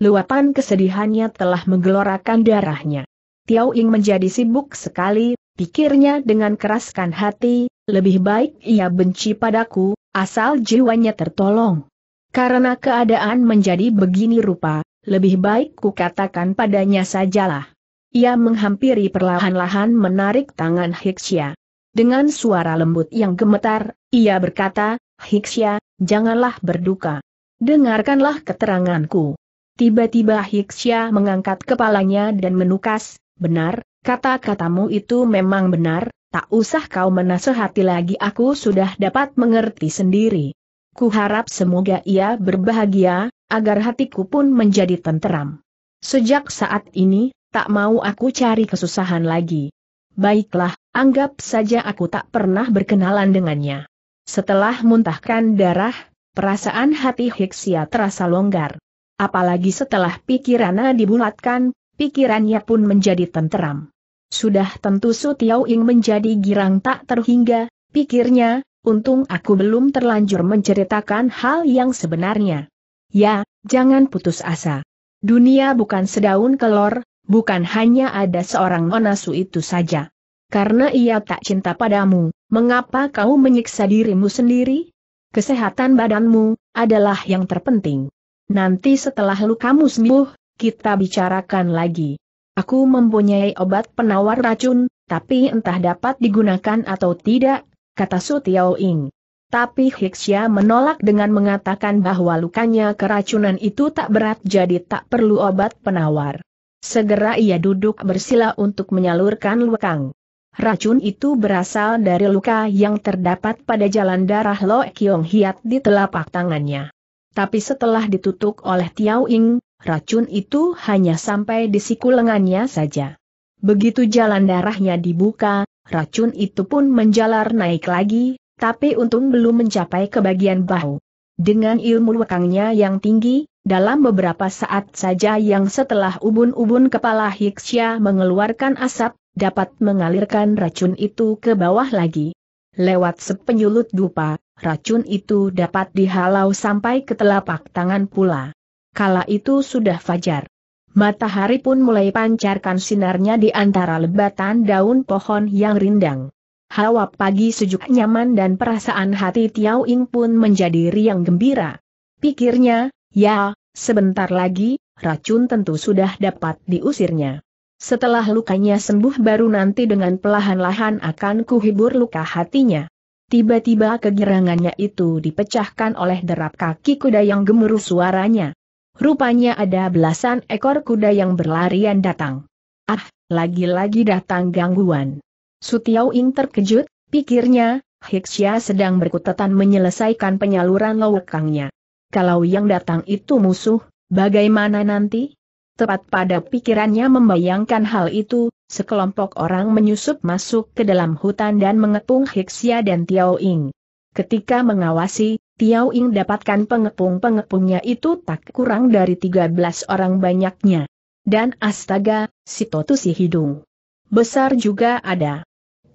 Luapan kesedihannya telah menggelorakan darahnya. Tiao Ing menjadi sibuk sekali, pikirnya dengan keraskan hati, lebih baik ia benci padaku, asal jiwanya tertolong. Karena keadaan menjadi begini rupa, lebih baik ku katakan padanya sajalah. Ia menghampiri perlahan-lahan menarik tangan Hixia. Dengan suara lembut yang gemetar, ia berkata, Hixia, janganlah berduka. Dengarkanlah keteranganku. Tiba-tiba Hixia mengangkat kepalanya dan menukas, benar, kata-katamu itu memang benar, tak usah kau menasehati lagi aku sudah dapat mengerti sendiri. Ku harap semoga ia berbahagia, agar hatiku pun menjadi tenteram. Sejak saat ini, tak mau aku cari kesusahan lagi. Baiklah, anggap saja aku tak pernah berkenalan dengannya. Setelah muntahkan darah, perasaan hati Hiksia terasa longgar. Apalagi setelah pikirannya dibulatkan, pikirannya pun menjadi tenteram. Sudah tentu Su Ing menjadi girang tak terhingga, pikirnya, untung aku belum terlanjur menceritakan hal yang sebenarnya. Ya, jangan putus asa. Dunia bukan sedaun kelor, bukan hanya ada seorang onasu itu saja. Karena ia tak cinta padamu, mengapa kau menyiksa dirimu sendiri? Kesehatan badanmu adalah yang terpenting. Nanti setelah lukamu sembuh, kita bicarakan lagi. Aku mempunyai obat penawar racun, tapi entah dapat digunakan atau tidak, kata Su Tiao Ing. Tapi Hixia menolak dengan mengatakan bahwa lukanya keracunan itu tak berat jadi tak perlu obat penawar. Segera ia duduk bersila untuk menyalurkan lukang. Racun itu berasal dari luka yang terdapat pada jalan darah Lo Kiong Hiat di telapak tangannya. Tapi setelah ditutup oleh Tiao Ing, racun itu hanya sampai di siku lengannya saja. Begitu jalan darahnya dibuka, racun itu pun menjalar naik lagi, tapi untung belum mencapai ke bagian bahu. Dengan ilmu wakangnya yang tinggi, dalam beberapa saat saja yang setelah ubun-ubun kepala Hiksya mengeluarkan asap, dapat mengalirkan racun itu ke bawah lagi. Lewat sepenyulut dupa, racun itu dapat dihalau sampai ke telapak tangan pula kala itu sudah fajar. Matahari pun mulai pancarkan sinarnya di antara lebatan daun pohon yang rindang. Hawa pagi sejuk nyaman dan perasaan hati Tiao Ing pun menjadi riang gembira. Pikirnya, ya, sebentar lagi, racun tentu sudah dapat diusirnya. Setelah lukanya sembuh baru nanti dengan pelahan-lahan akan kuhibur luka hatinya. Tiba-tiba kegirangannya itu dipecahkan oleh derap kaki kuda yang gemuruh suaranya. Rupanya ada belasan ekor kuda yang berlarian datang. Ah, lagi-lagi datang gangguan. Sutiao Ing terkejut, pikirnya, Hiksia sedang berkutatan menyelesaikan penyaluran lowekangnya. Kalau yang datang itu musuh, bagaimana nanti? Tepat pada pikirannya membayangkan hal itu, sekelompok orang menyusup masuk ke dalam hutan dan mengepung Hiksia dan Tiao Ing. Ketika mengawasi, Tiao Ing dapatkan pengepung-pengepungnya itu tak kurang dari 13 orang banyaknya. Dan astaga, si Totu si hidung. Besar juga ada.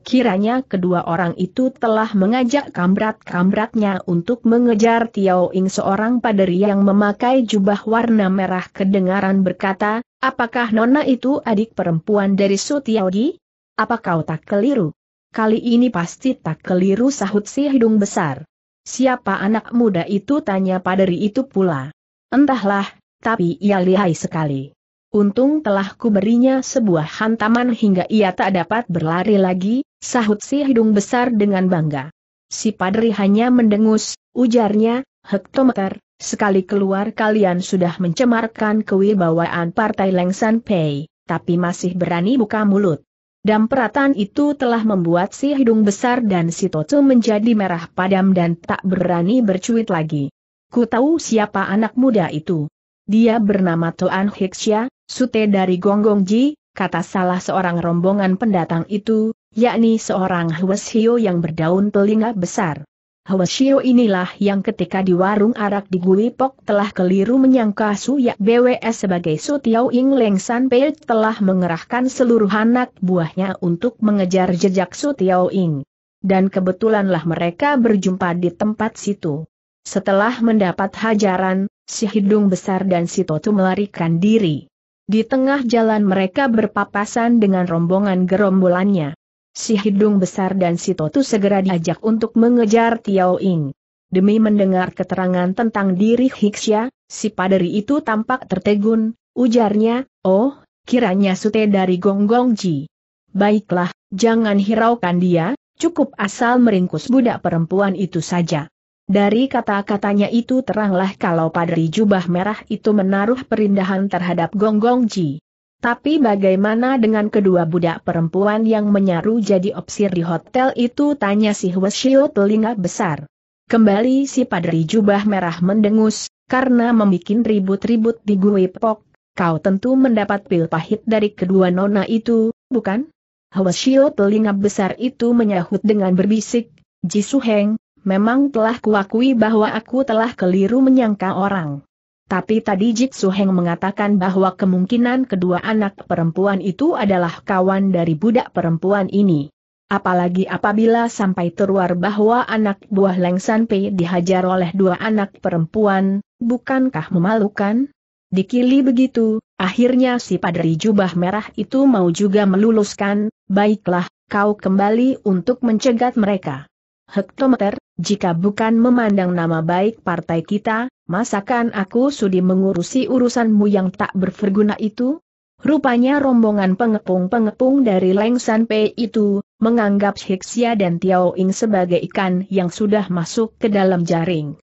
Kiranya kedua orang itu telah mengajak kamrat-kamratnya untuk mengejar Tiao Ing seorang paderi yang memakai jubah warna merah kedengaran berkata, apakah Nona itu adik perempuan dari Su Tiao Di? Apa kau tak keliru? Kali ini pasti tak keliru sahut si hidung besar. Siapa anak muda itu tanya Padri itu pula. Entahlah, tapi ia lihai sekali. Untung telah kuberinya sebuah hantaman hingga ia tak dapat berlari lagi, sahut si hidung besar dengan bangga. Si padri hanya mendengus, ujarnya, hektometer, sekali keluar kalian sudah mencemarkan kewibawaan Partai Lengsan Pei, tapi masih berani buka mulut. Damperatan itu telah membuat si hidung besar dan si Totu menjadi merah padam dan tak berani bercuit lagi. Ku tahu siapa anak muda itu. Dia bernama Toan Hiksya, sute dari Gonggongji, kata salah seorang rombongan pendatang itu, yakni seorang Hweshio yang berdaun telinga besar. Shio inilah yang ketika di warung arak di Pok telah keliru menyangka Suyak BWS sebagai Sutiao Ing Leng San Pei telah mengerahkan seluruh anak buahnya untuk mengejar jejak Sutiao Ing. Dan kebetulanlah mereka berjumpa di tempat situ. Setelah mendapat hajaran, si hidung besar dan si Totu melarikan diri. Di tengah jalan mereka berpapasan dengan rombongan gerombolannya si hidung besar dan si Totu segera diajak untuk mengejar Tiao Ing. Demi mendengar keterangan tentang diri Hixia. si paderi itu tampak tertegun, ujarnya, oh, kiranya sute dari Gong Gong Ji. Baiklah, jangan hiraukan dia, cukup asal meringkus budak perempuan itu saja. Dari kata-katanya itu teranglah kalau paderi jubah merah itu menaruh perindahan terhadap Gong Gong Ji. Tapi bagaimana dengan kedua budak perempuan yang menyaru jadi opsir di hotel itu tanya si Hwasyo telinga besar. Kembali si padri jubah merah mendengus, karena membuat ribut-ribut di gue Pok, kau tentu mendapat pil pahit dari kedua nona itu, bukan? Hwasyo telinga besar itu menyahut dengan berbisik, Jisuheng, memang telah kuakui bahwa aku telah keliru menyangka orang. Tapi tadi Jik Suheng mengatakan bahwa kemungkinan kedua anak perempuan itu adalah kawan dari budak perempuan ini. Apalagi apabila sampai terluar bahwa anak buah Leng San Pei dihajar oleh dua anak perempuan, bukankah memalukan? Dikili begitu, akhirnya si padri jubah merah itu mau juga meluluskan, baiklah, kau kembali untuk mencegat mereka hektometer, jika bukan memandang nama baik partai kita, masakan aku sudi mengurusi urusanmu yang tak berverguna itu? Rupanya rombongan pengepung-pengepung dari San Pei itu, menganggap Hiksia dan Tiao Ing sebagai ikan yang sudah masuk ke dalam jaring.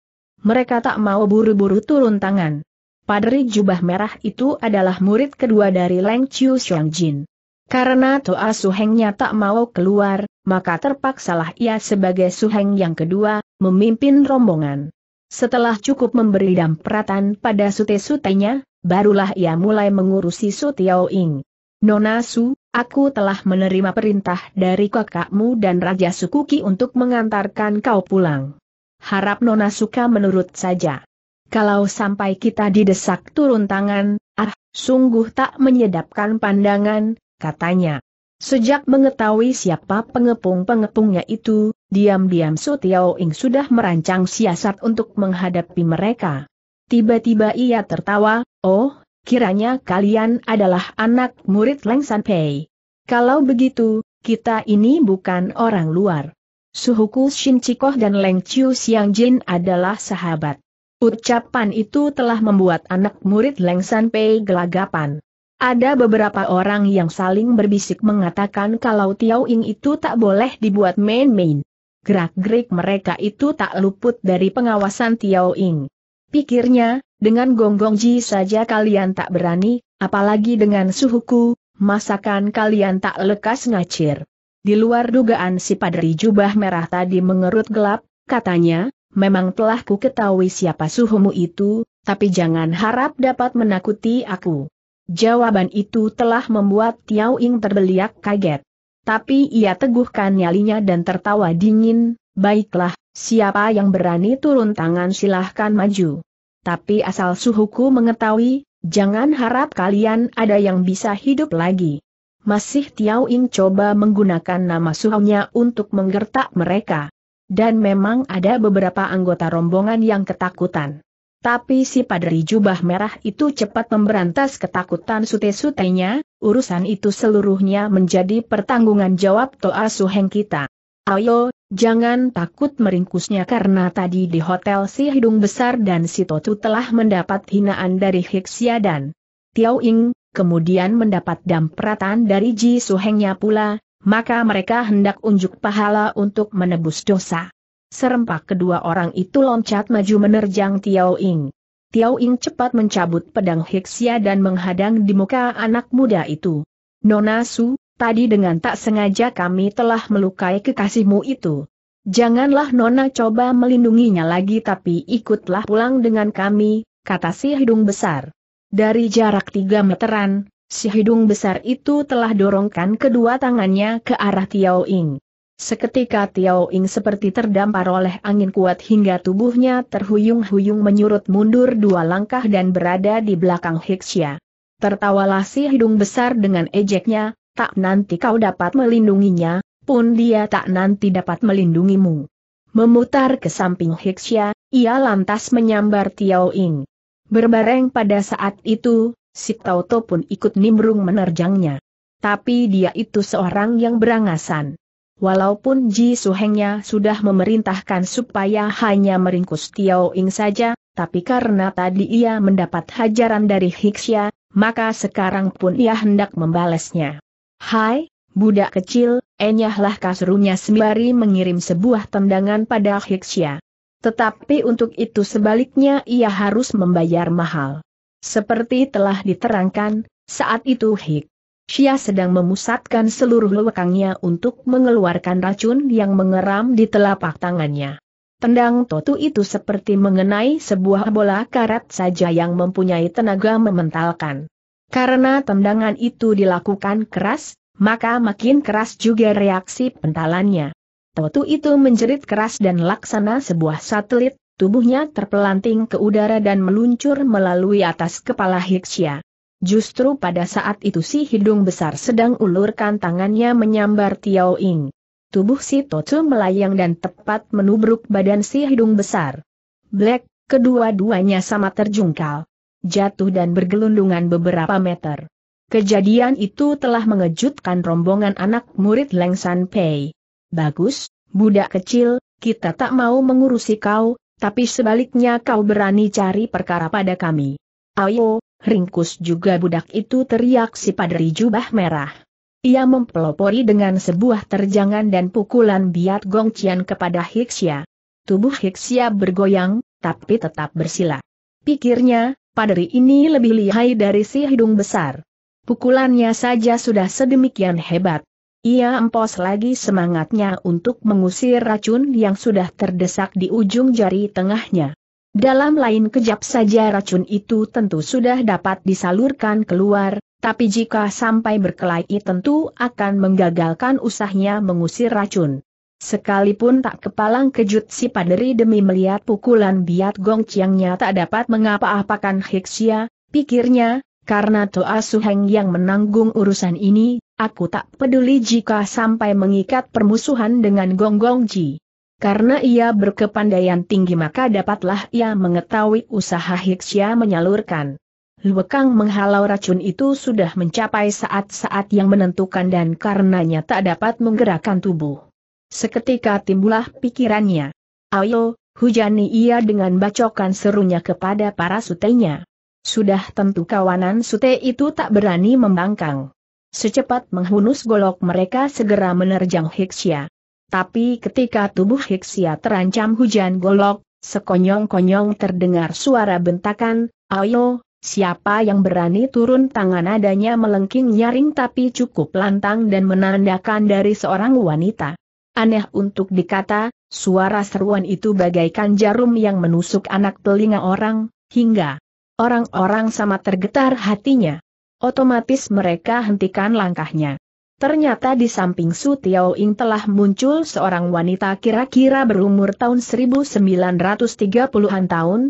Mereka tak mau buru-buru turun tangan. Padri jubah merah itu adalah murid kedua dari Leng Chiu Xiong Jin. Karena Toa Suhengnya tak mau keluar, maka terpaksalah ia sebagai suheng yang kedua, memimpin rombongan. Setelah cukup memberi dampratan pada sute-sutenya, barulah ia mulai mengurusi Su Tiao Ing. Nona Su, aku telah menerima perintah dari kakakmu dan Raja Sukuki untuk mengantarkan kau pulang. Harap Nona Suka menurut saja. Kalau sampai kita didesak turun tangan, ah, sungguh tak menyedapkan pandangan, katanya. Sejak mengetahui siapa pengepung-pengepungnya itu, diam-diam Su Tiao Ing sudah merancang siasat untuk menghadapi mereka. Tiba-tiba ia tertawa, oh, kiranya kalian adalah anak murid Leng San Pei. Kalau begitu, kita ini bukan orang luar. Suhuku Shin Chikoh dan Leng Chiu Siang Jin adalah sahabat. Ucapan itu telah membuat anak murid Leng San Pei gelagapan. Ada beberapa orang yang saling berbisik mengatakan kalau Tiao Ing itu tak boleh dibuat main-main. Gerak-gerik mereka itu tak luput dari pengawasan Tiao Ing. Pikirnya, dengan Gong Gong Ji saja kalian tak berani, apalagi dengan suhuku, masakan kalian tak lekas ngacir. Di luar dugaan si padri jubah merah tadi mengerut gelap, katanya, memang telah ku ketahui siapa suhumu itu, tapi jangan harap dapat menakuti aku. Jawaban itu telah membuat Tiao Ying terbeliak kaget. Tapi ia teguhkan nyalinya dan tertawa dingin, baiklah, siapa yang berani turun tangan silahkan maju. Tapi asal suhuku mengetahui, jangan harap kalian ada yang bisa hidup lagi. Masih Tiao Ying coba menggunakan nama suhunya untuk menggertak mereka. Dan memang ada beberapa anggota rombongan yang ketakutan. Tapi si padri jubah merah itu cepat memberantas ketakutan sute-sutenya, urusan itu seluruhnya menjadi pertanggungan jawab Toa Suheng kita. Ayo, jangan takut meringkusnya karena tadi di hotel si hidung besar dan si Totu telah mendapat hinaan dari Hiksia dan Tiao Ing, kemudian mendapat dampratan dari Ji Suhengnya pula, maka mereka hendak unjuk pahala untuk menebus dosa. Serempak kedua orang itu loncat maju menerjang Tiao Ying. Tiao Ying cepat mencabut pedang Hixia dan menghadang di muka anak muda itu. Nona Su, tadi dengan tak sengaja kami telah melukai kekasihmu itu. Janganlah Nona coba melindunginya lagi tapi ikutlah pulang dengan kami, kata si hidung besar. Dari jarak tiga meteran, si hidung besar itu telah dorongkan kedua tangannya ke arah Tiao Ying. Seketika Tiao Ing seperti terdampar oleh angin kuat hingga tubuhnya terhuyung-huyung menyurut mundur dua langkah dan berada di belakang Hixia. Tertawalah si hidung besar dengan ejeknya, tak nanti kau dapat melindunginya, pun dia tak nanti dapat melindungimu. Memutar ke samping Hixia, ia lantas menyambar Tiao Ing. Berbareng pada saat itu, si Tauto pun ikut nimbrung menerjangnya. Tapi dia itu seorang yang berangasan. Walaupun Ji Suhengnya sudah memerintahkan supaya hanya meringkus Tiao Ing saja, tapi karena tadi ia mendapat hajaran dari Hixia, maka sekarang pun ia hendak membalasnya. Hai, budak kecil, enyahlah kasrunya sembari mengirim sebuah tendangan pada Hixia. Tetapi untuk itu sebaliknya ia harus membayar mahal. Seperti telah diterangkan, saat itu Hik. Xia sedang memusatkan seluruh lewekangnya untuk mengeluarkan racun yang mengeram di telapak tangannya. Tendang Totu itu seperti mengenai sebuah bola karat saja yang mempunyai tenaga mementalkan. Karena tendangan itu dilakukan keras, maka makin keras juga reaksi pentalannya. Totu itu menjerit keras dan laksana sebuah satelit, tubuhnya terpelanting ke udara dan meluncur melalui atas kepala Hixia. Justru pada saat itu si hidung besar sedang ulurkan tangannya menyambar Tiao Ing. Tubuh si Tocu melayang dan tepat menubruk badan si hidung besar. Black, kedua-duanya sama terjungkal. Jatuh dan bergelundungan beberapa meter. Kejadian itu telah mengejutkan rombongan anak murid Leng San Pei. Bagus, budak kecil, kita tak mau mengurusi kau, tapi sebaliknya kau berani cari perkara pada kami. Ayo, ringkus juga budak itu teriak si padri jubah merah. Ia mempelopori dengan sebuah terjangan dan pukulan biat Gongcian kepada Hiksia. Tubuh Hiksia bergoyang, tapi tetap bersila. Pikirnya, padri ini lebih lihai dari si hidung besar. Pukulannya saja sudah sedemikian hebat. Ia empos lagi semangatnya untuk mengusir racun yang sudah terdesak di ujung jari tengahnya. Dalam lain kejap saja racun itu tentu sudah dapat disalurkan keluar, tapi jika sampai berkelahi tentu akan menggagalkan usahanya mengusir racun. Sekalipun tak kepalang kejut si paderi demi melihat pukulan biat gong ciangnya tak dapat mengapa-apakan Hiksia, pikirnya, karena Toa Suheng yang menanggung urusan ini, aku tak peduli jika sampai mengikat permusuhan dengan gong gong ji. Karena ia berkepandaian tinggi maka dapatlah ia mengetahui usaha Hiksya menyalurkan. Luekang menghalau racun itu sudah mencapai saat-saat yang menentukan dan karenanya tak dapat menggerakkan tubuh. Seketika timbullah pikirannya. Ayo, hujani ia dengan bacokan serunya kepada para sutenya. Sudah tentu kawanan sute itu tak berani membangkang. Secepat menghunus golok mereka segera menerjang Hiksya tapi ketika tubuh Hiksia terancam hujan golok, sekonyong-konyong terdengar suara bentakan, ayo, siapa yang berani turun tangan adanya melengking nyaring tapi cukup lantang dan menandakan dari seorang wanita. Aneh untuk dikata, suara seruan itu bagaikan jarum yang menusuk anak telinga orang, hingga orang-orang sama tergetar hatinya. Otomatis mereka hentikan langkahnya. Ternyata di samping Su Tiao Ing telah muncul seorang wanita kira-kira berumur tahun 1930-an tahun.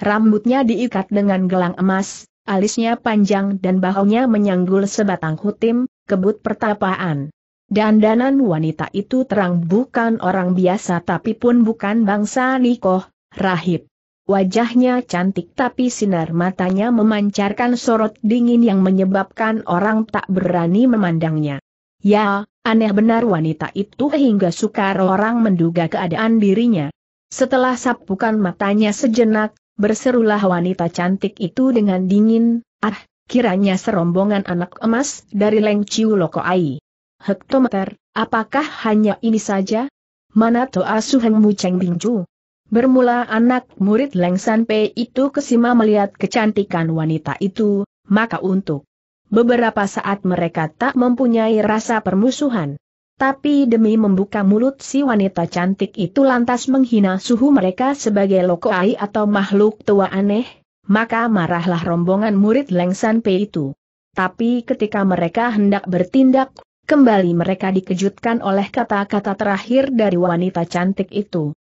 Rambutnya diikat dengan gelang emas, alisnya panjang dan bahunya menyanggul sebatang hutim, kebut pertapaan. Dandanan wanita itu terang bukan orang biasa tapi pun bukan bangsa Nikoh, rahib. Wajahnya cantik tapi sinar matanya memancarkan sorot dingin yang menyebabkan orang tak berani memandangnya. Ya, aneh benar wanita itu hingga sukar orang menduga keadaan dirinya. Setelah sapukan matanya sejenak, berserulah wanita cantik itu dengan dingin, ah, kiranya serombongan anak emas dari Leng Chiu Loko Ai. Hektometer, apakah hanya ini saja? Mana Toa Suheng Mu Cheng Bingju? Bermula anak murid Leng San itu kesima melihat kecantikan wanita itu, maka untuk Beberapa saat mereka tak mempunyai rasa permusuhan. Tapi demi membuka mulut si wanita cantik itu lantas menghina suhu mereka sebagai lokoai atau makhluk tua aneh, maka marahlah rombongan murid Lengsan P itu. Tapi ketika mereka hendak bertindak, kembali mereka dikejutkan oleh kata-kata terakhir dari wanita cantik itu.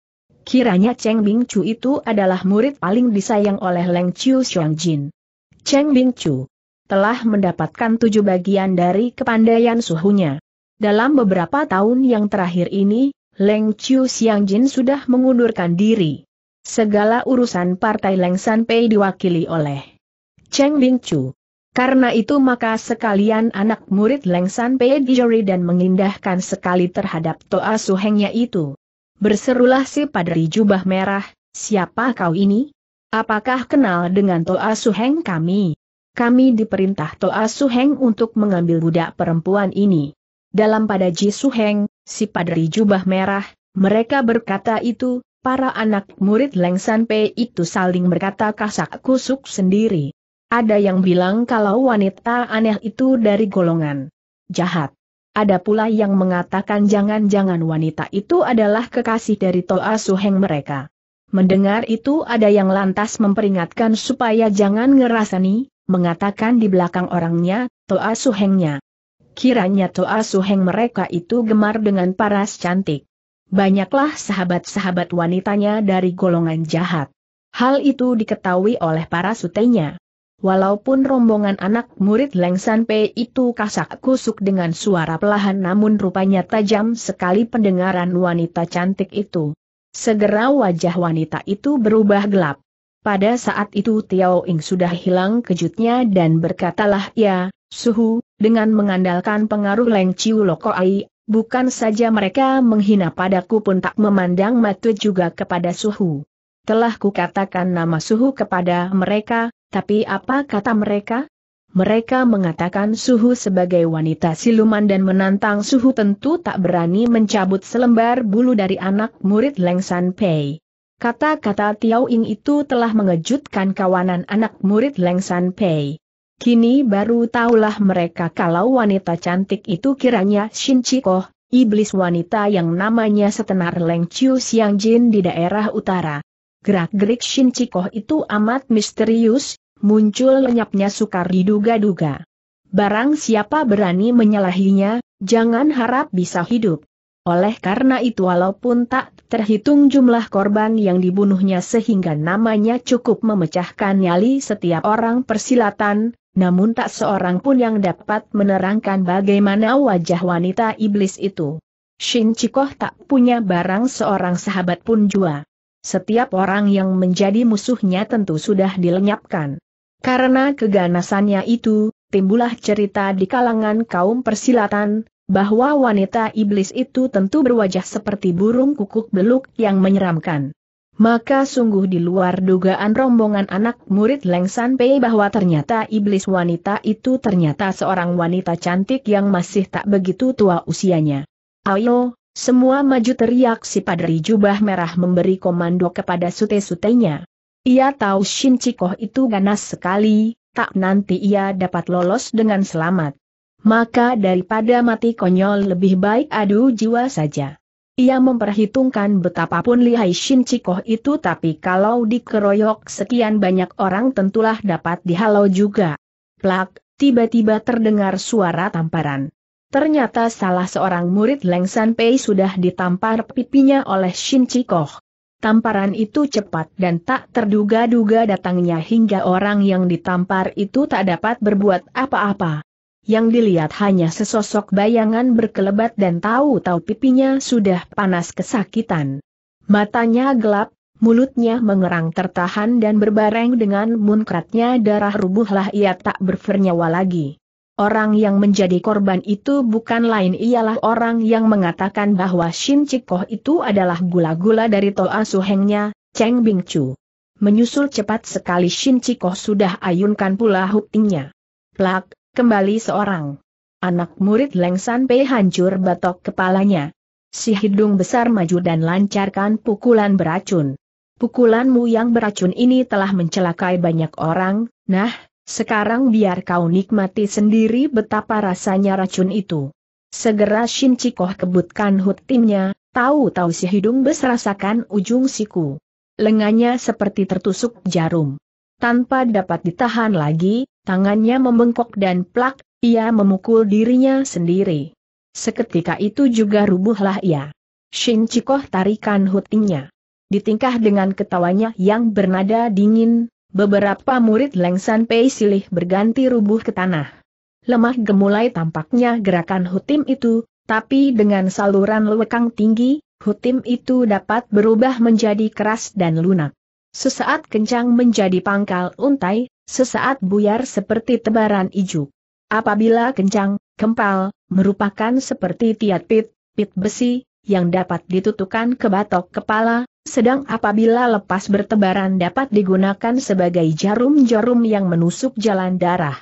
Kiranya Cheng Bing Chu itu adalah murid paling disayang oleh Leng Chiu Xiong Jin. Cheng Bing Chu telah mendapatkan tujuh bagian dari kepandaian suhunya. Dalam beberapa tahun yang terakhir ini, Leng Chiu Xiang Jin sudah mengundurkan diri. Segala urusan partai Leng San Pei diwakili oleh Cheng Bing Chu. Karena itu maka sekalian anak murid Leng San Pei dijeri dan mengindahkan sekali terhadap Toa Suhengnya itu. Berserulah si padri jubah merah, siapa kau ini? Apakah kenal dengan Toa Suheng kami? kami diperintah Toa Suheng untuk mengambil budak perempuan ini. Dalam pada Ji Suheng, si padri jubah merah, mereka berkata itu, para anak murid Leng San Pei itu saling berkata kasak kusuk sendiri. Ada yang bilang kalau wanita aneh itu dari golongan jahat. Ada pula yang mengatakan jangan-jangan wanita itu adalah kekasih dari Toa Suheng mereka. Mendengar itu ada yang lantas memperingatkan supaya jangan ngerasani, mengatakan di belakang orangnya, Toa Suhengnya. Kiranya Toa Suheng mereka itu gemar dengan paras cantik. Banyaklah sahabat-sahabat wanitanya dari golongan jahat. Hal itu diketahui oleh para sutenya. Walaupun rombongan anak murid Leng San Pei itu kasak kusuk dengan suara pelahan namun rupanya tajam sekali pendengaran wanita cantik itu. Segera wajah wanita itu berubah gelap. Pada saat itu Tiao Ing sudah hilang kejutnya dan berkatalah ya, Suhu, dengan mengandalkan pengaruh Leng Chiu Ai, bukan saja mereka menghina padaku pun tak memandang mata juga kepada Suhu. Telah kukatakan nama Suhu kepada mereka, tapi apa kata mereka? Mereka mengatakan Suhu sebagai wanita siluman dan menantang Suhu tentu tak berani mencabut selembar bulu dari anak murid Leng San Pei. Kata-kata Tiao Ing itu telah mengejutkan kawanan anak murid Leng San Pei. Kini baru tahulah mereka kalau wanita cantik itu kiranya Shin Chikoh, iblis wanita yang namanya setenar Leng Chiu Siang Jin di daerah utara. Gerak-gerik Shin Chikoh itu amat misterius, muncul lenyapnya sukar diduga-duga. Barang siapa berani menyalahinya, jangan harap bisa hidup. Oleh karena itu walaupun tak terhitung jumlah korban yang dibunuhnya sehingga namanya cukup memecahkan nyali setiap orang persilatan, namun tak seorang pun yang dapat menerangkan bagaimana wajah wanita iblis itu. Shin Chikoh tak punya barang seorang sahabat pun jua. Setiap orang yang menjadi musuhnya tentu sudah dilenyapkan. Karena keganasannya itu, timbullah cerita di kalangan kaum persilatan, bahwa wanita iblis itu tentu berwajah seperti burung kukuk beluk yang menyeramkan. Maka sungguh di luar dugaan rombongan anak murid Leng San Pei bahwa ternyata iblis wanita itu ternyata seorang wanita cantik yang masih tak begitu tua usianya. Ayo, semua maju teriak si padri jubah merah memberi komando kepada sute-sutenya. Ia tahu Shin Cikoh itu ganas sekali, tak nanti ia dapat lolos dengan selamat maka daripada mati konyol lebih baik adu jiwa saja. Ia memperhitungkan betapapun lihai Shin Chikoh itu tapi kalau dikeroyok sekian banyak orang tentulah dapat dihalau juga. Plak, tiba-tiba terdengar suara tamparan. Ternyata salah seorang murid Leng San Pei sudah ditampar pipinya oleh Shin Chikoh. Tamparan itu cepat dan tak terduga-duga datangnya hingga orang yang ditampar itu tak dapat berbuat apa-apa yang dilihat hanya sesosok bayangan berkelebat dan tahu-tahu pipinya sudah panas kesakitan. Matanya gelap, mulutnya mengerang tertahan dan berbareng dengan munkratnya darah rubuhlah ia tak bernyawa lagi. Orang yang menjadi korban itu bukan lain ialah orang yang mengatakan bahwa Shin Chikoh itu adalah gula-gula dari Toa Suhengnya, Cheng Bing Menyusul cepat sekali Shin Chikoh sudah ayunkan pula huktinya. Plak, kembali seorang. Anak murid lengsan San Pei hancur batok kepalanya. Si hidung besar maju dan lancarkan pukulan beracun. Pukulanmu yang beracun ini telah mencelakai banyak orang, nah, sekarang biar kau nikmati sendiri betapa rasanya racun itu. Segera Shin Chikoh kebutkan hut timnya, tahu-tahu si hidung besar rasakan ujung siku. Lengannya seperti tertusuk jarum. Tanpa dapat ditahan lagi, tangannya membengkok dan plak, ia memukul dirinya sendiri. Seketika itu juga rubuhlah ia. Shin Chikoh tarikan hutinya. Ditingkah dengan ketawanya yang bernada dingin, beberapa murid Lengsan Pei silih berganti rubuh ke tanah. Lemah gemulai tampaknya gerakan hutim itu, tapi dengan saluran lewekang tinggi, hutim itu dapat berubah menjadi keras dan lunak. Sesaat kencang menjadi pangkal untai, sesaat buyar seperti tebaran ijuk. Apabila kencang, kempal, merupakan seperti tiat pit, pit besi, yang dapat ditutupkan ke batok kepala, sedang apabila lepas bertebaran dapat digunakan sebagai jarum-jarum yang menusuk jalan darah.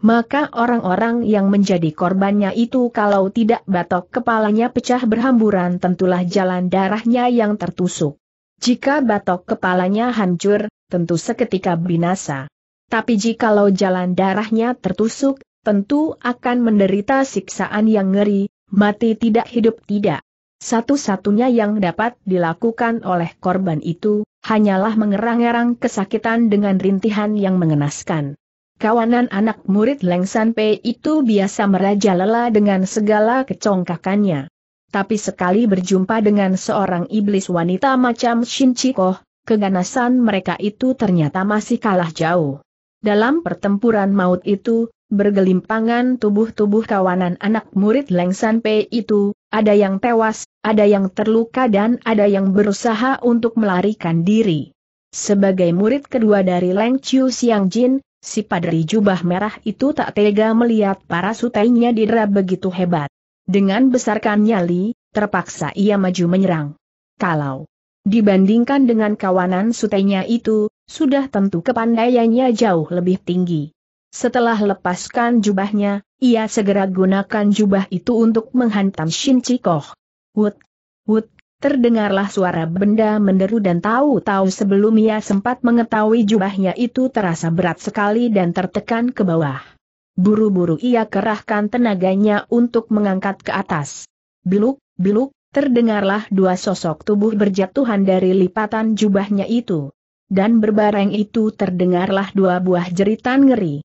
Maka orang-orang yang menjadi korbannya itu kalau tidak batok kepalanya pecah berhamburan tentulah jalan darahnya yang tertusuk. Jika batok kepalanya hancur, tentu seketika binasa. Tapi jikalau jalan darahnya tertusuk, tentu akan menderita siksaan yang ngeri, mati tidak hidup tidak. Satu-satunya yang dapat dilakukan oleh korban itu, hanyalah mengerang-erang kesakitan dengan rintihan yang mengenaskan. Kawanan anak murid Leng San itu biasa merajalela dengan segala kecongkakannya tapi sekali berjumpa dengan seorang iblis wanita macam Shin Chikoh, keganasan mereka itu ternyata masih kalah jauh. Dalam pertempuran maut itu, bergelimpangan tubuh-tubuh kawanan anak murid Leng San Pei itu, ada yang tewas, ada yang terluka dan ada yang berusaha untuk melarikan diri. Sebagai murid kedua dari Leng Chiu Siang Jin, si padri jubah merah itu tak tega melihat para sutainya didera begitu hebat. Dengan besarkan nyali, terpaksa ia maju menyerang. Kalau dibandingkan dengan kawanan sutenya itu, sudah tentu kepandaiannya jauh lebih tinggi. Setelah lepaskan jubahnya, ia segera gunakan jubah itu untuk menghantam Shin Chikoh. Wut, wut, Terdengarlah suara benda menderu dan tahu-tahu sebelum ia sempat mengetahui jubahnya itu terasa berat sekali dan tertekan ke bawah. Buru-buru ia kerahkan tenaganya untuk mengangkat ke atas. Biluk, biluk, terdengarlah dua sosok tubuh berjatuhan dari lipatan jubahnya itu. Dan berbareng itu terdengarlah dua buah jeritan ngeri.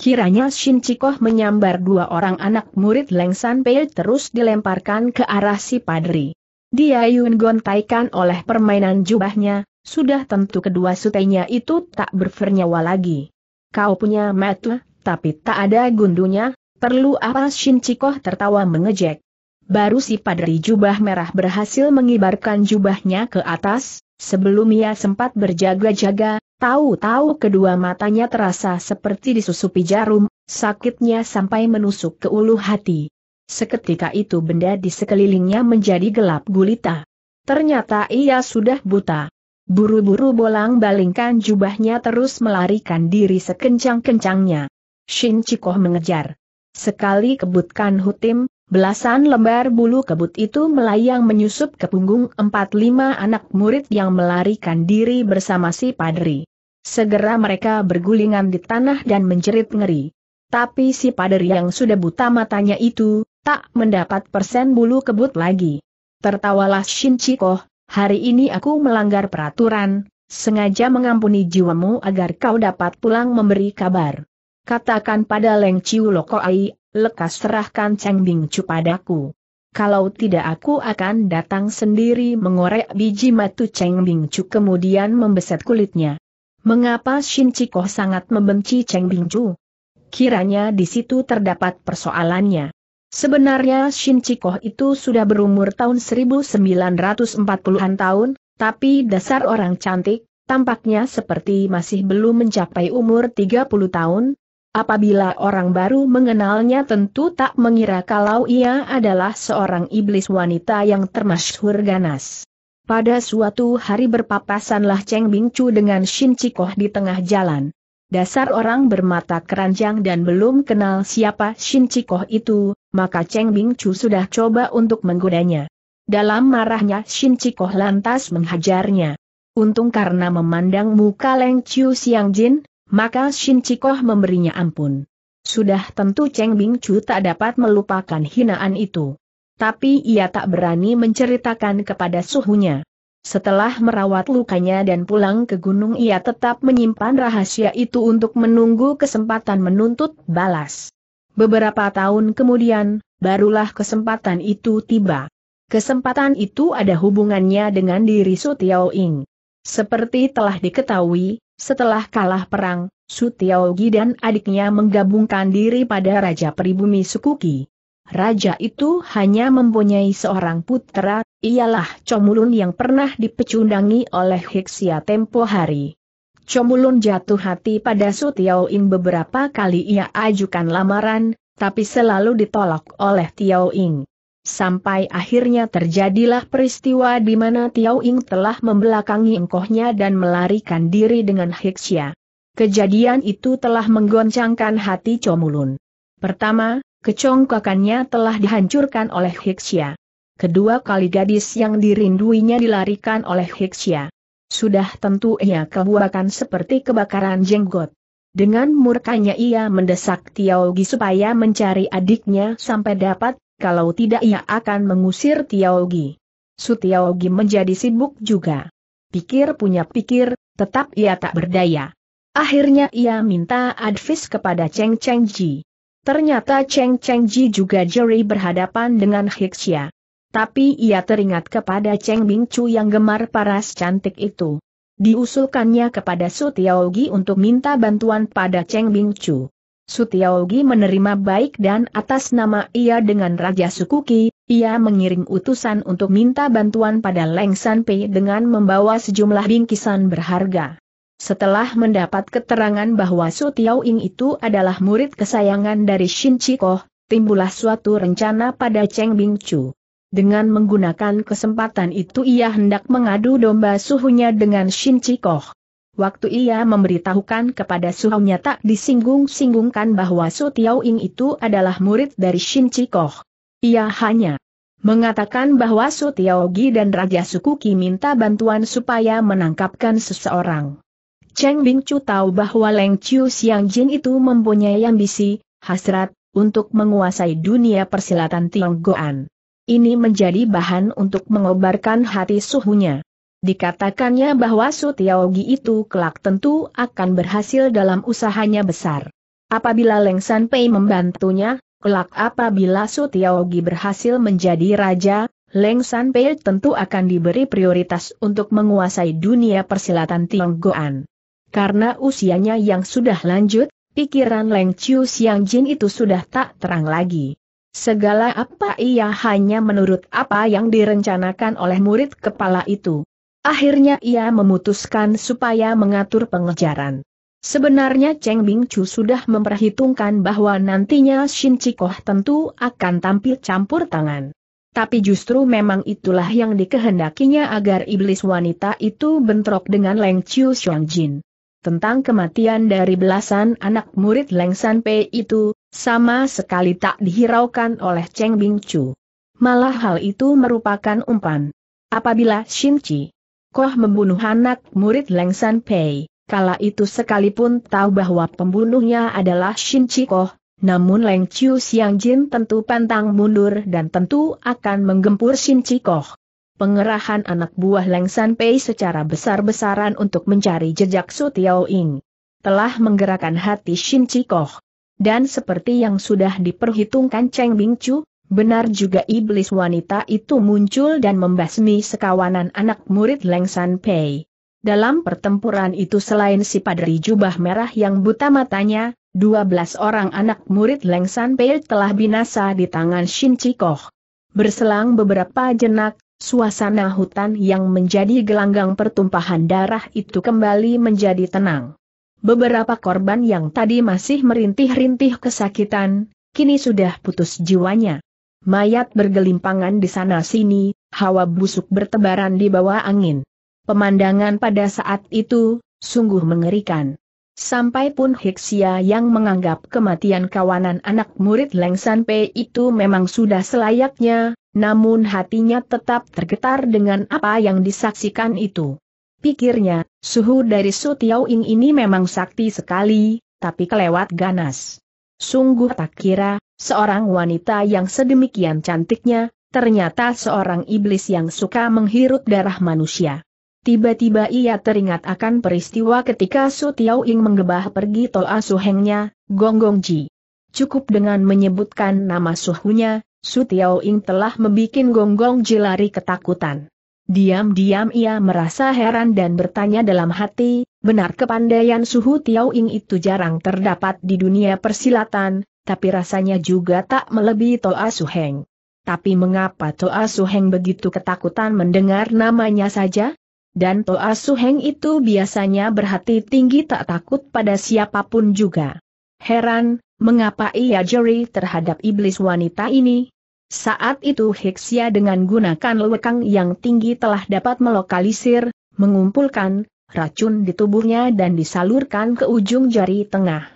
Kiranya Shin Chikoh menyambar dua orang anak murid Leng San Pei terus dilemparkan ke arah si padri. Dia Yun gontaikan oleh permainan jubahnya, sudah tentu kedua sutenya itu tak bernyawa lagi. Kau punya mata, tapi tak ada gundunya, perlu apa Shin Chikoh tertawa mengejek. Baru si padri jubah merah berhasil mengibarkan jubahnya ke atas, sebelum ia sempat berjaga-jaga, tahu-tahu kedua matanya terasa seperti disusupi jarum, sakitnya sampai menusuk ke ulu hati. Seketika itu benda di sekelilingnya menjadi gelap gulita. Ternyata ia sudah buta. Buru-buru bolang balingkan jubahnya terus melarikan diri sekencang-kencangnya. Shin Chikoh mengejar. Sekali kebutkan hutim, belasan lembar bulu kebut itu melayang menyusup ke punggung empat lima anak murid yang melarikan diri bersama si padri. Segera mereka bergulingan di tanah dan menjerit ngeri. Tapi si padri yang sudah buta matanya itu, tak mendapat persen bulu kebut lagi. Tertawalah Shin Chikoh, hari ini aku melanggar peraturan, sengaja mengampuni jiwamu agar kau dapat pulang memberi kabar. Katakan pada Leng Chiu Lokoai, lekas serahkan Cheng Bing Chu padaku. Kalau tidak aku akan datang sendiri mengorek biji matu Cheng Bing Chu kemudian membeset kulitnya. Mengapa Shin Chiko sangat membenci Cheng Bing Chu? Kiranya di situ terdapat persoalannya. Sebenarnya Shin Chiko itu sudah berumur tahun 1940-an tahun, tapi dasar orang cantik, tampaknya seperti masih belum mencapai umur 30 tahun, Apabila orang baru mengenalnya tentu tak mengira kalau ia adalah seorang iblis wanita yang termasyhur ganas. Pada suatu hari berpapasanlah Cheng Bingcu dengan Shin Chikoh di tengah jalan. Dasar orang bermata keranjang dan belum kenal siapa Shin Chikoh itu, maka Cheng Bingcu sudah coba untuk menggodanya. Dalam marahnya Shin Chikoh lantas menghajarnya. Untung karena memandang muka Leng Chiu Siang Jin, maka Shin Chikoh memberinya ampun. Sudah tentu Cheng Bing Chu tak dapat melupakan hinaan itu. Tapi ia tak berani menceritakan kepada suhunya. Setelah merawat lukanya dan pulang ke gunung ia tetap menyimpan rahasia itu untuk menunggu kesempatan menuntut balas. Beberapa tahun kemudian, barulah kesempatan itu tiba. Kesempatan itu ada hubungannya dengan diri Su Tiao Ing. Seperti telah diketahui, setelah kalah perang, Sutiaogi dan adiknya menggabungkan diri pada Raja Peribumi Sukuki. Raja itu hanya mempunyai seorang putra, ialah Comulun yang pernah dipecundangi oleh Hiksia tempo hari. Comulun jatuh hati pada Su In beberapa kali ia ajukan lamaran, tapi selalu ditolak oleh Tiaoing. Sampai akhirnya terjadilah peristiwa di mana Tiao Ying telah membelakangi engkohnya dan melarikan diri dengan Hixia. Kejadian itu telah menggoncangkan hati Comulun. Pertama, kecongkakannya telah dihancurkan oleh Hixia. Kedua kali gadis yang dirinduinya dilarikan oleh Hixia. Sudah tentu ia kebuakan seperti kebakaran jenggot. Dengan murkanya ia mendesak Tiao Gi supaya mencari adiknya sampai dapat kalau tidak ia akan mengusir Tiaogi. Su Tiaogi menjadi sibuk juga. Pikir punya pikir, tetap ia tak berdaya. Akhirnya ia minta advis kepada Cheng Cheng Ji. Ternyata Cheng Cheng Ji juga jeri berhadapan dengan Hixia. Tapi ia teringat kepada Cheng Bing Chu yang gemar paras cantik itu. Diusulkannya kepada Su Tiaogi untuk minta bantuan pada Cheng Bing Chu. Sutiaogi menerima baik dan atas nama ia dengan Raja Sukuki, ia mengirim utusan untuk minta bantuan pada Leng San dengan membawa sejumlah bingkisan berharga. Setelah mendapat keterangan bahwa Sutiaoing itu adalah murid kesayangan dari Shin Chikoh, timbullah suatu rencana pada Cheng Bingchu. Dengan menggunakan kesempatan itu ia hendak mengadu domba suhunya dengan Shin Chikoh. Waktu ia memberitahukan kepada suhunya tak disinggung-singgungkan bahwa Su Tiaoing itu adalah murid dari Shin Koh. Ia hanya mengatakan bahwa Su Gi dan Raja Suku Ki minta bantuan supaya menangkapkan seseorang. Cheng Bing Chu tahu bahwa Leng Chiu Siang Jin itu mempunyai ambisi, hasrat, untuk menguasai dunia persilatan Tionggoan. Ini menjadi bahan untuk mengobarkan hati suhunya. Dikatakannya bahwa Sutiaogi itu kelak tentu akan berhasil dalam usahanya besar. Apabila Leng Sanpei membantunya, kelak apabila Sutiaogi berhasil menjadi raja, Leng Sanpei tentu akan diberi prioritas untuk menguasai dunia persilatan Tionggoan. Karena usianya yang sudah lanjut, pikiran Leng Chiu Xiang Jin itu sudah tak terang lagi. Segala apa ia hanya menurut apa yang direncanakan oleh murid kepala itu. Akhirnya ia memutuskan supaya mengatur pengejaran. Sebenarnya Cheng Bing Chu sudah memperhitungkan bahwa nantinya Shin Chikoh tentu akan tampil campur tangan. Tapi justru memang itulah yang dikehendakinya agar iblis wanita itu bentrok dengan Leng Chiu Shuang Jin. Tentang kematian dari belasan anak murid Leng San Pei itu, sama sekali tak dihiraukan oleh Cheng Bing Chu. Malah hal itu merupakan umpan. Apabila Shin Chi Koh membunuh anak murid Leng San Pei. Kala itu sekalipun tahu bahwa pembunuhnya adalah Shin Chi Koh, namun Leng Chiu Siang Jin tentu pantang mundur dan tentu akan menggempur Shin Chi Koh. Pengerahan anak buah Leng San Pei secara besar-besaran untuk mencari jejak Su Tiao Ing telah menggerakkan hati Shin Chi Koh. Dan seperti yang sudah diperhitungkan Cheng Bing Chu, Benar juga iblis wanita itu muncul dan membasmi sekawanan anak murid Leng Pei. Dalam pertempuran itu selain si padri jubah merah yang buta matanya, 12 orang anak murid Leng Pei telah binasa di tangan Shin Chikoh. Berselang beberapa jenak, suasana hutan yang menjadi gelanggang pertumpahan darah itu kembali menjadi tenang. Beberapa korban yang tadi masih merintih-rintih kesakitan, kini sudah putus jiwanya. Mayat bergelimpangan di sana-sini, hawa busuk bertebaran di bawah angin. Pemandangan pada saat itu, sungguh mengerikan. Sampai pun Hiksia yang menganggap kematian kawanan anak murid Leng San Pei itu memang sudah selayaknya, namun hatinya tetap tergetar dengan apa yang disaksikan itu. Pikirnya, suhu dari Su Tiao Ing ini memang sakti sekali, tapi kelewat ganas. Sungguh tak kira, Seorang wanita yang sedemikian cantiknya, ternyata seorang iblis yang suka menghirup darah manusia. Tiba-tiba ia teringat akan peristiwa ketika Su Tiao Ing menggebah pergi Tol Asuhengnya, Gonggong Ji. Cukup dengan menyebutkan nama suhunya, Su Tiao Ing telah membuat Gonggong Ji lari ketakutan. Diam-diam ia merasa heran dan bertanya dalam hati, benar kepandaian suhu Tiao Ing itu jarang terdapat di dunia persilatan, tapi rasanya juga tak melebihi Toa Suheng. Tapi mengapa Toa Suheng begitu ketakutan mendengar namanya saja? Dan Toa Suheng itu biasanya berhati tinggi tak takut pada siapapun juga. Heran, mengapa ia jeri terhadap iblis wanita ini? Saat itu Hexia dengan gunakan lekang yang tinggi telah dapat melokalisir, mengumpulkan, racun di tubuhnya dan disalurkan ke ujung jari tengah.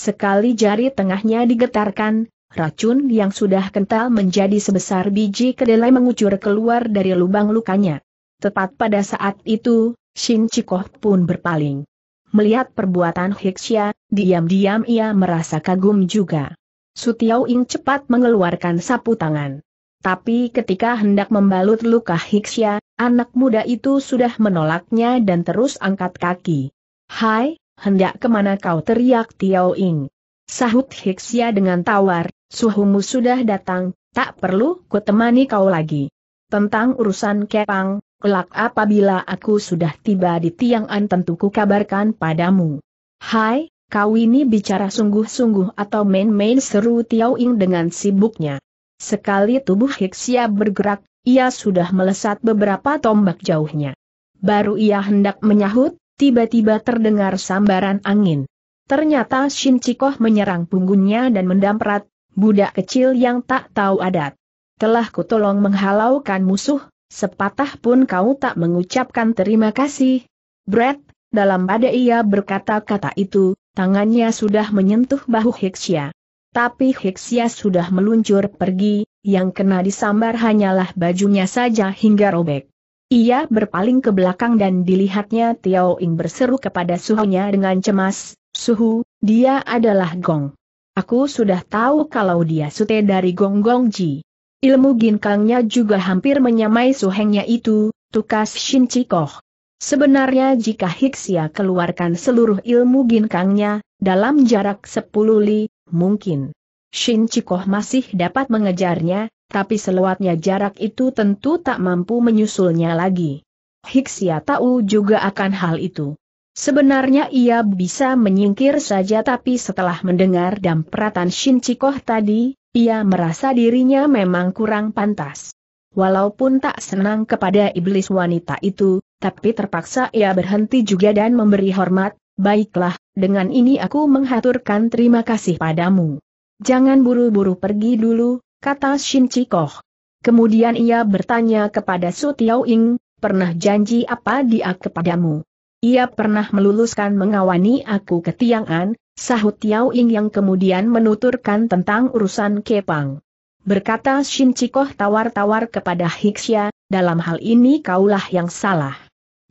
Sekali jari tengahnya digetarkan, racun yang sudah kental menjadi sebesar biji kedelai mengucur keluar dari lubang lukanya. Tepat pada saat itu, Shin Chikoh pun berpaling. Melihat perbuatan Hixia. diam-diam ia merasa kagum juga. Sutiao Ing cepat mengeluarkan sapu tangan. Tapi ketika hendak membalut luka Hixia, anak muda itu sudah menolaknya dan terus angkat kaki. Hai, hendak kemana kau teriak Tiao Ing. Sahut Hiksia dengan tawar, suhumu sudah datang, tak perlu ku temani kau lagi. Tentang urusan kepang, kelak apabila aku sudah tiba di Tiang'an tentu ku kabarkan padamu. Hai, kau ini bicara sungguh-sungguh atau main-main seru Tiao Ing dengan sibuknya. Sekali tubuh Hiksia bergerak, ia sudah melesat beberapa tombak jauhnya. Baru ia hendak menyahut, tiba-tiba terdengar sambaran angin. Ternyata Shin Chikoh menyerang punggungnya dan mendamprat, budak kecil yang tak tahu adat. Telah kutolong menghalaukan musuh, sepatah pun kau tak mengucapkan terima kasih. Brett, dalam pada ia berkata-kata itu, tangannya sudah menyentuh bahu Hexia, Tapi Hexia sudah meluncur pergi, yang kena disambar hanyalah bajunya saja hingga robek. Ia berpaling ke belakang dan dilihatnya Tiao Ing berseru kepada suhunya dengan cemas, Suhu, dia adalah Gong. Aku sudah tahu kalau dia sute dari Gong Gong Ji. Ilmu ginkangnya juga hampir menyamai suhengnya itu, tukas Shin Chikoh. Sebenarnya jika Hixia keluarkan seluruh ilmu ginkangnya, dalam jarak 10 li, mungkin Shin Chikoh masih dapat mengejarnya, tapi selewatnya jarak itu tentu tak mampu menyusulnya lagi. Hiksia tahu juga akan hal itu. Sebenarnya ia bisa menyingkir saja tapi setelah mendengar dampratan Shin Chikoh tadi, ia merasa dirinya memang kurang pantas. Walaupun tak senang kepada iblis wanita itu, tapi terpaksa ia berhenti juga dan memberi hormat, baiklah, dengan ini aku menghaturkan terima kasih padamu. Jangan buru-buru pergi dulu, kata Shin Chikoh. Kemudian ia bertanya kepada Su Tiao Ing, pernah janji apa dia kepadamu? Ia pernah meluluskan mengawani aku ke Tiang'an, sahut Tiao Ing yang kemudian menuturkan tentang urusan Kepang. Berkata Shin Chikoh tawar-tawar kepada Hixia, dalam hal ini kaulah yang salah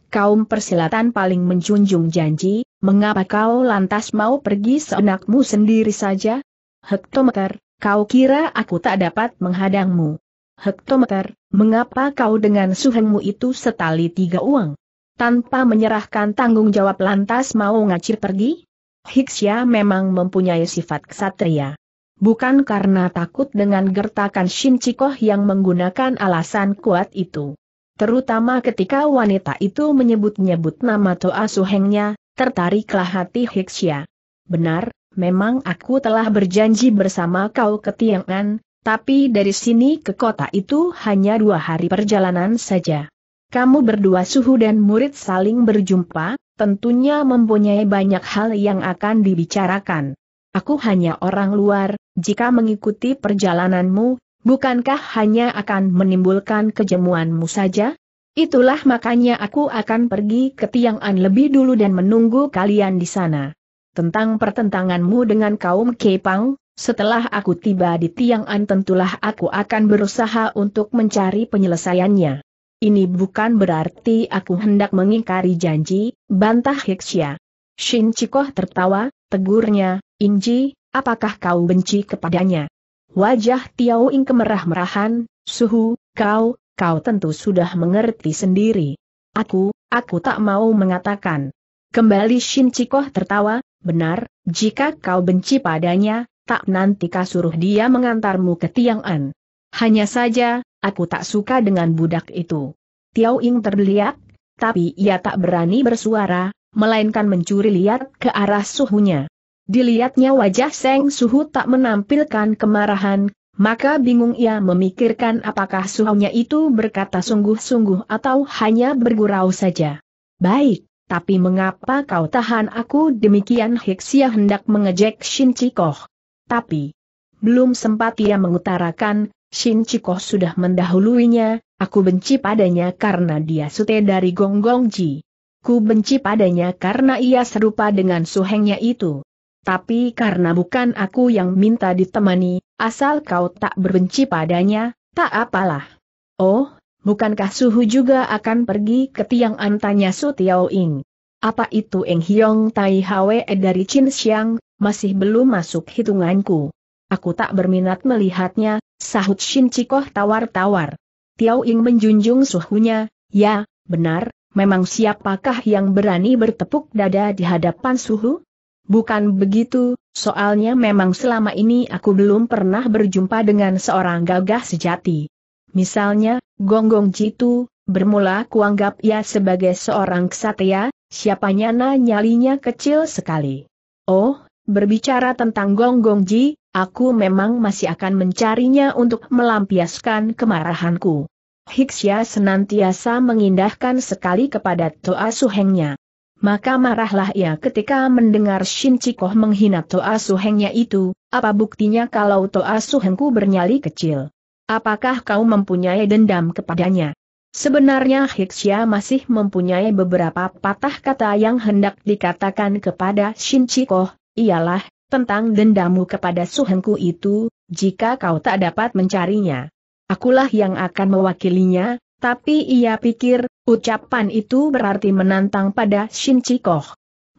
kaum persilatan paling menjunjung janji, mengapa kau lantas mau pergi seenakmu sendiri saja? Hektometer, Kau kira aku tak dapat menghadangmu? Hektometer, mengapa kau dengan suhengmu itu setali tiga uang? Tanpa menyerahkan tanggung jawab lantas mau ngacir pergi? Hiksya memang mempunyai sifat ksatria. Bukan karena takut dengan gertakan Shin Chikoh yang menggunakan alasan kuat itu. Terutama ketika wanita itu menyebut-nyebut nama Toa Suhengnya, tertariklah hati Hiksya. Benar, memang aku telah berjanji bersama kau ke Tiangan, tapi dari sini ke kota itu hanya dua hari perjalanan saja. Kamu berdua suhu dan murid saling berjumpa, tentunya mempunyai banyak hal yang akan dibicarakan. Aku hanya orang luar, jika mengikuti perjalananmu, bukankah hanya akan menimbulkan kejemuanmu saja? Itulah makanya aku akan pergi ke Tiang'an lebih dulu dan menunggu kalian di sana tentang pertentanganmu dengan kaum Kepang, setelah aku tiba di Tiang'an tentulah aku akan berusaha untuk mencari penyelesaiannya. Ini bukan berarti aku hendak mengingkari janji, bantah Hiksya. Shin Chikoh tertawa, tegurnya, Inji, apakah kau benci kepadanya? Wajah Tiao Ing kemerah-merahan, suhu, kau, kau tentu sudah mengerti sendiri. Aku, aku tak mau mengatakan. Kembali Shin Chikoh tertawa, Benar, jika kau benci padanya, tak nanti kasuruh dia mengantarmu ke Tiang'an. Hanya saja, aku tak suka dengan budak itu. Tiao Ying terlihat, tapi ia tak berani bersuara, melainkan mencuri lihat ke arah suhunya. Dilihatnya wajah Seng Suhu tak menampilkan kemarahan, maka bingung ia memikirkan apakah suhunya itu berkata sungguh-sungguh atau hanya bergurau saja. Baik, tapi mengapa kau tahan aku demikian Hiksia hendak mengejek Shin Chikoh. Tapi, belum sempat ia mengutarakan, Shin Chikoh sudah mendahuluinya, aku benci padanya karena dia sute dari Gong Ji. Ku benci padanya karena ia serupa dengan suhengnya itu. Tapi karena bukan aku yang minta ditemani, asal kau tak berbenci padanya, tak apalah. Oh, bukankah Suhu juga akan pergi ke Tiang Antanya Su Tiao Ing? Apa itu Eng Hiong Tai Hwe dari Chin Xiang, masih belum masuk hitunganku. Aku tak berminat melihatnya, sahut Shin Cikoh tawar-tawar. Tiao Ing menjunjung suhunya, ya, benar, memang siapakah yang berani bertepuk dada di hadapan suhu? Bukan begitu, soalnya memang selama ini aku belum pernah berjumpa dengan seorang gagah sejati. Misalnya, Gonggong Jitu, bermula kuanggap ia sebagai seorang ksatria, siapa nyana nyalinya kecil sekali. Oh, berbicara tentang Gonggong Ji, aku memang masih akan mencarinya untuk melampiaskan kemarahanku. Hiksya senantiasa mengindahkan sekali kepada Toa Suhengnya. Maka marahlah ia ketika mendengar Shin Chikoh menghina Toa Suhengnya itu, apa buktinya kalau Toa Suhengku bernyali kecil. Apakah kau mempunyai dendam kepadanya? Sebenarnya Hiksya masih mempunyai beberapa patah kata yang hendak dikatakan kepada Shin Chikoh, ialah, tentang dendammu kepada suhengku itu, jika kau tak dapat mencarinya. Akulah yang akan mewakilinya, tapi ia pikir, ucapan itu berarti menantang pada Shin Chikoh.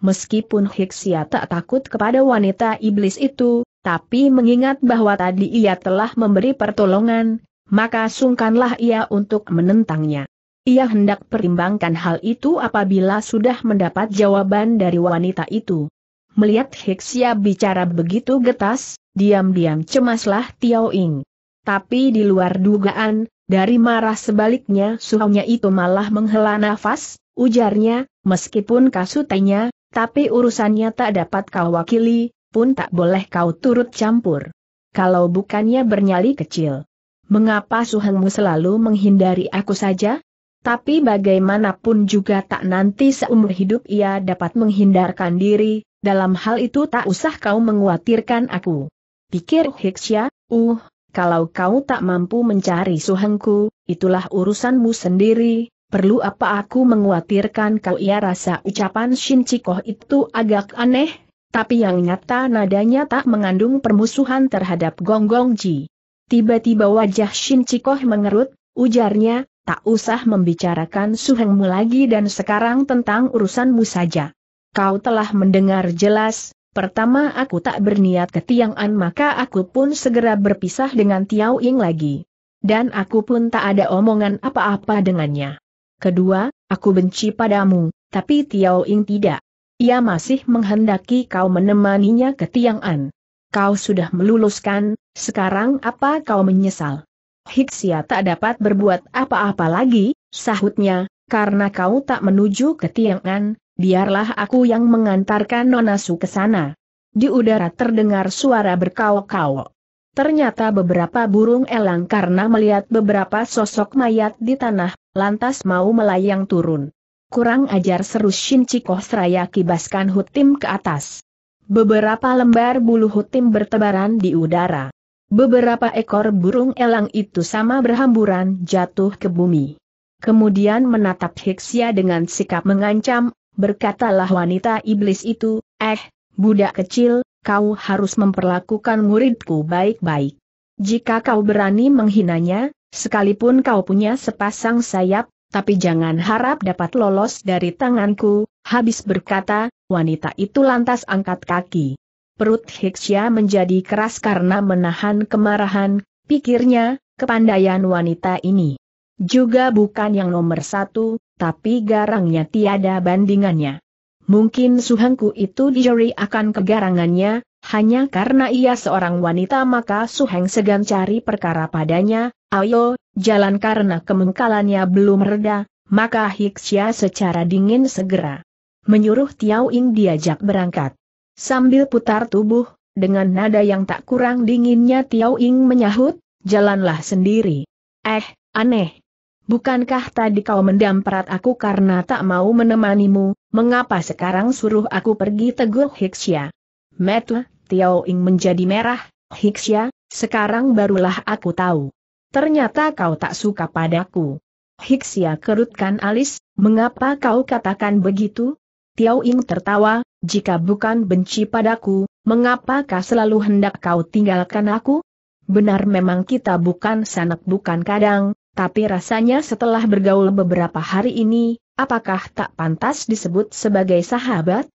Meskipun Hiksya tak takut kepada wanita iblis itu, tapi mengingat bahwa tadi ia telah memberi pertolongan, maka sungkanlah ia untuk menentangnya. Ia hendak pertimbangkan hal itu apabila sudah mendapat jawaban dari wanita itu. Melihat Heksia bicara begitu getas, diam-diam cemaslah Tiao Ing. Tapi di luar dugaan, dari marah sebaliknya suhunya itu malah menghela nafas, ujarnya, meskipun kasutanya, tapi urusannya tak dapat kau wakili, pun tak boleh kau turut campur. Kalau bukannya bernyali kecil. Mengapa suhengmu selalu menghindari aku saja? Tapi bagaimanapun juga tak nanti seumur hidup ia dapat menghindarkan diri, dalam hal itu tak usah kau menguatirkan aku. Pikir Hiksya, uh, kalau kau tak mampu mencari suhengku, itulah urusanmu sendiri, Perlu apa aku menguatirkan kau ia rasa ucapan Shin Chikoh itu agak aneh, tapi yang nyata nadanya tak mengandung permusuhan terhadap Gong Gong Ji. Tiba-tiba wajah Shin Chikoh mengerut, ujarnya, tak usah membicarakan suhengmu lagi dan sekarang tentang urusanmu saja. Kau telah mendengar jelas, pertama aku tak berniat ke Tiang'an maka aku pun segera berpisah dengan Tiao Ying lagi. Dan aku pun tak ada omongan apa-apa dengannya. Kedua, aku benci padamu, tapi Tiao Ying tidak. Ia masih menghendaki kau menemaninya ke Tiang'an. Kau sudah meluluskan, sekarang apa kau menyesal? Hiksia tak dapat berbuat apa-apa lagi, sahutnya, karena kau tak menuju ke Tiang'an, biarlah aku yang mengantarkan Nonasu ke sana. Di udara terdengar suara berkaok-kaok. Ternyata beberapa burung elang karena melihat beberapa sosok mayat di tanah, lantas mau melayang turun. Kurang ajar seru Shin Shinchi seraya kibaskan Hutim ke atas. Beberapa lembar bulu Hutim bertebaran di udara. Beberapa ekor burung elang itu sama berhamburan jatuh ke bumi. Kemudian menatap Hiksia dengan sikap mengancam, berkatalah wanita iblis itu, eh, budak kecil, kau harus memperlakukan muridku baik-baik. Jika kau berani menghinanya, sekalipun kau punya sepasang sayap, tapi jangan harap dapat lolos dari tanganku, habis berkata, wanita itu lantas angkat kaki. Perut Hiksya menjadi keras karena menahan kemarahan, pikirnya, kepandaian wanita ini. Juga bukan yang nomor satu, tapi garangnya tiada bandingannya. Mungkin suhengku itu dijeri akan kegarangannya, hanya karena ia seorang wanita maka Suheng segan cari perkara padanya, Ayo, jalan karena kemengkalannya belum reda, maka Hiksia secara dingin segera menyuruh Tiao Ing diajak berangkat. Sambil putar tubuh, dengan nada yang tak kurang dinginnya Tiao Ing menyahut, jalanlah sendiri. Eh, aneh. Bukankah tadi kau mendamprat aku karena tak mau menemanimu, mengapa sekarang suruh aku pergi teguh Hiksia? Metu, Tiao Ing menjadi merah, Hiksia, sekarang barulah aku tahu. Ternyata kau tak suka padaku. Hiksia kerutkan alis, mengapa kau katakan begitu? Tiao Ing tertawa, jika bukan benci padaku, mengapakah selalu hendak kau tinggalkan aku? Benar memang kita bukan sanak bukan kadang, tapi rasanya setelah bergaul beberapa hari ini, apakah tak pantas disebut sebagai sahabat?